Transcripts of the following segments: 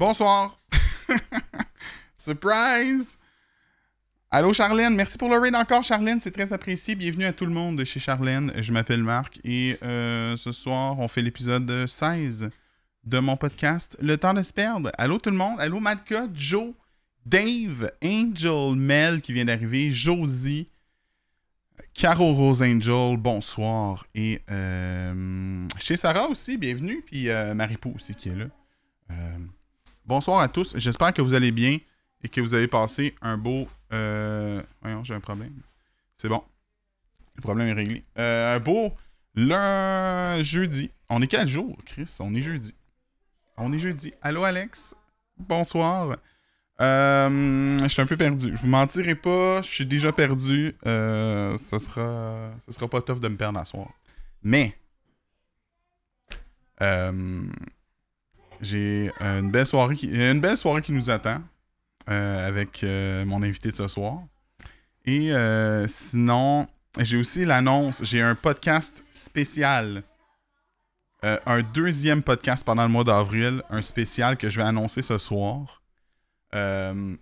Bonsoir. Surprise. Allô Charlène, merci pour le raid encore Charlène, c'est très apprécié. Bienvenue à tout le monde chez Charlène. Je m'appelle Marc et euh, ce soir on fait l'épisode 16 de mon podcast Le temps de se perdre. Allô tout le monde, allô Madka, Joe, Dave, Angel, Mel qui vient d'arriver, Josie, Caro Rose Angel, bonsoir et euh, chez Sarah aussi, bienvenue puis euh, marie Maripou aussi qui est là. Bonsoir à tous, j'espère que vous allez bien et que vous avez passé un beau... Euh... Voyons, j'ai un problème. C'est bon. Le problème est réglé. Euh, un beau le jeudi. On est quel jour, Chris? On est jeudi. On est jeudi. Allô, Alex? Bonsoir. Euh, je suis un peu perdu. Je vous mentirai pas, je suis déjà perdu. Euh, ça sera, ça sera pas tough de me perdre à soir. Mais, euh, j'ai euh, une belle soirée qui, euh, une belle soirée qui nous attend euh, avec mon invité de ce soir. Et sinon, j'ai aussi l'annonce, j'ai un podcast spécial. un deuxième podcast pendant le mois d'avril, un spécial que je vais annoncer ce soir. Je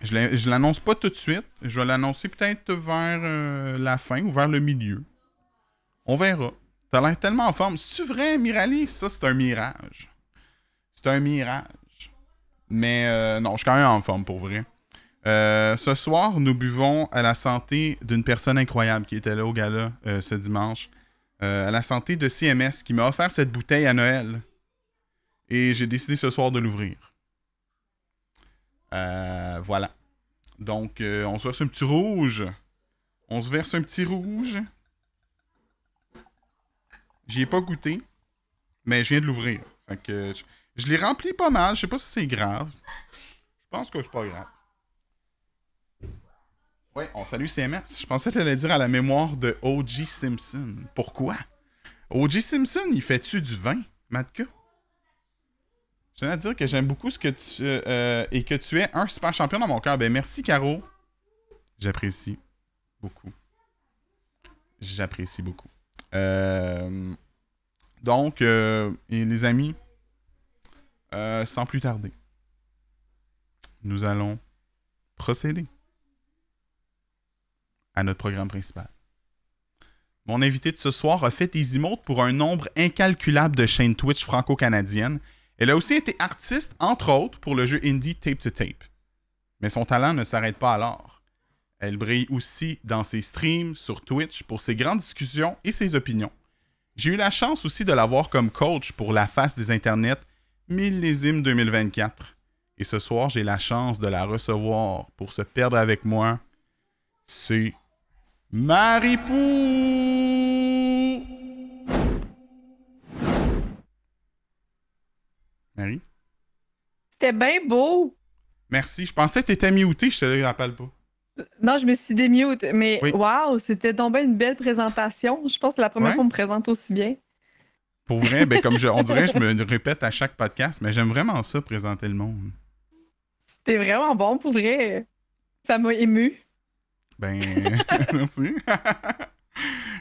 je l'annonce pas tout de suite. Je vais l'annoncer peut-être vers la fin ou vers le milieu. On verra. T'as l'air tellement en forme. C'est vrai, Mirali? Ça, c'est un mirage. C'est un mirage. Mais euh, non, je suis quand même en forme pour vrai. Euh, ce soir, nous buvons à la santé d'une personne incroyable qui était là au gala euh, ce dimanche. à la santé de CMS qui m'a offert cette bouteille à Noël. Et j'ai décidé ce soir de l'ouvrir. voilà. Donc, on se verse un petit rouge. On se verse un petit rouge. J'y ai pas goûté, mais je viens de l'ouvrir. Fait que. Je l'ai rempli pas mal. Je sais pas si c'est grave. Je pense que c'est pas grave. Oui, on salue CMS. Je pensais que allais dire à la mémoire de O.G. Simpson. Pourquoi? O.G. Simpson, il fait-tu du vin, Matka? Je tenais à dire que j'aime beaucoup ce que tu... Euh, euh, et que tu es un super champion dans mon cœur. Ben, merci, Caro. J'apprécie beaucoup. J'apprécie beaucoup. Euh, donc, et les amis, euh, sans plus tarder, nous allons procéder à notre programme principal. Mon invité de ce soir a fait des emotes pour un nombre incalculable de chaînes Twitch franco-canadiennes. Elle a aussi été artiste, entre autres, pour le jeu indie Tape to Tape. Mais son talent ne s'arrête pas alors. Elle brille aussi dans ses streams sur Twitch pour ses grandes discussions et ses opinions. J'ai eu la chance aussi de l'avoir comme coach pour la face des internets millésime 2024. Et ce soir, j'ai la chance de la recevoir pour se perdre avec moi. C'est Marie-Pou! Marie? C'était bien beau! Merci. Je pensais que tu étais muté, je te le rappelle pas. Non, je me suis démute, mais waouh wow, c'était donc une belle présentation. Je pense que c'est la première fois qu'on me présente aussi bien. Pour vrai, ben, comme je, on dirait, je me répète à chaque podcast, mais j'aime vraiment ça, présenter le monde. C'était vraiment bon, pour vrai. Ça m'a ému. Ben, merci.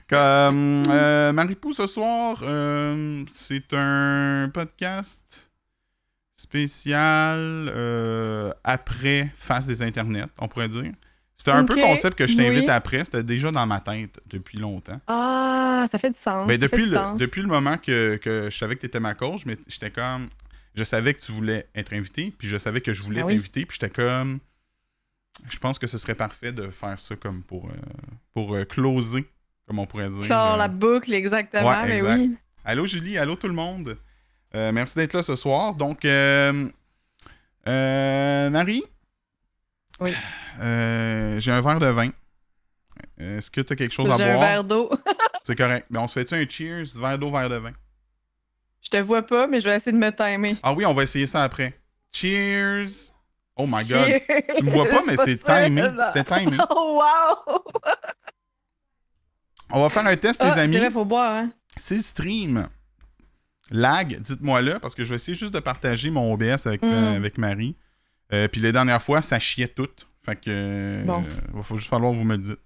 comme euh, marie Maripou ce soir, euh, c'est un podcast spécial euh, après face des internets, on pourrait dire. C'était un peu peu concept que je t'invite après, c'était déjà dans ma tête depuis longtemps. Ah, ça fait du sens. Mais depuis, le, depuis le moment que, je savais que tu étais ma coach, mais j'étais comme. Je savais que tu voulais être invité, puis je savais que je voulais ben t'inviter, puis j'étais comme. Je pense que ce serait parfait de faire ça comme pour, euh, pour euh, closer, comme on pourrait dire. Genre euh. la boucle, exactement, ben oui. Allô Julie, allô tout le monde. merci d'être là ce soir. Donc, Marie, oui. Euh, j'ai un verre de vin. Est-ce que tu as quelque chose à boire? J'ai un verre d'eau. c'est correct. Ben, on se fait-tu un cheers, verre d'eau, verre de vin? Je te vois pas, mais je vais essayer de me timer. Ah oui, on va essayer ça après. Cheers! Oh my god. Tu me vois pas, mais c'est timé. C'était timé. Oh wow! on va faire un test, ah, les amis. Il faut boire, hein? C'est stream. Lag, dites-moi là, parce que je vais essayer juste de partager mon OBS avec, mm. euh, avec Marie. Euh, puis les dernières fois, ça chiait tout. Fait que. Bon. Euh, va juste falloir que vous me le dites.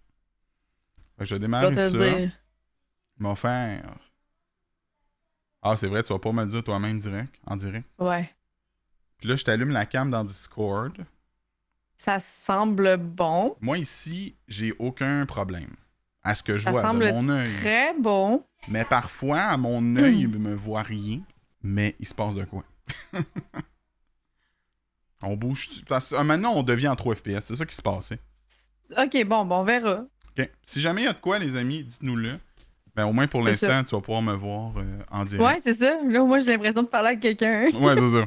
Fait que je démarre je ça. Dire. Mon frère. Ah, c'est vrai, tu vas pas me le dire toi-même direct, en direct. Ouais. Puis là, je t'allume la cam dans Discord. Ça semble bon. Moi, ici, j'ai aucun problème à ce que je vois de mon œil. Très bon. Mais parfois, à mon œil, il me voit rien, mais il se passe de quoi. On bouge. Euh, maintenant, on devient en 3 FPS. C'est ça qui se passe Ok, bon, bon, on verra. Si jamais il y a de quoi, les amis, dites-nous-le. Ben, au moins pour l'instant, tu vas pouvoir me voir euh, en direct. Ouais, c'est ça. Là, moi, j'ai l'impression de parler à quelqu'un. ouais, c'est ça.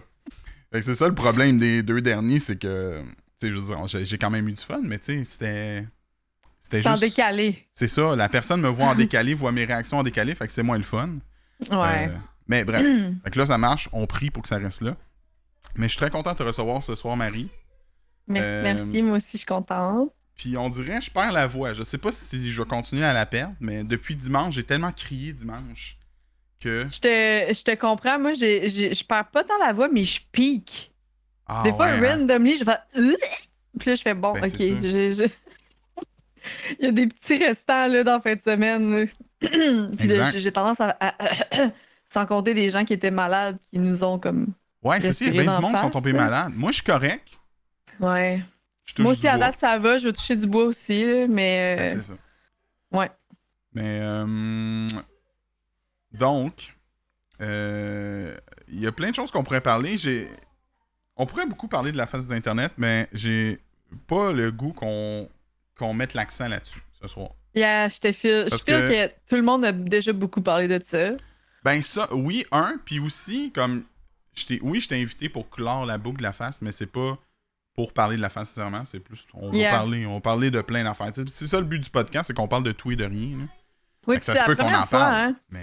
Fait c'est ça le problème des deux derniers, c'est que. Tu sais, j'ai quand même eu du fun, mais tu sais, c'était. C'était juste. en décalé. C'est ça. La personne me voit en décalé, voit mes réactions en décalé, fait que c'est moins le fun. Ouais. Euh, mais bref. là, ça marche. On prie pour que ça reste là. Mais je suis très content de te recevoir ce soir, Marie. Merci, euh, merci. Moi aussi, je suis contente. Puis on dirait, je perds la voix. Je sais pas si je vais continuer à la perdre, mais depuis dimanche, j'ai tellement crié dimanche que. Je te, comprends. Moi, je perds pas tant la voix, mais je pique. Ah, des fois, hein. randomly, je fais... Euh, puis là, je fais bon, ben, ok. Il y a des petits restants là, dans la fin de semaine. Puis j'ai tendance à, à... Sans compter les gens qui étaient malades, qui nous ont comme Ouais, c'est ça. Il y a bien du monde qui sont tombés hein. malades. Moi, je suis correct. Ouais. Moi aussi, à date, ça va. Je vais toucher du bois aussi, mais. Ouais, euh, ben, c'est ça. Ouais. Mais. Euh, donc. Euh, il y a plein de choses qu'on pourrait parler. J'ai. On pourrait beaucoup parler de la face d'Internet, mais j'ai pas le goût qu'on mette l'accent là-dessus ce soir. Yeah, je te file. je file que... que tout le monde a déjà beaucoup parlé de ça. Ben ça, oui, un, puis aussi, comme oui, je t'ai invité pour clore la boucle de la face, mais c'est pas pour parler de la face sincèrement, c'est plus on va parler, on de plein d'affaires. C'est ça le but du podcast, c'est qu'on parle de tout et de rien. Oui, c'est la première fois. C'est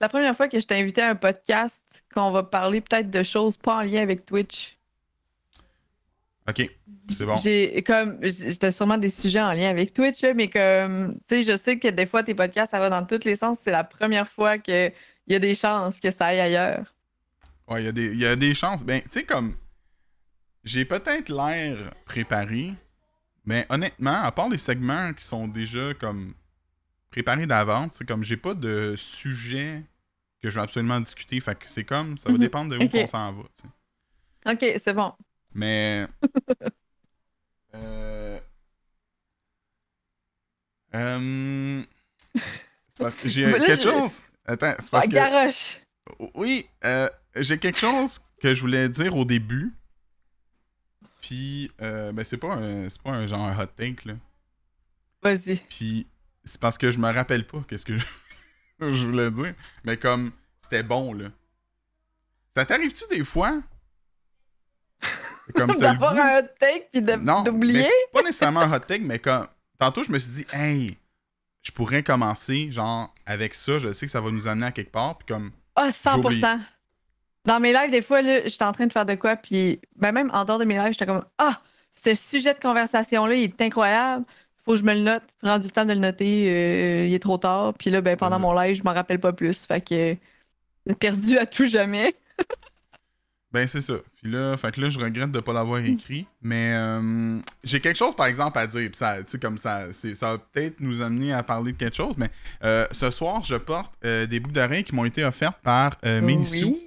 la première fois que je t'ai invité à un podcast qu'on va parler peut-être de choses pas en lien avec Twitch. OK, c'est bon. J'ai comme j'étais sûrement des sujets en lien avec Twitch mais comme tu sais, je sais que des fois tes podcasts ça va dans tous les sens, c'est la première fois que il y a des chances que ça aille ailleurs. Ouais, il y, a des chances. Ben, tu sais, comme. J'ai peut-être l'air préparé, mais honnêtement, à part les segments qui sont déjà comme préparés d'avance, c'est comme j'ai pas de sujet que je vais absolument discuter. Fait que c'est comme, ça va mhm. dépendre de où on s'en va. T'sais. Ok, c'est bon. Mais. euh. euh... parce que j'ai quelque chose. Attends, c'est ah, parce que. Garoche! Oui, euh j'ai quelque chose que je voulais dire au début. Puis, euh, ben, c'est pas, un, c'est pas un genre un hot take, là. Vas-y. Puis, c'est parce que je me rappelle pas qu'est-ce que je... voulais dire. Mais comme, c'était bon, là. Ça t'arrive-tu des fois? Comme D'avoir un hot take puis non, Mais c'est pas nécessairement un hot take, mais comme. Tantôt, je me suis dit, hey, je pourrais commencer, genre, avec ça. Je sais que ça va nous amener à quelque part. Puis comme. Ah, 100%. Dans mes lives, des fois, là, j'étais en train de faire de quoi, puis ben, même en dehors de mes lives, j'étais comme Ah, ce sujet de conversation-là, il est incroyable. Faut que je me le note. Prends du temps de le noter. Euh, il est trop tard. Puis là, ben, pendant mm-hmm. mon live, je m'en rappelle pas plus. Fait que perdu à tout jamais. Ben, c'est ça. Puis là, fait que là, je regrette de ne pas l'avoir mm. écrit. Mais euh, j'ai quelque chose, par exemple, à dire. ça, tu sais, comme ça, ça va peut-être nous amener à parler de quelque chose. Mais euh, ce soir, je porte euh, des boucles d'oreilles qui m'ont été offertes par oh Mélissou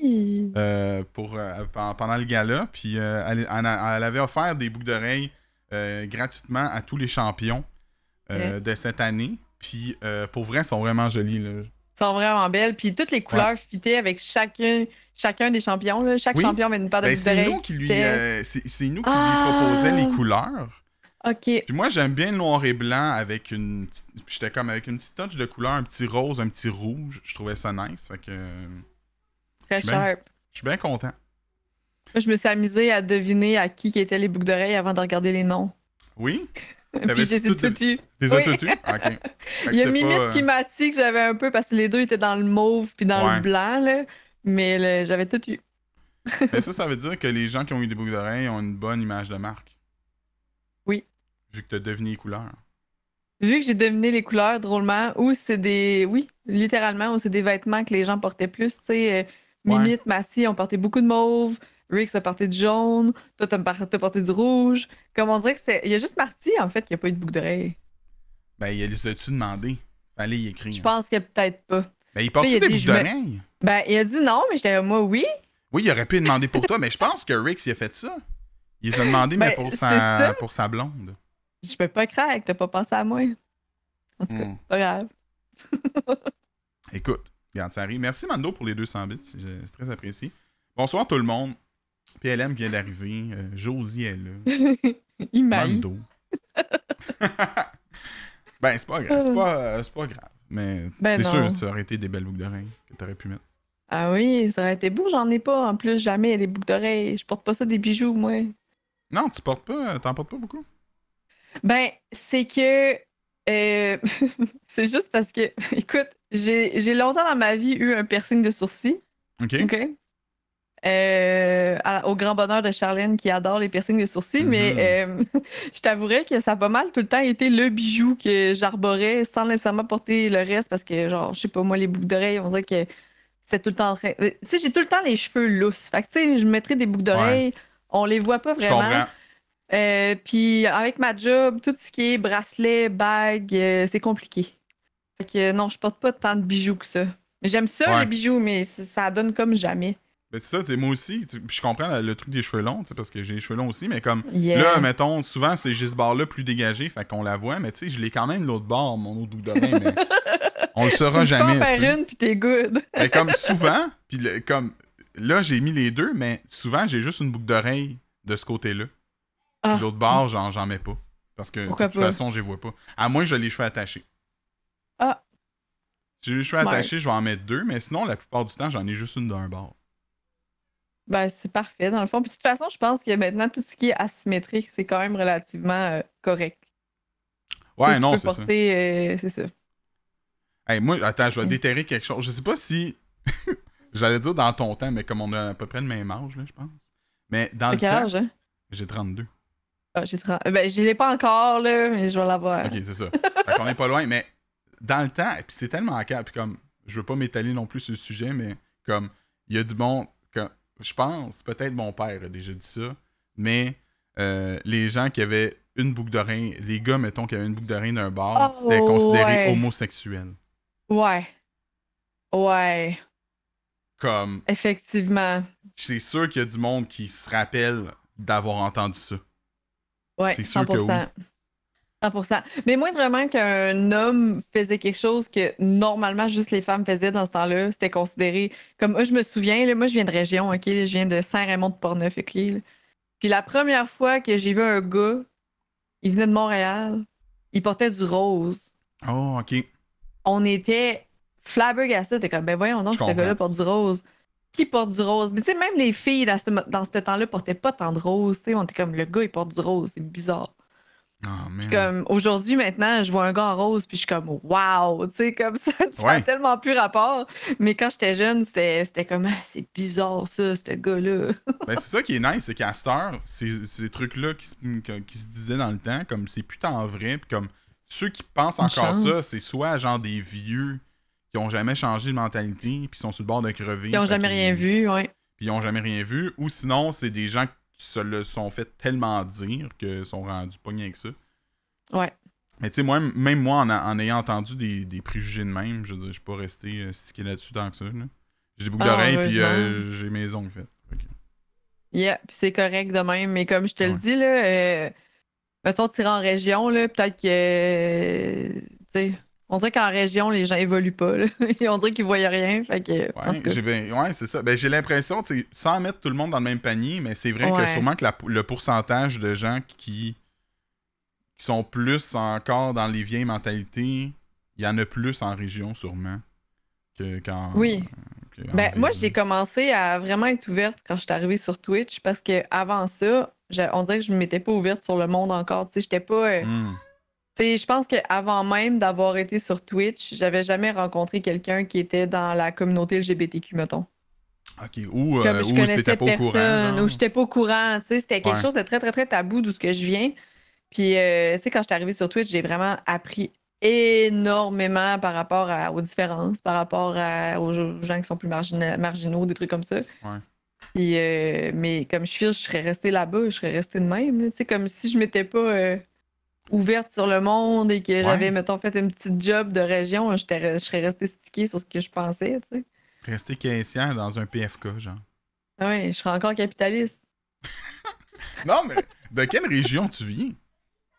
pour, pendant le gala. Puis elle, avait offert des boucles d'oreilles gratuitement à tous les champions de cette année. Puis pour vrai, elles sont vraiment jolies. Là sont vraiment belles. Puis toutes les couleurs fitées avec chacun, chacun des champions. Chaque champion avait une paire de ben, C'est nous qui, lui, euh, ah! les couleurs. OK. Puis moi, j'aime bien le noir et blanc avec une petite. J'étais comme avec une petite touche de couleur, un petit rose, un petit rouge. Je trouvais ça nice. Fait que. Très sharp. je suis bien content. je me suis amusé à deviner à qui étaient les boucles d'oreilles avant de regarder les noms. Oui. Puis j'ai tout Des oui. Il y a Mimite qui euh, m'a dit que j'avais un peu, parce que les deux étaient dans le mauve puis dans le blanc, mais j'avais tout eu. mais ça, ça veut dire que les gens qui ont eu des boucles d'oreilles ont une bonne image de marque. Oui. Vu que tu as deviné les couleurs. Vu que j'ai deviné les couleurs drôlement, ou c'est des. Oui, littéralement, où c'est des vêtements que les gens portaient plus. Tu sais, euh, Mimite, ont porté beaucoup de mauve. Rick a porté du jaune, toi t'as porté du rouge. Comme on dirait que c'est. Il y a juste Marty, en fait, qui a pas eu de boucle d'oreille. Ben, il a tu demandé. Fallait y écrire. Je pense que peut-être pas. Ben, il porte-tu des boucles d'oreille? Ben, il a dit non, mais j'étais moi, oui. Oui, il aurait pu demander pour toi, mais je pense que Rix, il a fait ça. Il les a demandé, mais ben, pour sa, pour sa blonde. Je peux pas que t'as pas pensé à moi. En tout cas, hmm. pas grave. Écoute, bien ça arrive. Merci, Mando, pour les 200 bits. C'est très apprécié. Bonsoir, tout le monde. PLM vient d'arriver. Euh, Josie elle... là. Mando. ben, c'est pas grave. Euh, c'est pas, grave. Mais ben c'est sûr, ça aurait été des belles boucles d'oreilles que t'aurais pu mettre. Ah oui, ça aurait été beau. J'en ai pas en plus jamais des boucles d'oreilles. Je porte pas ça des bijoux, moi. Non, tu portes pas. Euh, t'en portes pas beaucoup. Ben, c'est que. c'est juste parce que, écoute, j'ai longtemps dans ma vie eu un piercing de sourcil. OK. okay? Euh, au grand bonheur de Charlene qui adore les piercings de sourcils, mais mhm. euh, je t'avouerais que ça a pas mal tout le temps été le bijou que j'arborais sans nécessairement porter le reste parce que, genre, je sais pas, moi, les boucles d'oreilles, on dirait que c'est tout le temps en Tu euh, sais, j'ai tout le temps les cheveux lousses. Fait que, tu sais, je mettrais des boucles d'oreilles, on les voit pas vraiment. puis avec ma job, tout ce qui est bracelet, bague, c'est compliqué. Fait que non, je porte pas tant de bijoux que ça. J'aime ça les bijoux, mais ça donne comme jamais. Ben, c'est ça, moi aussi, je comprends le, truc des cheveux longs, parce que j'ai les cheveux longs aussi, mais comme là, mettons, souvent, c'est juste ce bord-là plus dégagé, fait qu'on la voit, mais tu sais, je l'ai quand même l'autre bord, mon autre boucle de mais on le saura jamais. Tu une, puis t'es good. mais ben, comme souvent, puis comme là, j'ai mis les deux, mais souvent, j'ai juste une boucle d'oreille de ce côté-là. Ah. l'autre bord, j'en mets pas. Parce que de toute façon, je les vois pas. À moins que je les cheveux attachés. Ah. Si j'ai les cheveux attachés, je vais en mettre deux, mais sinon, la plupart du temps, j'en ai juste une d'un bord. Ben, c'est parfait, dans le fond. Puis de toute façon, je pense que maintenant, tout ce qui est asymétrique, c'est quand même relativement euh, correct. Ouais, non, c'est ça. Euh, c'est ça. moi, attends, je vais mm. déterrer quelque chose. Je sais pas si. J'allais dire dans ton temps, mais comme on a à peu près le même âge, là, je pense. Mais dans le quel âge, hein? J'ai 32. Ah, j'ai 30... Ben, je l'ai pas encore, là, mais je vais l'avoir. OK, c'est ça. fait qu'on est pas loin, mais dans le temps, puis c'est tellement clair, puis comme, je veux pas m'étaler non plus sur le sujet, mais comme, il y a du bon je pense, peut-être mon père a déjà dit ça, mais euh, les gens qui avaient une boucle d'oreille, les gars, mettons, qui avaient une boucle d'oreille d'un bar, oh, c'était considéré homosexuel. Ouais. Ouais. Comme. Effectivement. C'est sûr qu'il y a du monde qui se rappelle d'avoir entendu ça. Ouais, c'est sûr que oui. 100%. Mais moindrement qu'un homme faisait quelque chose que normalement juste les femmes faisaient dans ce temps-là, c'était considéré comme. Moi, je me souviens, moi, je viens de région, OK? je viens de Saint-Raymond-de-Portneuf, OK? Puis la première fois que j'ai vu un gars, il venait de Montréal, il portait du rose. Oh, OK. On était flabbergastés. T'es comme, ben voyons donc, ce gars-là porte du rose. Qui porte du rose? Mais tu sais, même les filles dans ce, temps-là portaient pas tant de rose. On était comme, le gars, il porte du rose. C'est bizarre. Ah, comme aujourd'hui, maintenant, je vois un gars rose, puis je suis comme Wow! Tu sais, comme ça, ça tellement plus rapport. Mais quand j'étais jeune, c'était comme ah, c'est bizarre ça, ce gars-là. ben, c'est ça qui est nice, c'est qu'à C'est ces, trucs-là qui, se disaient dans le temps, comme c'est putain vrai, puis comme ceux qui pensent encore ça, c'est soit genre des vieux qui ont jamais changé de mentalité, puis sont sur le bord de crever. Qui ont jamais rien vu, ouais. Puis ils ont jamais rien vu, ou sinon, c'est des gens qui se le sont fait tellement dire que sont rendus pas rien que ça. Ouais. Mais tu sais, moi, même moi, en, ayant entendu des, des, préjugés de même, je ne suis pas resté euh, stické là-dessus tant que ça. J'ai des boucles ah, d'oreilles, puis euh, j'ai mes ongles faites. Yeah, puis c'est correct de même. Mais comme je te le dis, là, euh, mettons, tirer en région, là, peut-être que. tu sais on dirait qu'en région, les gens évoluent pas. on dirait qu'ils voyaient rien. Fait ouais, c'est ça. Ben, j'ai l'impression, sans mettre tout le monde dans le même panier, mais c'est vrai que sûrement que le pourcentage de gens qui, sont plus encore dans les vieilles mentalités, il y en a plus en région sûrement que quand. Oui. ben, moi, j'ai commencé à vraiment être ouverte quand je suis arrivée sur Twitch parce que avant ça, on dirait que je ne m'étais pas ouverte sur le monde encore. Tu sais, j'étais pas. Euh, hmm je pense qu'avant même d'avoir été sur Twitch, j'avais jamais rencontré quelqu'un qui était dans la communauté LGBTQ, mettons. OK. Ou, euh, où je ou pas au courant, j'étais pas au courant. C'était quelque chose de très, très, très tabou d'où ce que je viens. Puis, euh, tu sais, quand je suis arrivée sur Twitch, j'ai vraiment appris énormément par rapport aux différences, par rapport aux gens qui sont plus marginaux, des trucs comme ça. Ouais. Euh, mais comme je suis, je serais restée là-bas, je serais restée de même. C'est comme si je m'étais pas ouverte sur le monde et que j'avais, mettons, fait une petite job de région, hein, je, serais resté stické sur ce que je pensais, tu sais. Rester caissière dans un PFK, genre. Ah oui, je serais encore capitaliste. non, mais de quelle région tu viens?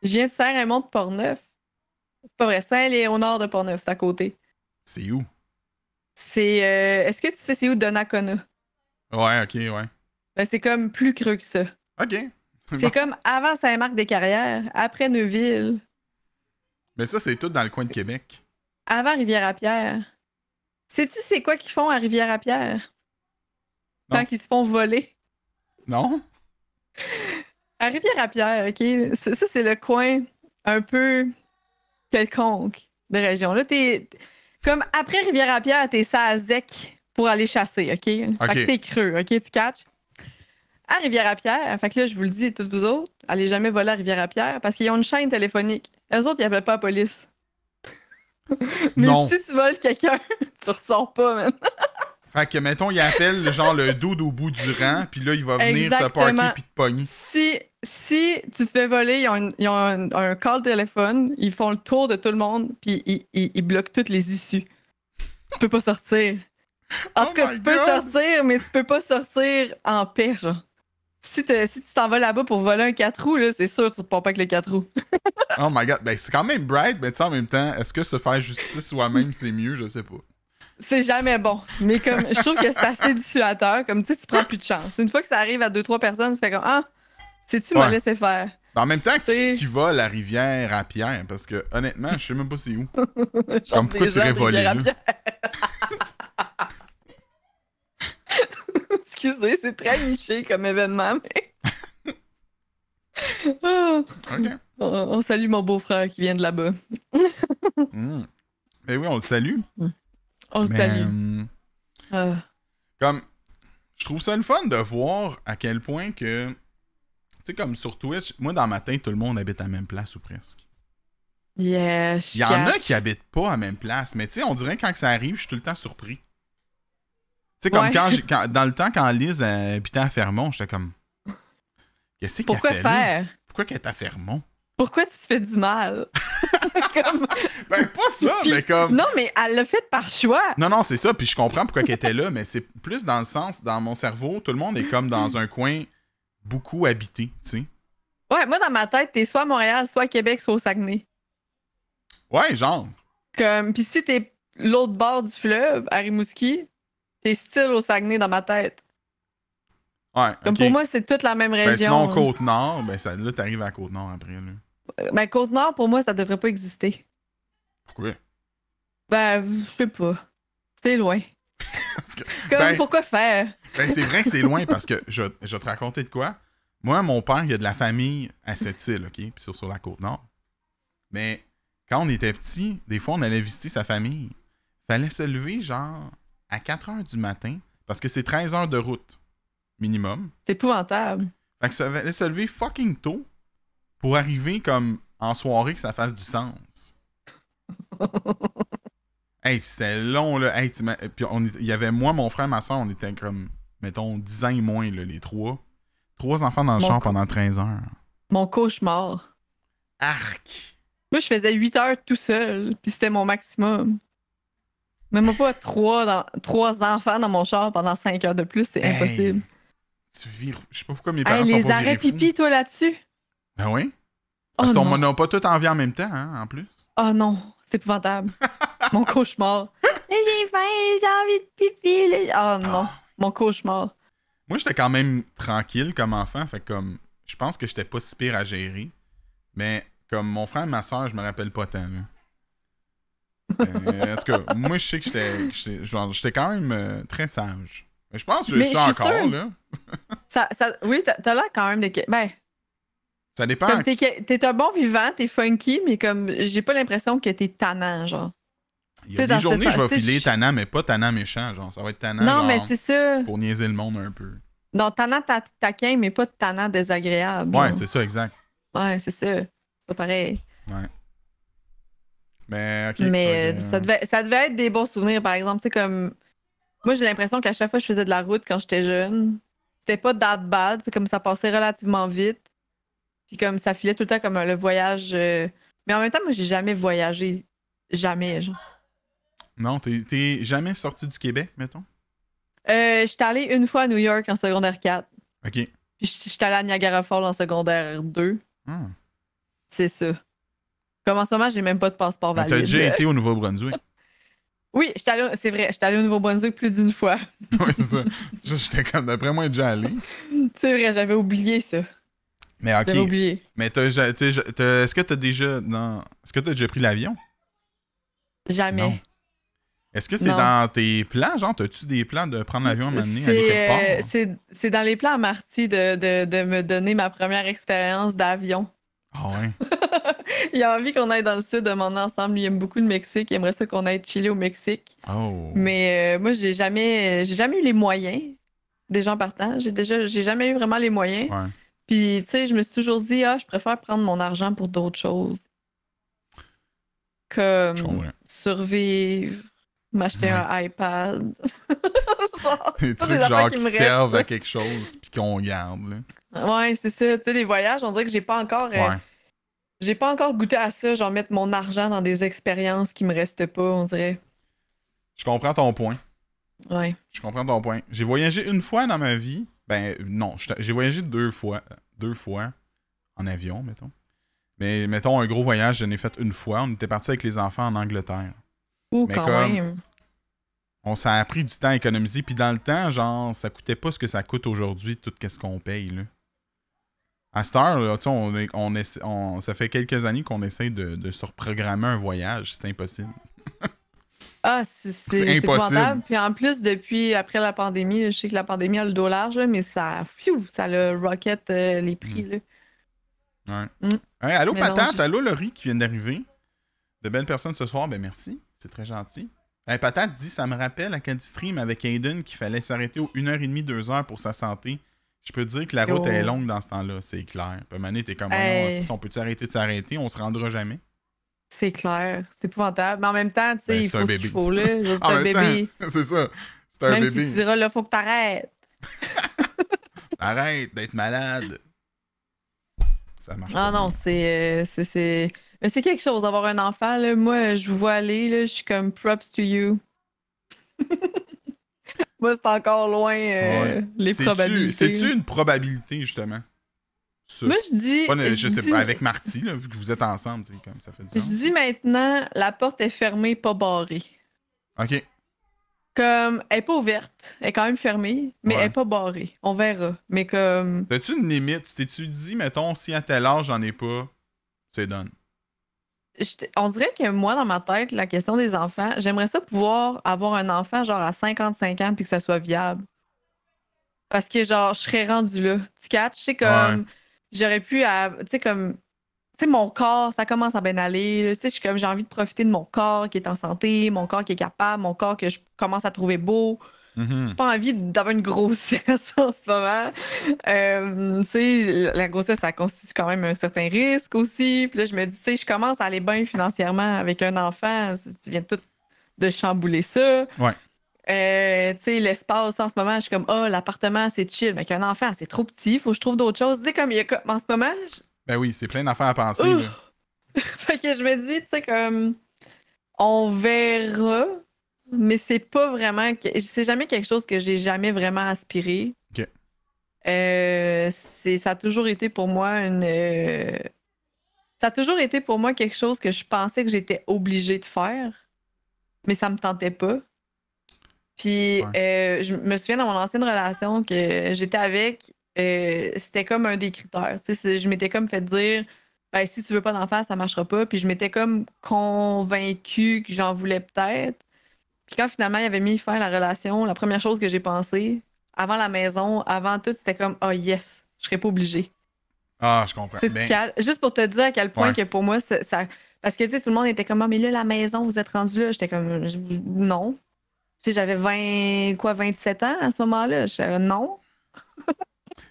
Je viens de saint mont de Portneuf. pas vrai, Saint-Léonard de Portneuf, c'est à côté. C'est où? C'est. Euh, est-ce que tu sais c'est où Donnacona? Ouais, ok, ouais. Ben, c'est comme plus creux que ça. Ok. C'est comme avant Saint-Marc-des-Carrières, après Neuville. Mais ça, c'est tout dans le coin de Québec. Avant Rivière-à-Pierre. Sais-tu c'est quoi qu'ils font à Rivière-à-Pierre? Tant qu'ils se font voler. Non? À Rivière-à-Pierre, OK? Ça, c'est le coin un peu quelconque de région. Là, t'es... Comme après Rivière-à-Pierre, t'es ça à Zec pour aller chasser, OK? Fait que c'est creux, OK? Tu catches? à Rivière-à-Pierre. Fait que là, je vous le dis, toutes vous autres, allez jamais voler à Rivière-à-pierre parce qu'ils ont une chaîne téléphonique. Eux autres, ils appellent pas la police. Mais si tu voles quelqu'un, tu ressors pas, même. fait que, mettons, il appelle genre le dude au bout du rang, puis là, il va venir se parquer puis te pogner. Si, si tu te fais voler, ils ont, un, un, call téléphone, ils font le tour de tout le monde, puis ils, ils, bloquent toutes les issues. tu peux pas sortir. En oh tout cas, tu peux sortir, mais tu peux pas sortir en paix, genre si, tu t'en vas là-bas pour voler un 4 roues, c'est sûr que tu ne pas avec le 4 roues. oh my god, ben, c'est quand même bright, mais en même temps, est-ce que se faire justice soi-même, c'est mieux? Je sais pas. C'est jamais bon. Mais comme je trouve que c'est assez dissuateur, comme tu sais, tu prends plus de chance. Une fois que ça arrive à deux, trois personnes, tu fais comme Ah, sais-tu laissé laisser faire? Ben, en même temps, tu vois la rivière à Pierre? Parce que honnêtement, je sais même pas c'est où. comme pourquoi tu irais là? c'est très niché comme événement, ah. on, salue mon beau-frère qui vient de là-bas. Mais hmm. ben oui, on le salue. Hmm. On le ben, salue. Hmm. Ah. Comme, je trouve ça le fun de voir à quel point que, tu sais, comme sur Twitch, moi dans ma matin, tout le monde habite à la même place ou presque. Yes. Il y en a qui habitent pas à la même place, mais tu sais, on dirait que quand ça arrive, je suis tout le temps surpris sais, comme quand, dans le temps, quand Lise euh, habitait à Fermont, j'étais comme. Qu'est-ce qu'elle fait? Pourquoi faire? Pourquoi qu'elle est à Fermont? Pourquoi tu te fais du mal? Ben, pas ça, mais comme. Non, mais elle l'a fait par choix. Non, non, c'est ça. Puis je comprends pourquoi qu'elle était là, mais c'est plus dans le sens, dans mon cerveau, tout le monde est comme dans un coin beaucoup habité, tu sais. Ouais, moi, dans ma tête, t'es soit à Montréal, soit à Québec, soit au Saguenay. Ouais, genre. Comme, puis si t'es l'autre bord du fleuve, à Rimouski, T'es style au Saguenay dans ma tête. Ouais. Comme pour moi, c'est toute la même ben, région. Ben, sinon, Côte-Nord, ben ça, là, t'arrives à Côte-Nord après. Là. Ben, Côte-Nord, pour moi, ça devrait pas exister. Pourquoi? Ben, je sais pas. C'est loin. Comme, ben, pourquoi faire? ben, c'est vrai que c'est loin parce que je, je vais te raconter de quoi. Moi, mon père, il a de la famille à cette île, OK? Puis sur, sur la Côte-Nord. Mais quand on était petit, des fois, on allait visiter sa famille. Fallait se lever, genre, à 4 heures du matin, parce que c'est 13 heures de route minimum. C'est épouvantable. Fait que ça se lever fucking tôt pour arriver comme en soirée que ça fasse du sens. hey, puis c'était long, là. Hey, puis il y avait moi, mon frère, ma soeur, on était comme, mettons, 10 ans et moins, là, les trois. Trois enfants dans le champ char pendant 13 heures. Mon cauchemar. Arc! Moi, je faisais 8 heures tout seul, puis c'était mon maximum. Même pas trois, trois enfants dans mon char pendant cinq heures de plus, c'est impossible. Tu vis Je sais pas pourquoi mes parents sont les arrêts pipi, toi, là-dessus. Ben oui. Oh qu'on n'a pas toutes envie en même temps, hein, en plus. Oh non, c'est épouvantable. Mon cauchemar. J'ai faim, j'ai envie de pipi. Oh non, mon cauchemar. Moi, j'étais quand même tranquille comme enfant. Fait comme, je pense que j'étais pas si pire à gérer. Mais comme mon frère et ma soeur, je me rappelle pas tant. Là. Euh, en tout cas, moi, je sais que j'étais, j'étais quand même euh, très sage. Mais je pense que je suis encore, là. ça, ça, oui, t'as, l'air quand même de. Ben. Ça dépend. Comme t'es, un bon vivant, t'es funky, mais comme j'ai pas l'impression que t'es tannant, genre. Il y a des journées, je vais filer tannant, mais pas tannant méchant, genre. Ça va être tannant. Non, mais c'est ça. Pour niaiser le monde un peu. Non, tannant taquin, mais pas tannant désagréable. Ouais, c'est ça, exact. Ouais, c'est ça. C'est pas pareil. Ouais. Ben, mais, euh, Ça, devait, ça devait être des bons souvenirs, par exemple. C'est comme. Moi, j'ai l'impression qu'à chaque fois que je faisais de la route quand j'étais jeune, c'était pas that bad. C'est comme ça passait relativement vite. Puis comme ça filait tout le temps comme euh, le voyage. Euh, mais en même temps, moi, j'ai jamais voyagé. Jamais, genre. Non, t'es jamais sorti du Québec, mettons? Euh, j'étais allé une fois à New York en secondaire 4. OK. Puis j'étais allé à Niagara Falls en secondaire 2. Ah. C'est ça. Comme en ce moment, j'ai même pas de passeport ben, valide. T'as déjà été au Nouveau-Brunswick? oui, c'est vrai, j'étais allé au Nouveau-Brunswick plus d'une fois. oui, c'est ça. J'étais comme, d'après moi, déjà allé. c'est vrai, j'avais oublié ça. Mais ok. J'avais oublié. Mais est-ce que t'as déjà, dans... est-ce que t'as déjà pris l'avion? Jamais. Est-ce que c'est dans tes plans, genre, as-tu des plans de prendre l'avion à m'amener à quelque euh, C'est dans les plans à Marty de, de, de me donner ma première expérience d'avion. Ah il a envie qu'on aille dans le sud de mon ensemble. Il aime beaucoup le Mexique. Il aimerait ça qu'on aille chiller au Mexique. Oh. Mais euh, moi, j'ai jamais, euh, j'ai jamais eu les moyens. Déjà en partant, j'ai déjà, j'ai jamais eu vraiment les moyens. Puis, tu sais, je me suis toujours dit, ah, je préfère prendre mon argent pour d'autres choses. que survivre, m'acheter un iPad. des trucs genre qui, servent à quelque chose puis qu'on garde. Là. Ouais, c'est ça. Tu sais, les voyages, on dirait que j'ai pas encore. Euh, j'ai pas encore goûté à ça, genre mettre mon argent dans des expériences qui me restent pas, on dirait. Je comprends ton point. Ouais. Je comprends ton point. J'ai voyagé une fois dans ma vie. Ben non, j'ai voyagé deux fois. Deux fois en avion, mettons. Mais mettons un gros voyage, je l'ai fait une fois. On était parti avec les enfants en Angleterre quand même. On a pris du temps à économiser. Puis dans le temps, genre, ça coûtait pas ce que ça coûte aujourd'hui, tout ce qu'on paye. Là. À Star, on, on, ça fait quelques années qu'on essaie de, de se reprogrammer un voyage. C'est impossible. Ah, c'est impossible. Puis en plus, depuis après la pandémie, je sais que la pandémie a le dollar large, mais ça, ça le rocket euh, les prix. Mm. Là. Mm. allô, Patate, allô, Laurie qui vient d'arriver. De belles personnes ce soir, ben merci. C'est très gentil. La patate dit Ça me rappelle à quel stream avec Aiden qu'il fallait s'arrêter aux 1h30, 2h pour sa santé. Je peux te dire que la route est oh. longue dans ce temps-là, c'est clair. Puis Mané, t'es comme hey. si on peut s'arrêter de s'arrêter, on se rendra jamais. C'est clair, c'est épouvantable. Mais en même temps, tu sais, ben, il faut un ce qu'il faut, là. C'est un bébé. c'est ça. C'est un même bébé. Si tu diras là, faut que t'arrêtes. Arrête d'être malade. Ça marche. Ah non, euh, c'est. c'est. Mais c'est quelque chose d'avoir un enfant. Là. Moi, je vois aller, je suis comme props to you. Moi, c'est encore loin euh, les probabilités. C'est-tu une probabilité, justement? Moi, je dis. je avec Marty, vu que vous êtes ensemble, comme ça fait Je dis maintenant, la porte est fermée, pas barrée. OK. Comme, elle est pas ouverte, elle est quand même fermée, mais elle est pas barrée. On verra. Mais comme. T'as-tu une limite? T'es-tu dit, mettons, si à tel âge, j'en ai pas, c'est done? on dirait que moi, dans ma tête, la question des enfants, j'aimerais ça pouvoir avoir un enfant genre à 55 ans puis que ça soit viable. Parce que genre, je serais rendu là. Tu catches? C'est comme. J'aurais pu. Tu sais, comme. Tu sais, mon corps, ça commence à bien aller. Tu sais, j'ai envie de profiter de mon corps qui est en santé, mon corps qui est capable, mon corps que je commence à trouver beau. Mhm. Pas envie d'avoir une grossesse en ce moment. Euh, tu sais, la grossesse, ça constitue quand même un certain risque aussi. Puis là, je me dis, tu sais, je commence à aller bien financièrement avec un enfant. Tu viens tout de chambouler ça. Ouais. Euh, tu sais, l'espace en ce moment, je suis comme, oh, l'appartement, c'est chill. Mais qu'un enfant, c'est trop petit. Faut que je trouve d'autres choses. Tu comme il y a en ce moment. Ben oui, c'est plein d'affaires à penser. fait que je me dis, tu sais, comme, on verra mais c'est pas vraiment. C'est jamais quelque chose que j'ai jamais vraiment aspiré. OK. Euh, ça a toujours été pour moi une. Euh, ça a toujours été pour moi quelque chose que je pensais que j'étais obligée de faire, mais ça me tentait pas. Puis euh, je me souviens dans mon ancienne relation que j'étais avec, c'était comme un des critères. je m'étais comme fait dire ben, si tu veux pas d'enfant, ça marchera pas. Puis je m'étais comme convaincue que j'en voulais peut-être quand finalement il avait mis fin à la relation, la première chose que j'ai pensé, avant la maison, avant tout, c'était comme oh, yes, je serais pas obligée. Ah, je comprends. Ben, Juste pour te dire à quel point que pour moi, ça. Parce que tu sais, tout le monde était comme Ah, mais là, la maison, vous êtes rendu là. J'étais comme Non. Tu j'avais 20, quoi, 27 ans à ce moment-là. J'étais non.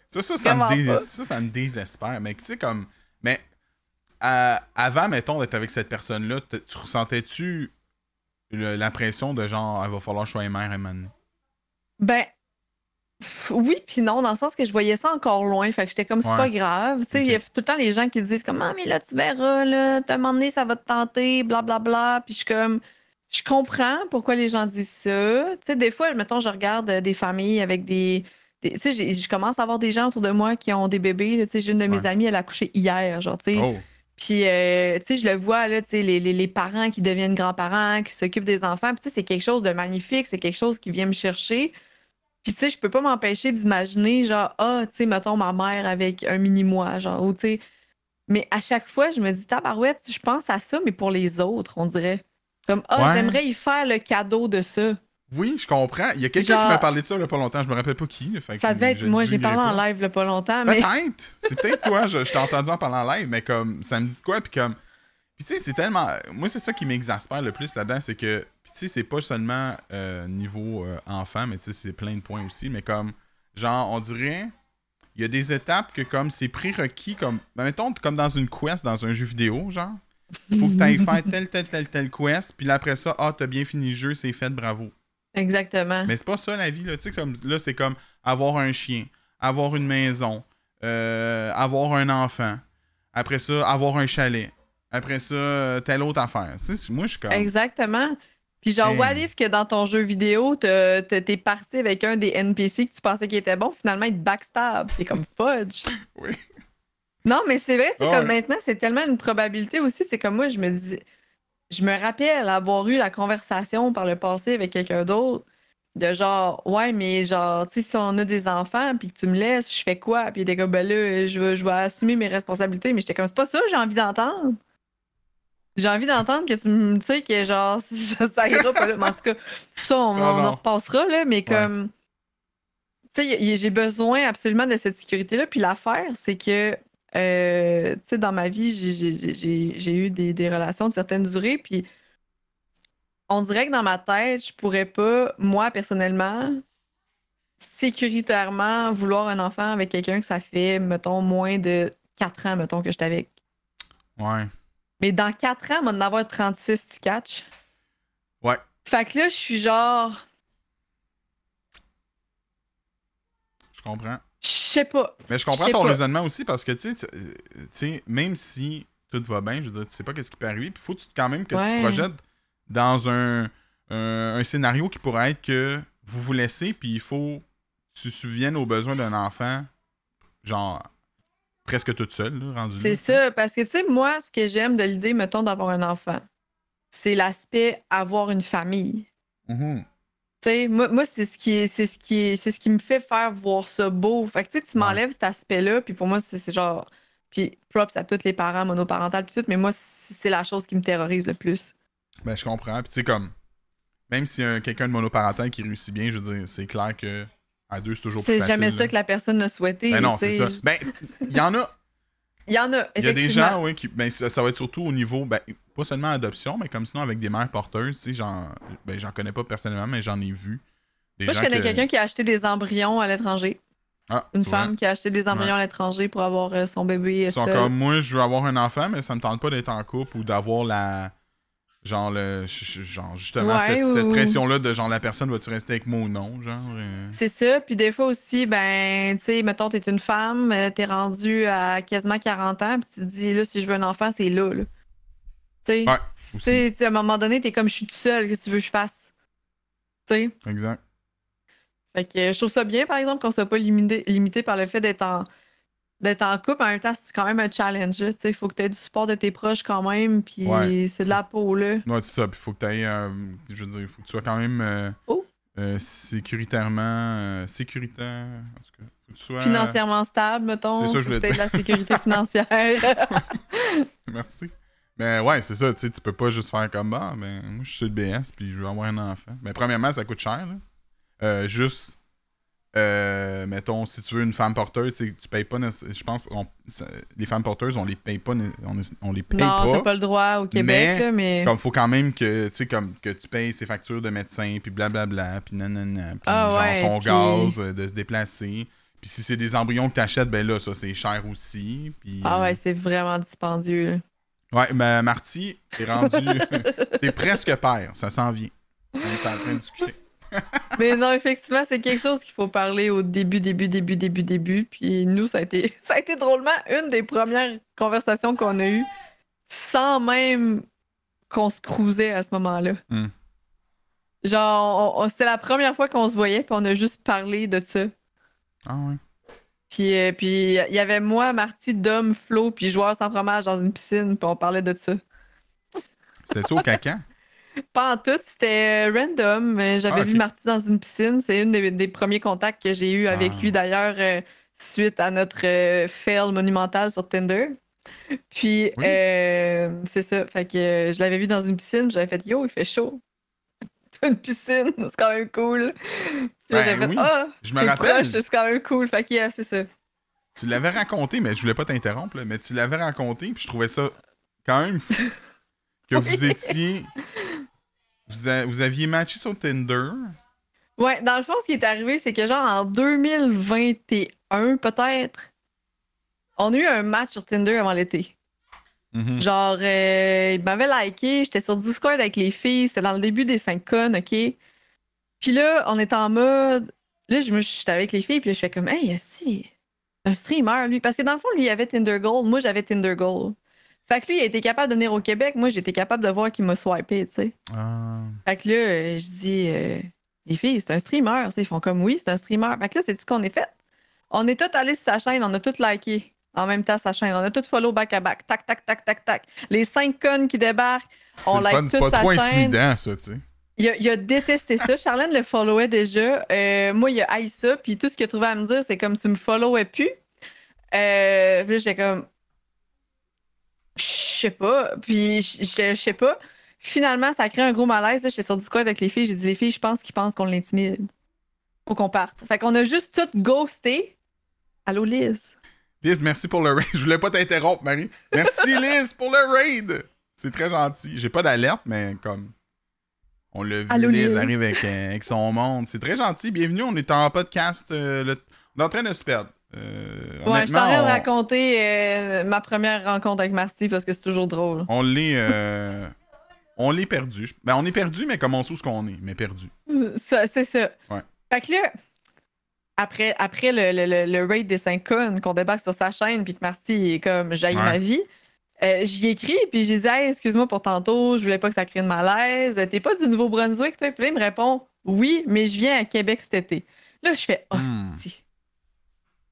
ça, ça, ça, me désespère. Mais tu sais, comme. Mais euh, avant, mettons, d'être avec cette personne-là, tu ressentais-tu l'impression de genre, ah, il va falloir choisir je mère Ben, oui, puis non, dans le sens que je voyais ça encore loin. Fait que j'étais comme, c'est pas grave. Tu sais, il y a tout le temps les gens qui disent comme, ah, mais là, tu verras, là, t'as un moment ça va te tenter, blablabla. Bla, bla. Puis je suis comme, je comprends pourquoi les gens disent ça. Tu sais, des fois, mettons, je regarde euh, des familles avec des. tu sais, je commence à avoir des gens autour de moi qui ont des bébés. Tu sais, j'ai une de mes amies, elle a couché hier, genre, tu sais. Oh. Puis, euh, tu sais, je le vois, là, tu sais, les, parents qui deviennent grands-parents, qui s'occupent des enfants. Puis, tu sais, c'est quelque chose de magnifique, c'est quelque chose qui vient me chercher. Puis, tu sais, je peux pas m'empêcher d'imaginer, genre, ah, tu sais, mettons ma mère avec un mini-moi, genre, ou tu sais. Mais à chaque fois, je me dis, tabarouette, je pense à ça, mais pour les autres, on dirait. Comme, ah, j'aimerais y faire le cadeau de ça. Oui, je comprends. Il y a quelqu'un qui m'a parlé de ça il n'y a pas longtemps. Je me rappelle pas qui. Fait ça devait être moi, je l'ai parlé en live il n'y a pas longtemps. Mais... Peut-être. C'est peut-être toi. Je, t'ai entendu en parler en live, mais comme ça me dit quoi. Puis comme. Puis tu sais, c'est tellement. Moi, c'est ça qui m'exaspère le plus là-dedans. C'est que. Puis tu sais, c'est pas seulement euh, niveau euh, enfant, mais tu sais, c'est plein de points aussi. Mais comme. Genre, on dirait. Il y a des étapes que comme c'est prérequis. Comme. Ben, mettons, comme dans une quest, dans un jeu vidéo, genre. Faut que tu faire telle, telle, telle, telle quest. Puis après ça, ah, t'as bien fini le jeu, c'est fait, bravo. Exactement. Mais c'est pas ça la vie, là. Tu sais, comme, là, c'est comme avoir un chien, avoir une maison, euh, avoir un enfant. Après ça, avoir un chalet. Après ça, euh, telle autre affaire. Tu sais, moi, je suis comme. Exactement. Puis genre, hey. what que dans ton jeu vidéo, t'es parti avec un des NPC que tu pensais qu'il était bon, finalement, il te backstab. T'es comme fudge. oui. Non, mais c'est vrai, c'est ah comme maintenant, c'est tellement une probabilité aussi. C'est comme moi, je me dis je me rappelle avoir eu la conversation par le passé avec quelqu'un d'autre de genre ouais mais genre tu sais si on a des enfants puis que tu me laisses je fais quoi puis des comme ben là je vais, assumer mes responsabilités mais j'étais comme c'est pas ça j'ai envie d'entendre j'ai envie d'entendre que tu me sais que genre ça, ira pas là mais en tout cas ça on, ah en repassera là mais comme tu sais j'ai besoin absolument de cette sécurité là puis l'affaire c'est que euh, tu sais, dans ma vie, j'ai eu des, relations de certaines durées, puis on dirait que dans ma tête, je pourrais pas, moi, personnellement, sécuritairement vouloir un enfant avec quelqu'un que ça fait, mettons, moins de 4 ans, mettons, que je avec. Ouais. Mais dans 4 ans, on va en avoir 36, tu catch Ouais. Fait que là, je suis genre... Je comprends. Je sais pas. Mais je comprends ton raisonnement aussi parce que, euh, tu sais, même si tout va bien, je veux sais pas qu'est-ce qui peut arriver, puis faut quand même que tu te projettes dans un, scénario qui pourrait être que vous vous laissez, puis il faut que tu souviennes aux besoins d'un enfant, genre presque toute seule, rendu. C'est ça, parce que, tu sais, moi, ce que j'aime de l'idée, mettons, d'avoir un enfant, c'est l'aspect avoir une famille. Mm-hmm sais moi, moi c'est ce qui c'est ce qui c'est ce qui me fait faire voir ça beau. Fait que tu m'enlèves cet aspect-là, puis pour moi, c'est genre. Puis props à tous les parents monoparentales, puis tout, mais moi, c'est la chose qui me terrorise le plus. Ben, je comprends. Puis tu sais, comme. Même si un quelqu'un de monoparental qui réussit bien, je veux dire, c'est clair que à deux, c'est toujours plus facile. C'est jamais ça que la personne a souhaité. mais ben non, c'est ça. Ben, il y en a. Il y en a. Il y a des gens, oui, qui. Ben, ça, va être surtout au niveau, ben, pas seulement adoption, mais comme sinon avec des mères porteuses, tu sais, j'en ben, connais pas personnellement, mais j'en ai vu. Moi, je connais quelqu'un qui a acheté des embryons à l'étranger. Ah, une femme qui a acheté des embryons à l'étranger pour avoir euh, son bébé. Ils sont euh, comme moi, je veux avoir un enfant, mais ça me tente pas d'être en couple ou d'avoir la Genre, le, genre justement, cette, pression-là de genre la personne vas tu rester avec moi ou non, genre. Euh? C'est ça. Puis des fois aussi, ben, tu sais, mettons, t'es une femme, euh, t'es rendue à quasiment 40 ans, puis tu te dis, là, si je veux un enfant, c'est là, là. Tu sais, à un moment donné, t'es comme, je suis toute seule, qu'est-ce que tu veux que je fasse? Tu sais? Exact. Fait que euh, je trouve ça bien, par exemple, qu'on soit pas limité, limité par le fait d'être en d'être en couple, en même temps, c'est quand même un challenge. Il faut que tu aies du support de tes proches quand même, puis c'est de la peau. Là. Ouais, c'est ça. Puis il faut que tu aies... Euh, je veux dire, il faut que tu sois quand même euh, oh. Euh, sécuritairement, sécuritaire. En tout cas, faut que tu sois, Financièrement stable, mettons. C'est ça, je voulais dire. de la sécurité financière. Merci. Mais ouais, c'est ça. Tu sais, tu peux pas juste faire comme bah, ben, moi, je suis le BS, puis je veux avoir un enfant. Mais ben, premièrement, ça coûte cher. Là. juste euh, mettons, si tu veux une femme porteuse, tu payes pas. Je pense les femmes porteuses, on les paye pas. On, les paye non, pas. t'as pas le droit au Québec, mais. faut quand même que, comme, que tu payes ses factures de médecin, puis blablabla, puis nanana, puis ah son gaz, euh, de se déplacer. Puis si c'est des embryons que t'achètes, ben là, ça, c'est cher aussi. Ah ouais, euh, c'est vraiment dispendieux. Ouais, mais Marty, t'es rendu. t'es presque père, ça s'en vient. On est en train de discuter. Mais non, effectivement, c'est quelque chose qu'il faut parler au début, début, début, début, début. Puis nous, ça a été, ça a drôlement une des premières conversations qu'on a eues sans même qu'on se cruisait à ce moment-là. Hmm. Genre, c'était la première fois qu'on se voyait, puis on a juste parlé de ça. Ah oui. Euh, puis il y avait moi, Marty, Dom, Flo, puis joueur sans fromage dans une piscine, puis on parlait de ça. C'était-tu au caca? Pas en tout, c'était euh, random. Euh, j'avais ah, vu Marty dans une piscine. C'est une des, premiers contacts que j'ai eu avec ah. lui d'ailleurs euh, suite à notre fail monumental sur Tinder. Puis c'est ça. Fait que je l'avais vu dans une piscine, j'avais fait Yo, il fait chaud. T'as une piscine, c'est quand même cool. Ben, j'avais fait Ah, je me rappelle. c'est quand même cool. Fait que c'est ça. Tu l'avais raconté, mais je voulais pas t'interrompre, mais tu l'avais raconté, puis je trouvais ça quand même que vous étiez vous, aviez matché sur Tinder? Ouais, dans le fond, ce qui est arrivé, c'est que genre en 2021, peut-être, on a eu un match sur Tinder avant l'été. Mm-hmm. Genre, euh, il m'avait liké, j'étais sur Discord avec les filles, c'était dans le début des 5 connes, ok? Puis là, on est en mode. Là, je me suis avec les filles, puis là, je fais comme, hey, si, un streamer, lui. Parce que dans le fond, lui, il avait Tinder Gold, moi, j'avais Tinder Gold. Fait que lui, il a été capable de venir au Québec. Moi, j'étais capable de voir qu'il m'a swipé, tu sais. Ah. Fait que là, euh, je dis, euh, les filles, c'est un streamer. Ils font comme oui, c'est un streamer. Fait que là, c'est ce qu'on est fait. On est tous allés sur sa chaîne, on a tous liké en même temps sa chaîne. On a tous follow back à back. Tac, tac, tac, tac, tac. Les cinq connes qui débarquent, on like toute pas trop intimidant, ça, tu sais. Il a, détesté ça. Charlène le followait déjà. Euh, moi, il a haï ça. Puis tout ce qu'il a trouvé à me dire, c'est comme tu me followais plus. Euh, puis j'étais comme, je sais pas. Puis, je sais pas. Finalement, ça crée un gros malaise. J'étais sur Discord avec les filles. J'ai dit, les filles, je pense qu'ils pensent qu'on l'intimide. Faut qu'on parte. Fait qu'on a juste tout ghosté. Allô, Liz. Liz, merci pour le raid. Je voulais pas t'interrompre, Marie. Merci, Liz, pour le raid. C'est très gentil. J'ai pas d'alerte, mais comme. On l'a vu, Liz, arrive euh, avec, son monde. C'est très gentil. Bienvenue. On est en podcast. Euh, on est en train de se perdre. Euh, ouais, je de raconter euh, ma première rencontre avec Marty parce que c'est toujours drôle. On l'est. Euh, on perdu. Ben, on est perdu, mais comment on sait ce qu'on est, mais perdu. c'est ça. Ouais. Fait que après, après le, raid des 5 cons qu'on débarque sur sa chaîne, puis que Marty est comme j'aille ma vie. j'y écris, puis je disais, excuse-moi pour tantôt, je voulais pas que ça crée de malaise. T'es pas du Nouveau-Brunswick, toi? il me répond, oui, mais je viens à Québec cet été. Là, je fais, hmm. hostie.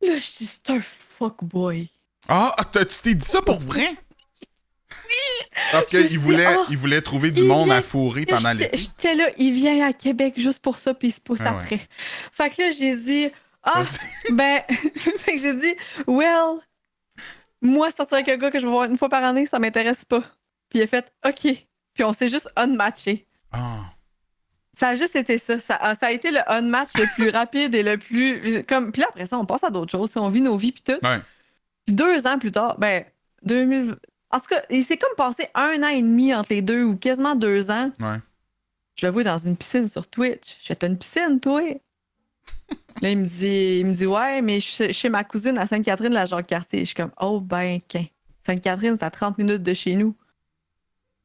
Là, je dis, c'est un fuckboy. Ah, ah tu t'es dit ça pour vrai? Oui! Parce qu'il voulait, ah, voulait trouver du monde à fourrer pendant l'été. J'étais là, il vient à Québec juste pour ça, puis il se pousse ah après. Fait que là, j'ai dit, ah, ben, fait que j'ai dit, well, moi, sortir avec un gars que je vois une fois par année, ça m'intéresse pas. Puis il a fait, OK. Puis on s'est juste unmatché. Ah. Ça a juste été ça. Ça a, été le on match le plus rapide et le plus. Comme... Puis là, après ça, on passe à d'autres choses. On vit nos vies, puis tout. deux ans plus tard, ben, 2000. En tout cas, il s'est comme passé un an et demi entre les deux, ou quasiment deux ans. Je le vois dans une piscine sur Twitch. j'étais T'as une piscine, toi? là, il me dit, il me dit Ouais, mais je suis chez ma cousine à Sainte-Catherine, la Jacques-Cartier. Je suis comme Oh, ben, Sainte-Catherine, c'est à 30 minutes de chez nous.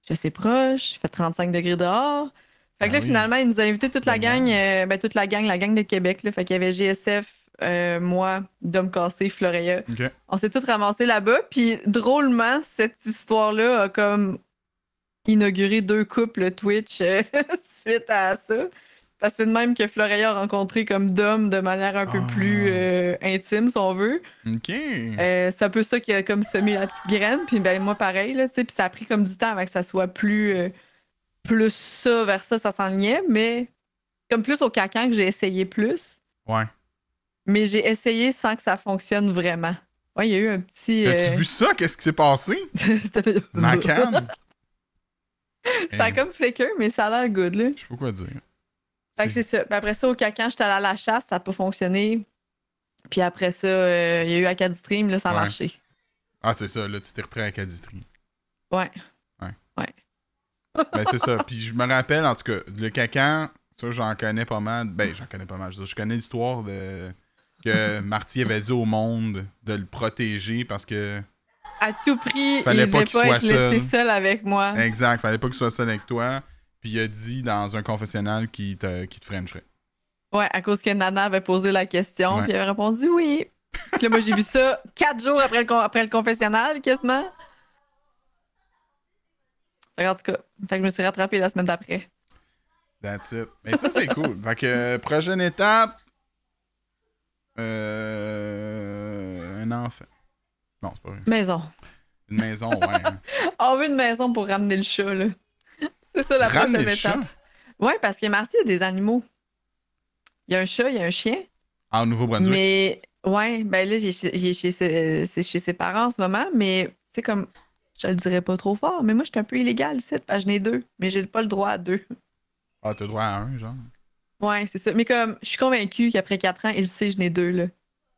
Je sais proche, il fait 35 degrés dehors. Fait que là, ah finalement, il nous a invité toute la gang, euh, ben, toute la gang, la gang de Québec. Là. Fait qu'il y avait GSF, euh, moi, Dom Cassé, Floreya. On s'est tous ramassés là-bas. Puis drôlement, cette histoire-là a comme inauguré deux couples Twitch euh, suite à ça. Parce que c'est de même que Floreya a rencontré comme Dom de manière un peu ah. plus intime, si on veut. OK. c'est un peu ça qui a comme semé la petite graine. Puis ben, moi, pareil, là, tu sais. Puis ça a pris comme du temps avant que ça soit plus plus ça vers ça, ça s'enlignait, mais comme plus au cacan que j'ai essayé plus. Ouais. Mais j'ai essayé sans que ça fonctionne vraiment. Ouais, il y a eu un petit. Euh, As-tu vu ça? Qu'est-ce qui s'est passé? Ma canne. ça a comme flicker, mais ça a l'air good, là. Je sais pas quoi dire. Fait que c'est ça. Puis après ça, au cacan, j'étais allé à la chasse, ça peut pas fonctionné. Puis après ça, euh, il y a eu Acadistream, là, ça a marché. Ah, c'est ça, là, tu t'es repris à Acadistream. Ouais ben, c'est ça. Puis je me rappelle, en tout cas, le cacan, ça, j'en connais pas mal. Ben, j'en connais pas mal. Je, connais l'histoire de que Marty avait dit au monde de le protéger parce que. À tout prix, fallait pas, qu'il soit seul. laissé seul avec moi. Exact, fallait pas qu'il soit seul avec toi. Puis il a dit dans un confessionnal qu'il te, te frencherait. Ouais, à cause que Nana avait posé la question, puis il avait répondu oui. Puis là, moi, j'ai vu ça quatre jours après le, après le confessionnal, quasiment regarde tout cas, fait que je me suis rattrapé la semaine d'après. That's it. Mais ça, c'est cool. Fait que, euh, prochaine étape. Euh, un enfant. Non, c'est pas vrai. Maison. Une maison, ouais. On veut une maison pour ramener le chat, là. C'est ça la ramener prochaine le étape. Chat? Ouais, parce que Marty a des animaux. Il y a un chat, il y a un chien. Ah, au Nouveau-Brunswick. Mais, ouais, ben là, j'ai chez, chez ses parents en ce moment, mais, c'est comme je le dirais pas trop fort, mais moi, je suis un peu illégal ici, parce que deux, mais j'ai pas le droit à deux. Ah, t'as le droit à un, genre? Ouais, c'est ça. Mais comme, je suis convaincu qu'après quatre ans, il sait, que je n'ai deux, là.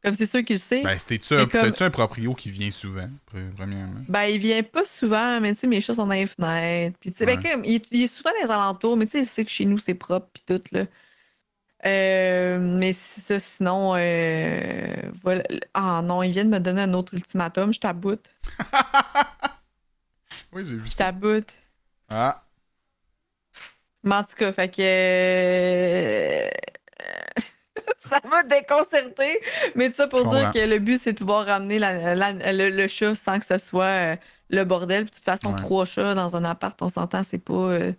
Comme c'est sûr qu'il sait. Ben, c'était-tu un, un proprio qui vient souvent, premièrement? Ben, il vient pas souvent, mais tu sais, mes choses sont dans les fenêtres. Puis, tu sais, ben, comme, il, est souvent dans les alentours, mais tu sais, il sait que chez nous, c'est propre, puis tout, là. Euh, mais ça, sinon, euh, voilà. Ah non, il vient de me donner un autre ultimatum, je taboute. Oui, j'ai vu ça. boot. Ah. Mais en tout cas, fait que. Euh, ça m'a déconcerté. Mais tout ça pour dire que le but, c'est de pouvoir ramener le, chat sans que ce soit euh, le bordel. Puis, de toute façon, trois chats dans un appart, on s'entend, c'est pas. Euh,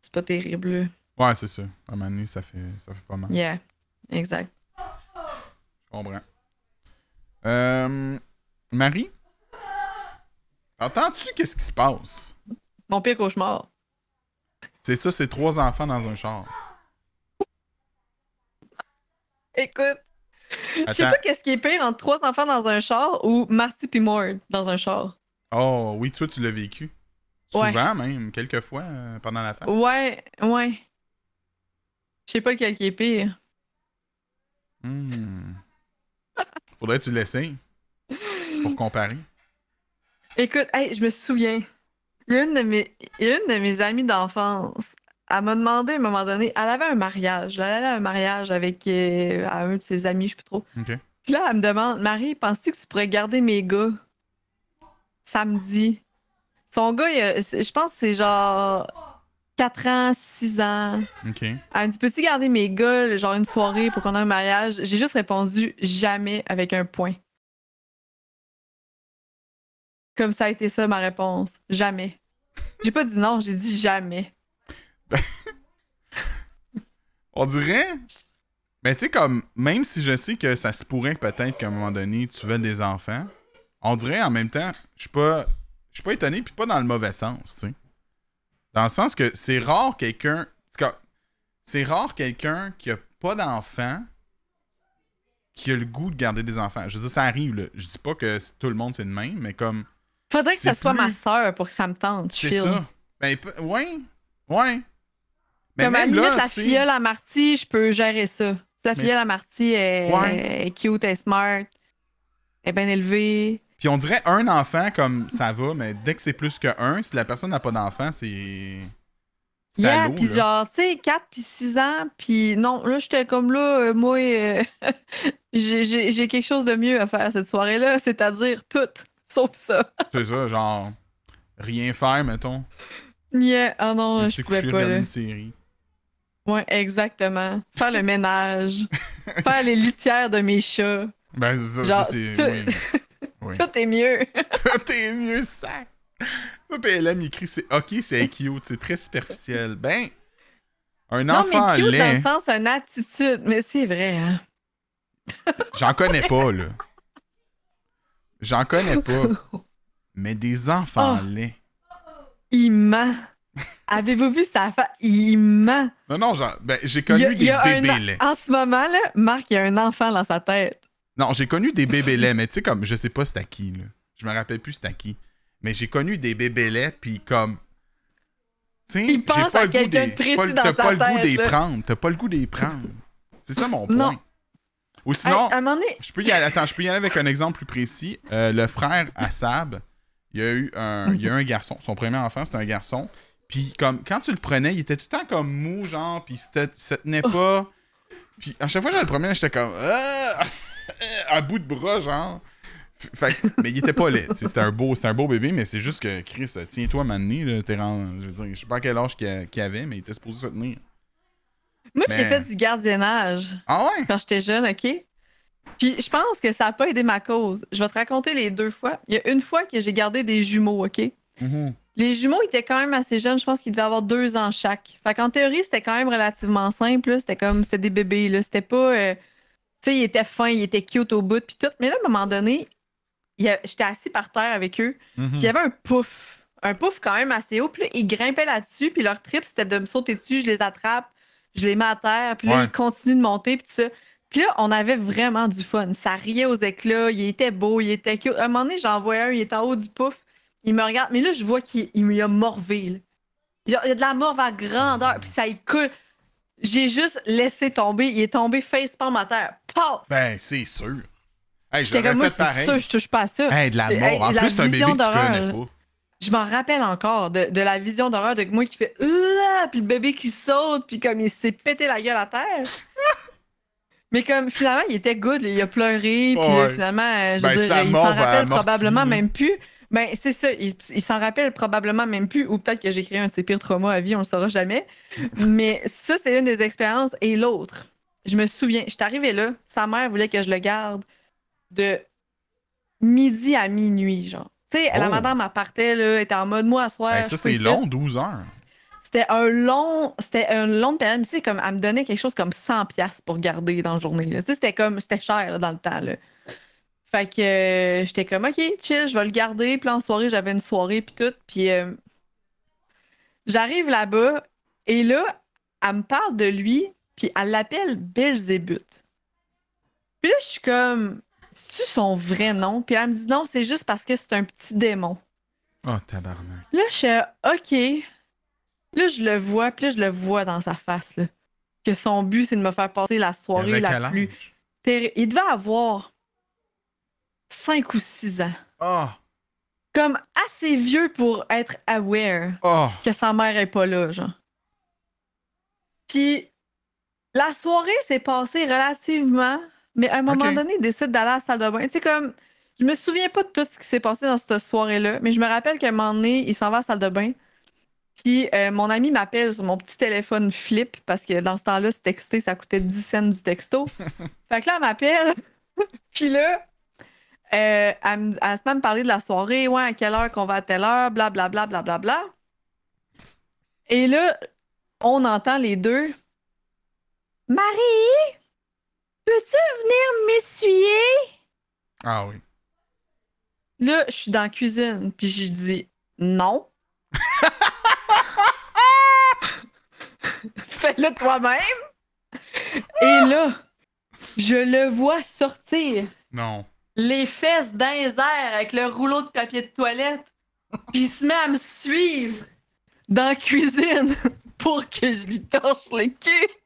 c'est pas terrible. Ouais, c'est ça. À un moment donné, ça fait, ça fait pas mal. Yeah, exact. Je comprends. Euh, Marie, Entends-tu qu'est-ce qui se passe? Mon pire cauchemar. C'est ça, c'est trois enfants dans un char. Écoute, je sais pas qu'est-ce qui est pire entre trois enfants dans un char ou Marty Pymore dans un char. Oh oui, toi tu l'as vécu. Souvent même, quelques fois euh, pendant la fête. Ouais, ouais. Je sais pas lequel qui est pire. Hmm. Faudrait que tu l'essayes pour comparer. Écoute, je me souviens, il une de mes, une de mes amies d'enfance, elle m'a demandé à un moment donné, elle avait un mariage, elle allait à un mariage avec euh, un de ses amis, je sais plus trop. Puis là, elle me demande, Marie, penses-tu que tu pourrais garder mes gars samedi? Son gars, je pense que c'est genre 4 ans, 6 ans. Elle me dit, peux-tu garder mes gars, genre une soirée pour qu'on ait un mariage? J'ai juste répondu jamais avec un point. Comme ça a été ça ma réponse. Jamais. J'ai pas dit non, j'ai dit jamais. On dirait. Mais tu sais, comme, même si je sais que ça se pourrait peut-être qu'à un moment donné, tu veux des enfants, on dirait en même temps, je suis pas, suis pas étonné, puis pas dans le mauvais sens, tu sais. Dans le sens que c'est rare quelqu'un. C'est rare quelqu'un qui a pas d'enfants qui a le goût de garder des enfants. Je veux dire, ça arrive, là. Je dis pas que tout le monde c'est le même, mais comme Faudrait que ce soit ma soeur pour que ça me tente. C'est ça. Ben, ouais. Ouais. Mais Comme à la limite, la filleule à Marty, je peux gérer ça. La filleule à Marty est... est cute, elle est smart est bien élevée. Puis on dirait un enfant, comme ça va, mais dès que c'est plus que un, si la personne n'a pas d'enfant, c'est. Yeah, puis genre, tu sais, 4 puis 6 ans, puis non, là, j'étais comme là, euh, moi, euh, j'ai quelque chose de mieux à faire cette soirée-là, c'est-à-dire tout sauf ça. C'est ça, genre, rien faire, mettons. Yeah, oh non, je pouvais pas. Regarder une série. Ouais, exactement. Faire le ménage, faire les litières de mes chats. Ben, c'est ça, ça c'est. Tout... Oui. tout est mieux. tout est mieux, ça. Ça, PLM écrit c'est OK, c'est cute, c'est très superficiel. Ben, un enfant non, mais cute laid. dans le sens, une attitude, mais c'est vrai, hein. J'en connais pas, là. J'en connais pas. mais des enfants ah. laids. Il ment. Avez-vous vu sa femme? Il ment. Non, non, ben, j'ai connu des bébés laids. En ce moment, là, Marc, il y a un enfant dans sa tête. Non, j'ai connu des bébés laids, mais tu sais, comme, je sais pas c'est à qui, là. Je me rappelle plus c'est à qui. Mais j'ai connu des bébés laids, puis comme. Tu sais, il pas à quelqu'un le goût d'y prendre. n'as pas le goût d'y prendre. C'est ça mon point. Ou sinon, je peux y aller, attends, je peux y aller avec un exemple plus précis. Euh, le frère Assab, il y a eu un, il un garçon. Son premier enfant, c'était un garçon. Puis comme quand tu le prenais, il était tout le temps comme mou, genre, puis il se tenait oh. pas. Puis à chaque fois que j'avais le premier, j'étais comme ah! à bout de bras, genre. mais il était pas laid. C'était un, beau, un beau bébé, mais c'est juste que Chris, tiens-toi, rendu... Je, je sais pas quel âge qu'il avait, mais il était supposé se tenir. Moi, j'ai fait du gardiennage. Ah quand j'étais jeune, OK? Puis je pense que ça n'a pas aidé ma cause. Je vais te raconter les deux fois. Il y a une fois que j'ai gardé des jumeaux, OK? Mm-hmm. Les jumeaux étaient quand même assez jeunes. Je pense qu'ils devaient avoir deux ans chaque. Fait qu'en théorie, c'était quand même relativement simple. C'était comme, c'était des bébés. C'était pas. Euh, tu sais, ils étaient fins, ils étaient cute au bout, puis tout. Mais là, à un moment donné, j'étais assis par terre avec eux. Mm-hmm. Puis il y avait un pouf. Un pouf quand même assez haut. Puis là, ils grimpaient là-dessus. Puis leur trip, c'était de me sauter dessus. Je les attrape je les mis à terre, puis là, continue de monter, puis tout ça. Puis là, on avait vraiment du fun. Ça riait aux éclats, il était beau, il était cute. À un moment donné, j'en vois un, il est en haut du pouf, il me regarde, mais là, je vois qu'il m'y a morvé. il y a de la morve à grandeur, puis ça écoute. coule. J'ai juste laissé tomber, il est tombé face par ma terre. Pas! Ben, c'est sûr. je moi, c'est Sûr, je touche pas à ça. de la morve, en plus, c'est un bébé que tu pas je m'en rappelle encore de, la vision d'horreur de moi qui fait puis le bébé qui saute, puis comme il s'est pété la gueule à terre. Mais comme finalement, il était good, il a pleuré, puis finalement, euh, je ben, dire, il s'en rappelle probablement même plus. Ben, c'est ça, il, s'en rappelle probablement même plus, ou peut-être que j'ai créé un de ses pires traumas à vie, on le saura jamais. Mais ça, c'est une des expériences. Et l'autre, je me souviens, je suis arrivée là, sa mère voulait que je le garde de midi à minuit, genre. Tu sais, la oh. madame, elle partait, elle était en mode, moi, à soir. ça, c'est long, 12 heures. C'était un long, c'était un long période. Tu comme, elle me donnait quelque chose comme 100 pièces pour garder dans la journée. Tu sais, c'était comme, c'était cher dans le temps. Fait que euh, j'étais comme, OK, chill, je vais le garder. Puis en soirée, j'avais une soirée, puis tout. Puis euh, j'arrive là-bas, et là, elle me parle de lui, puis elle l'appelle Belzébuth. Puis là, je suis comme, cest son vrai nom? Puis elle me dit non, c'est juste parce que c'est un petit démon. Oh, tabarnak. Là, je suis OK. Là, je le vois, puis là, je le vois dans sa face, là. Que son but, c'est de me faire passer la soirée la plus. Il devait avoir 5 ou 6 ans. Oh. Comme assez vieux pour être aware ah! que sa mère est pas là, genre. Puis la soirée s'est passée relativement mais à un moment donné, il décide d'aller à la salle de bain. C'est comme. Je me souviens pas de tout ce qui s'est passé dans cette soirée-là, mais je me rappelle qu'à un moment donné, il s'en va à la salle de bain. Puis euh, mon ami m'appelle sur mon petit téléphone flip parce que dans ce temps-là, se texter, ça coûtait 10 cents du texto. fait que là, elle m'appelle. puis là, euh, elle, se met à me parler de la soirée. Ouais, à quelle heure qu'on va à telle heure, blablabla, blablabla. Bla, bla, bla. Et là, on entend les deux. Marie! Peux-tu venir m'essuyer? Ah oui. Là, je suis dans la cuisine, puis j'ai dit non. Fais-le toi-même. Et là, je le vois sortir. Non. Les fesses d'un air avec le rouleau de papier de toilette. Puis il se met à me suivre dans la cuisine pour que je lui torche le cul.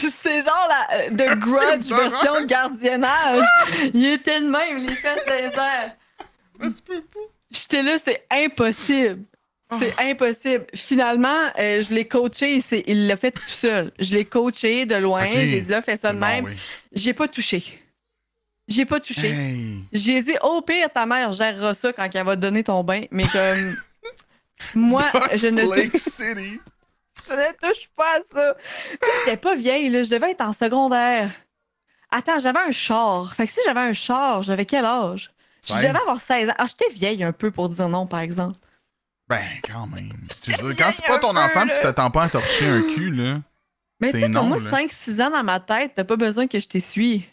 C'est genre la euh, The Grudge version hein? gardiennage. Il était de même, les fesses désert. J'étais là, c'est impossible. C'est ah. impossible. Finalement, euh, je l'ai coaché, il l'a fait tout seul. Je l'ai coaché de loin, j'ai dit là, fais ça de même. J'ai pas touché. J'ai pas touché. J'ai dit, au oh, pire, ta mère gérera ça quand elle va donner ton bain, mais comme. Moi, je ne. City. je ne touche pas à ça. tu sais, j'étais pas vieille, là. Je devais être en secondaire. Attends, j'avais un char. Fait que si j'avais un char, j'avais quel âge? Je devais avoir 16 ans. Ah, j'étais vieille un peu pour dire non, par exemple. Ben, quand même. Si tu... quand c'est pas ton enfant tu t'attends pas à torcher un cul, là. Mais tu moi, 5-6 ans dans ma tête, t'as pas besoin que je t'essuie.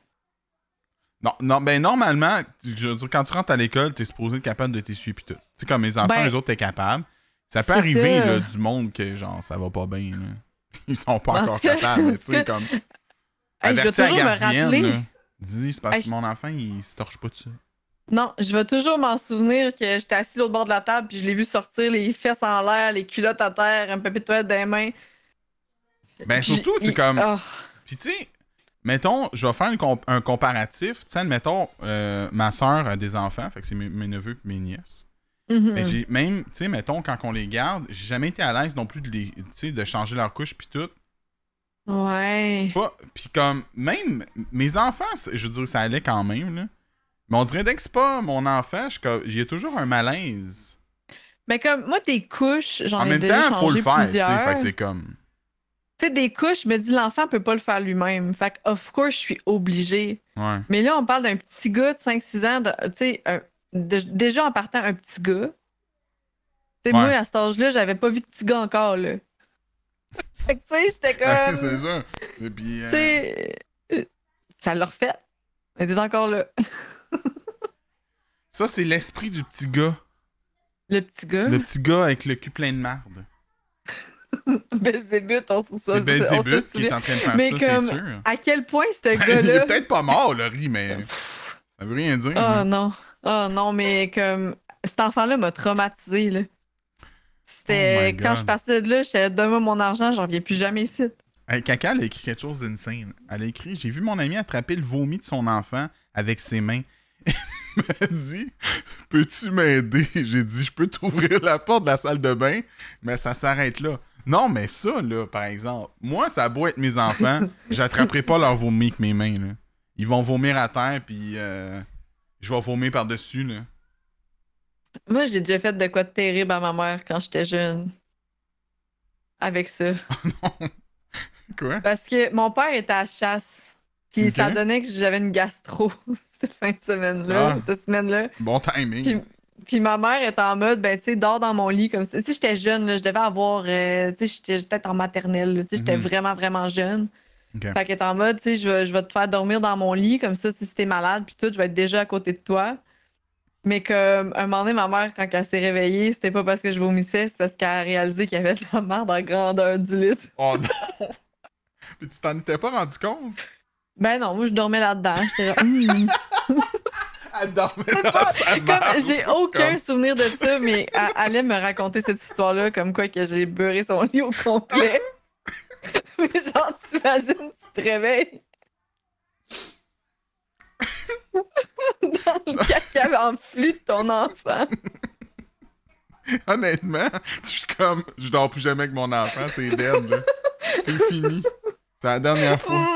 Non, non, ben normalement, je veux dire, quand tu rentres à l'école, t'es supposé être capable de t'essuyer pis tout. Tu sais, comme mes enfants, les ben, autres, t'es capable. Ça peut arriver, du monde que, genre, ça va pas bien. Ils sont pas encore capables, tu sais, comme. toujours la gardienne, Dis, c'est parce que mon enfant, il se torche pas dessus. Non, je vais toujours m'en souvenir que j'étais assis l'autre bord de la table puis je l'ai vu sortir les fesses en l'air, les culottes à terre, un peu dans les mains. Ben surtout, tu comme. Ah. Puis tu sais, mettons, je vais faire un comparatif. Tu sais, euh, ma soeur a des enfants, fait que c'est mes, mes neveux et mes nièces. Mhm. Mais j'ai même, tu sais, mettons, quand on les garde, j'ai jamais été à l'aise non plus de les, de changer leur couche puis tout. Ouais. puis comme, même mes enfants, je veux dire, ça allait quand même, là. Mais on dirait dès que c'est pas mon enfant, j'ai toujours un malaise. Mais comme, moi, des couches, j'en en ai même temps, faut le faire, tu sais, fait que c'est comme... Tu sais, des couches, je me dis, l'enfant peut pas le faire lui-même. Fait que, of course, je suis obligée. Ouais. Mais là, on parle d'un petit gars de 5-6 ans, tu sais, déjà en partant un petit gars. Tu sais, moi, à cet âge-là, j'avais pas vu de petit gars encore, là. fait que, tu sais, j'étais ah, comme. Ouais, c'est ça. Et puis. Euh, euh... Ça l'a refait. Mais t'es encore là. ça, c'est l'esprit du petit gars. Le petit gars? Le petit gars avec le cul plein de marde. Belzébut on se ça. C'est Belzébut qui est en train de faire ça, c'est sûr. À quel point ce gars-là. Ben, il est peut-être pas mort, le riz, mais. ça veut rien dire. Oh non. Oh non, mais comme cet enfant-là m'a traumatisé. Là. C'était oh quand je passais de là, je j'étais donne-moi mon argent, j'en reviens plus jamais ici. Caca, elle a écrit quelque chose d'insane. Elle a écrit J'ai vu mon ami attraper le vomi de son enfant avec ses mains. Elle m'a dit Peux-tu m'aider J'ai dit Je peux t'ouvrir la porte de la salle de bain, mais ça s'arrête là. Non, mais ça, là, par exemple, moi, ça a beau être mes enfants, j'attraperai pas leur vomi avec mes mains. Là. Ils vont vomir à terre, puis. Euh, je vais vomir par-dessus, là. Moi, j'ai déjà fait de quoi de terrible à ma mère quand j'étais jeune. Avec ça. Oh non! Quoi? Parce que mon père était à chasse. Puis ça donnait que j'avais une gastro cette fin de semaine-là, ah. cette semaine Bon timing. Puis, ma mère était en mode, ben, tu sais, dors dans mon lit comme ça. Si j'étais jeune, je devais avoir, euh, tu sais, j'étais peut-être en maternelle, tu sais, j'étais mhm. vraiment, vraiment jeune. Fait qu'elle est en mode, tu sais, je vais, te faire dormir dans mon lit, comme ça, si c'était malade, puis tout, je vais être déjà à côté de toi. Mais comme, un moment donné, ma mère, quand elle s'est réveillée, c'était pas parce que je vomissais, c'est parce qu'elle a réalisé qu'il y avait de la merde en grandeur du lit. Oh non! Mais tu t'en étais pas rendu compte? Ben non, moi, je dormais là-dedans. J'étais là, hmm. Elle dormait J'ai aucun souvenir de ça, mais elle allait me raconter cette histoire-là, comme quoi que j'ai beurré son lit au complet. Mais genre, t'imagines, tu te réveilles. Dans le caca en flux de ton enfant. Honnêtement, je suis comme, je dors plus jamais avec mon enfant, c'est dead, là. C'est fini. C'est la dernière fois.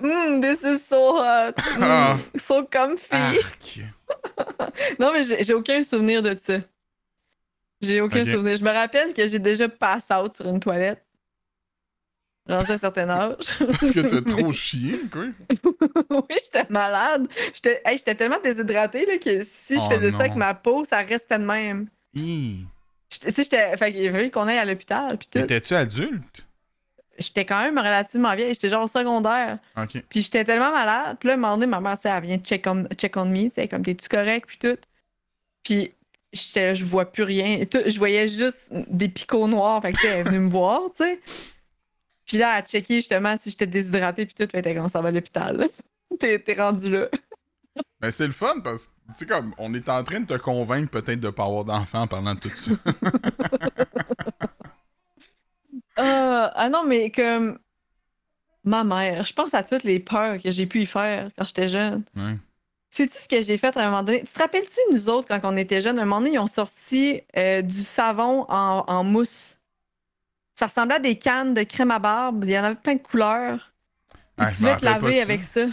Mm, this is so hot. Mmh, ah. So comfy. non, mais j'ai aucun souvenir de ça. J'ai aucun souvenir. Je me rappelle que j'ai déjà passé out sur une toilette. J'en à un certain âge. Parce que t'as trop chié, quoi. oui, j'étais malade. J'étais tellement déshydratée là, que si je oh faisais ça avec ma peau, ça restait de même. Tu j'étais. Fait fallait qu'on aille à l'hôpital. Étais-tu adulte? J'étais quand même relativement vieille. J'étais genre secondaire. OK. Puis j'étais tellement malade. Puis là, un moment donné, ma mère, elle vient check on, check on me. c'est comme, t'es-tu correct? Puis tout. Puis je vois plus rien. Je voyais juste des picots noirs. Fait que, elle est venue me voir, tu sais. Puis là, à checker justement si j'étais déshydraté puis tout, tu t'es comme ça va à l'hôpital. t'es, rendu là. Mais c'est le fun parce que, tu sais, comme, on est en train de te convaincre peut-être de pas avoir d'enfant en parlant de tout ça. euh, ah non, mais comme. Ma mère, je pense à toutes les peurs que j'ai pu y faire quand j'étais jeune. Ouais. Sais-tu ce que j'ai fait à un moment donné? Tu te rappelles-tu, nous autres, quand on était jeunes, à un moment donné, ils ont sorti euh, du savon en mousse ça ressemblait à des cannes de crème à barbe. Il y en avait plein de couleurs. Ah, tu voulais te laver avec ça.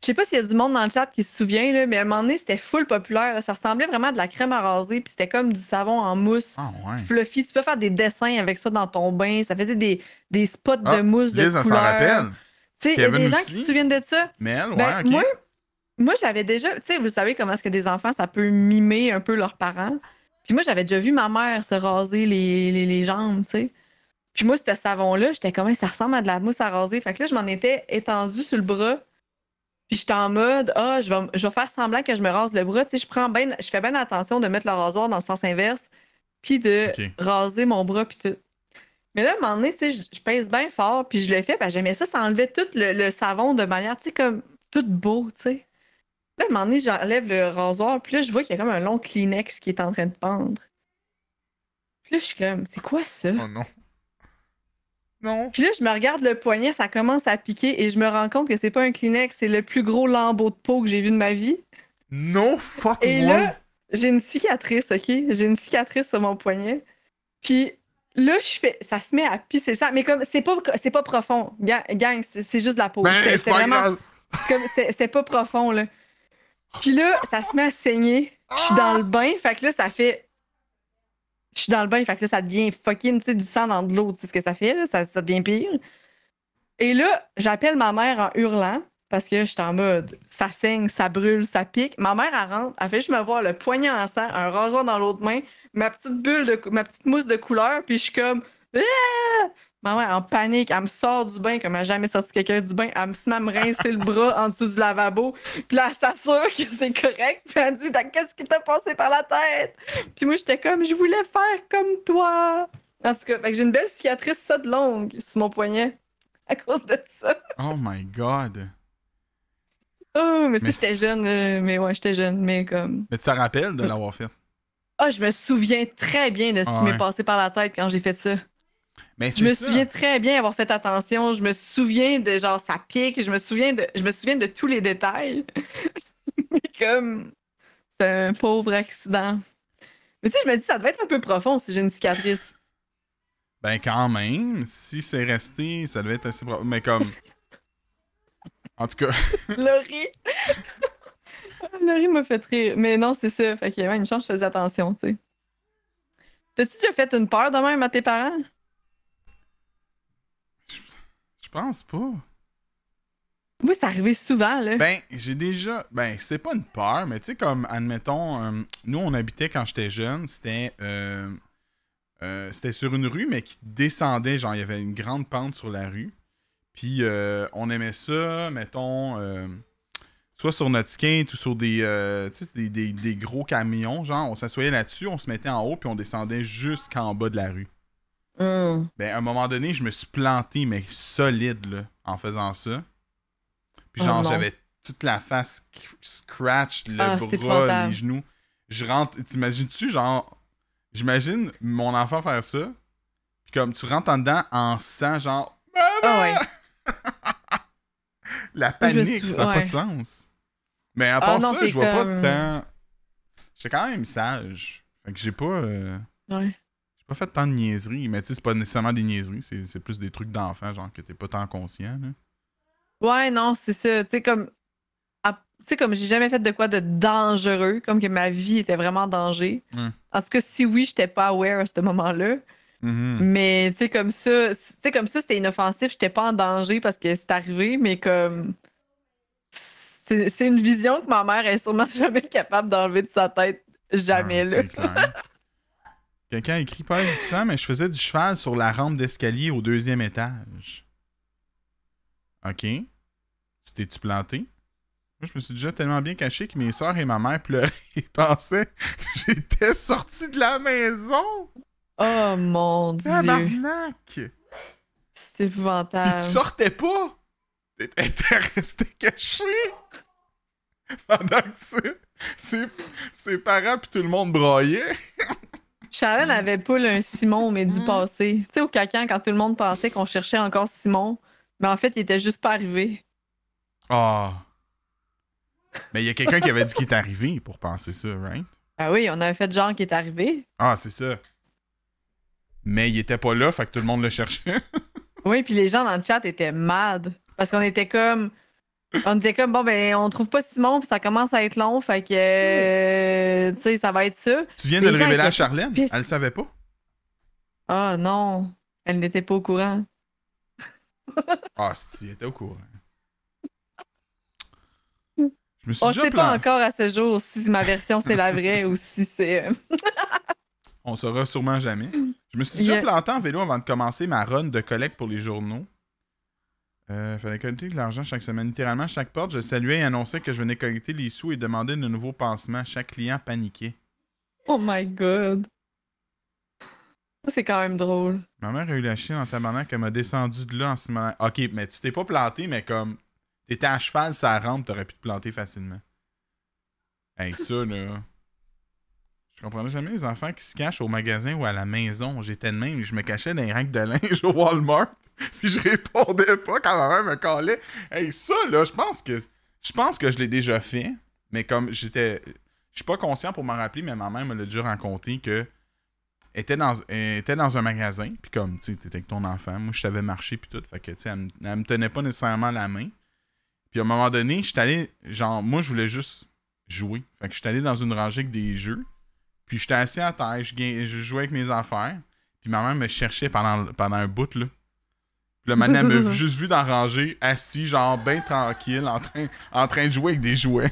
Je sais pas s'il y a du monde dans le chat qui se souvient, là, mais à un moment donné, c'était full populaire. Ça ressemblait vraiment à de la crème à raser, puis c'était comme du savon en mousse. Ah, Fluffy. Tu peux faire des dessins avec ça dans ton bain. Ça faisait des, spots de ah, mousse de ça rappelle. il y a des gens qui se souviennent de ça. Mais ben, Moi, j'avais déjà. Tu sais, vous savez comment est-ce que des enfants, ça peut mimer un peu leurs parents. Puis moi, j'avais déjà vu ma mère se raser les, les, les jambes, tu sais. Puis moi, ce savon-là, j'étais comme, ça ressemble à de la mousse à raser. Fait que là, je m'en étais étendue sur le bras. Puis j'étais en mode, ah, je vais, je faire semblant que je me rase le bras. Tu sais, je prends ben, je fais bien attention de mettre le rasoir dans le sens inverse, puis de raser mon bras, puis tout. Mais là, à un moment donné, tu sais, je, pèse bien fort, puis je le fais, ben, j'aimais ça, ça enlevait tout le, savon de manière, tu sais, comme tout beau, tu sais. Là, à un moment donné, j'enlève le rasoir, puis là, je vois qu'il y a comme un long Kleenex qui est en train de pendre. Puis là, je suis comme, c'est quoi ça? Oh non. Non. Puis là, je me regarde le poignet, ça commence à piquer et je me rends compte que c'est pas un Kleenex, c'est le plus gros lambeau de peau que j'ai vu de ma vie. Non, fuck Et là, j'ai une cicatrice, OK? J'ai une cicatrice sur mon poignet. Puis là, je fais, ça se met à pisser ça, mais comme c'est pas, pas profond, gang, c'est juste la peau. Ben, c'était vraiment, c'était pas profond là. Puis là, ça se met à saigner. Je suis dans le bain, fait que là, ça fait je suis dans le bain, fait que ça devient fucking, du sang dans de l'eau, tu sais ce que ça fait, ça, devient pire. Et là, j'appelle ma mère en hurlant parce que j'étais en mode ça saigne, ça brûle, ça pique. Ma mère, elle rentre, elle fait juste me voir le poignet en sang, un rasoir dans l'autre main, ma petite bulle de ma petite mousse de couleur, puis je suis comme ah! Maman, ben en panique, elle me sort du bain comme elle n'a jamais sorti quelqu'un du bain. Elle me se le bras en dessous du lavabo. Puis là, elle s'assure que c'est correct. Puis elle dit ben, Qu'est-ce qui t'a passé par la tête Puis moi, j'étais comme Je voulais faire comme toi. En tout cas, j'ai une belle cicatrice, ça de longue, sur mon poignet, à cause de ça. oh my god. Oh, mais tu sais, j'étais jeune. Euh, mais ouais, j'étais jeune. Mais comme. Mais tu te rappelles de l'avoir fait Ah, je me souviens très bien de ce qui ah m'est passé par la tête quand j'ai fait ça je me souviens très bien avoir fait attention. Je me souviens de genre ça pique. Je me souviens de, je me souviens de tous les détails. Mais comme c'est un pauvre accident. Mais tu sais, je me dis ça devait être un peu profond si j'ai une cicatrice. Ben quand même, si c'est resté, ça devait être assez profond. Mais comme. en tout cas. Laurie! Laurie m'a fait rire. Mais non, c'est ça. Fait qu'il y avait une chance, je faisais attention, tu sais. T'as-tu fait une peur de même à tes parents? Je pense pas. Oui, c'est arrivé souvent, là. Ben, j'ai déjà. Ben, c'est pas une peur, mais tu sais, comme, admettons, euh, nous, on habitait quand j'étais jeune, c'était. Euh, euh, c'était sur une rue, mais qui descendait, genre, il y avait une grande pente sur la rue. Puis, on aimait ça, mettons, soit sur notre skate ou sur des, des, des, gros camions, genre, on s'assoyait là-dessus, on se mettait en haut, puis on descendait jusqu'en bas de la rue. Hmm. Ben, à un moment donné, je me suis planté, mais solide, là, en faisant ça. Puis, oh genre, j'avais toute la face scratch, le ah, bras, les genoux. Je rentre. T'imagines-tu, genre. J'imagine mon enfant faire ça. Puis, comme, tu rentres en dedans en sang, genre. Ah Maman! la panique, ça n'a pas de sens. Mais à ah part ça, je vois pas de temps. J'étais quand même sage. Fait que j'ai pas. Euh, ouais pas fait tant de niaiseries, mais tu sais, c'est pas nécessairement des niaiseries, c'est plus des trucs d'enfant, genre que t'es pas tant conscient. Ouais, non, c'est ça. Tu sais, comme. Tu sais, comme j'ai jamais fait de quoi de dangereux, comme que ma vie était vraiment en danger. Hum. En tout cas, si oui, j'étais pas aware à ce moment-là. Mm-hmm. Mais tu sais, comme ça, tu comme ça, c'était inoffensif, j'étais pas en danger parce que c'est arrivé, mais comme. C'est une vision que ma mère est sûrement jamais capable d'enlever de sa tête. Jamais, ah, là. Quelqu'un écrit pas du sang, mais je faisais du cheval sur la rampe d'escalier au deuxième étage. OK. c'était tu planté? Moi, je me suis déjà tellement bien caché que mes soeurs et ma mère pleuraient et pensaient que j'étais sorti de la maison. Oh mon dieu. C'est épouvantable. Pis tu sortais pas. T'étais resté caché. Pendant que ses, ses parents puis tout le monde broyait. Sharon n'avait mm. pas un Simon, mais du mm. passé. Tu sais, au cacan, quand tout le monde pensait qu'on cherchait encore Simon, mais en fait, il était juste pas arrivé. Ah. Mais il y a quelqu'un qui avait dit qu'il est arrivé pour penser ça, right? Ah oui, on un fait genre qui est arrivé. Ah, c'est ça. Mais il était pas là, fait que tout le monde le cherchait. oui, puis les gens dans le chat étaient mad. Parce qu'on était comme on était comme, bon, ben, on trouve pas Simon, puis ça commence à être long, fait que, euh, tu sais, ça va être ça. Tu viens de le révéler à Charlène? Elle le savait pas? Ah non, elle n'était pas au courant. Ah, si, elle était au courant. Je me suis On déjà sait pas encore à ce jour si ma version c'est la vraie ou si c'est. Euh, on saura sûrement jamais. Je me suis déjà planté en vélo avant de commencer ma run de collecte pour les journaux. Euh, fallait collecter de l'argent chaque semaine. Littéralement, chaque porte, je saluais et annonçais que je venais collecter les sous et demander de nouveaux pansements. Chaque client paniquait. Oh my god. c'est quand même drôle. Ma mère a eu la chienne en tabarnak. Elle m'a descendu de là en ce moment. Ok, mais tu t'es pas planté, mais comme t'étais à cheval, ça rentre. t'aurais pu te planter facilement. Hey, ça, là. Je comprenais jamais les enfants qui se cachent au magasin ou à la maison. J'étais de même, je me cachais dans les rangs de linge au Walmart, puis je répondais pas quand ma mère me calait. Hey, ça là, je pense que je pense que je l'ai déjà fait, mais comme j'étais je suis pas conscient pour m'en rappeler, mais ma mère me l'a déjà raconté que était dans était dans un magasin, puis comme tu étais avec ton enfant, moi je savais marcher puis tout, fait que tu elle, elle, me tenait pas nécessairement la main. Puis à un moment donné, j'étais allé genre moi je voulais juste jouer. Fait que j'étais allé dans une rangée avec des jeux. Puis j'étais assis à terre, je, jouais avec mes affaires. Puis ma mère me cherchait pendant, pendant un bout, là. Puis le matin, elle m'a juste vu dans ranger, assis, genre, bien tranquille, en train, en train de jouer avec des jouets.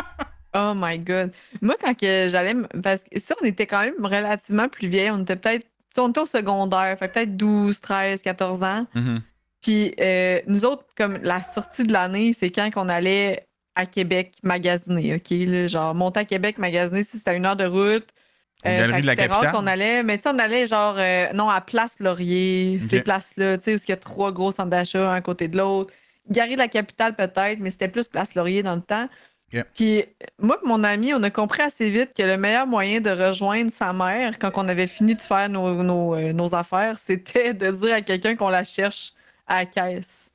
oh my God. Moi, quand que j'allais. Parce que ça, on était quand même relativement plus vieux. On était peut-être. On était au secondaire, fait peut-être 12, 13, 14 ans. Mm-hmm. Puis euh, nous autres, comme la sortie de l'année, c'est quand qu'on allait à Québec magasiner, OK? Là, genre, monter à Québec magasiner si c'était une heure de route. Euh, de la qu'on allait, mais tu on allait genre, euh, non, à Place Laurier, ces places-là, tu sais, où il y a trois gros centres d'achat un côté de l'autre. Garer de la capitale peut-être, mais c'était plus Place Laurier dans le temps. Puis moi et mon ami, on a compris assez vite que le meilleur moyen de rejoindre sa mère quand on avait fini de faire nos, nos euh, affaires, c'était de dire à quelqu'un qu'on la cherche à la caisse.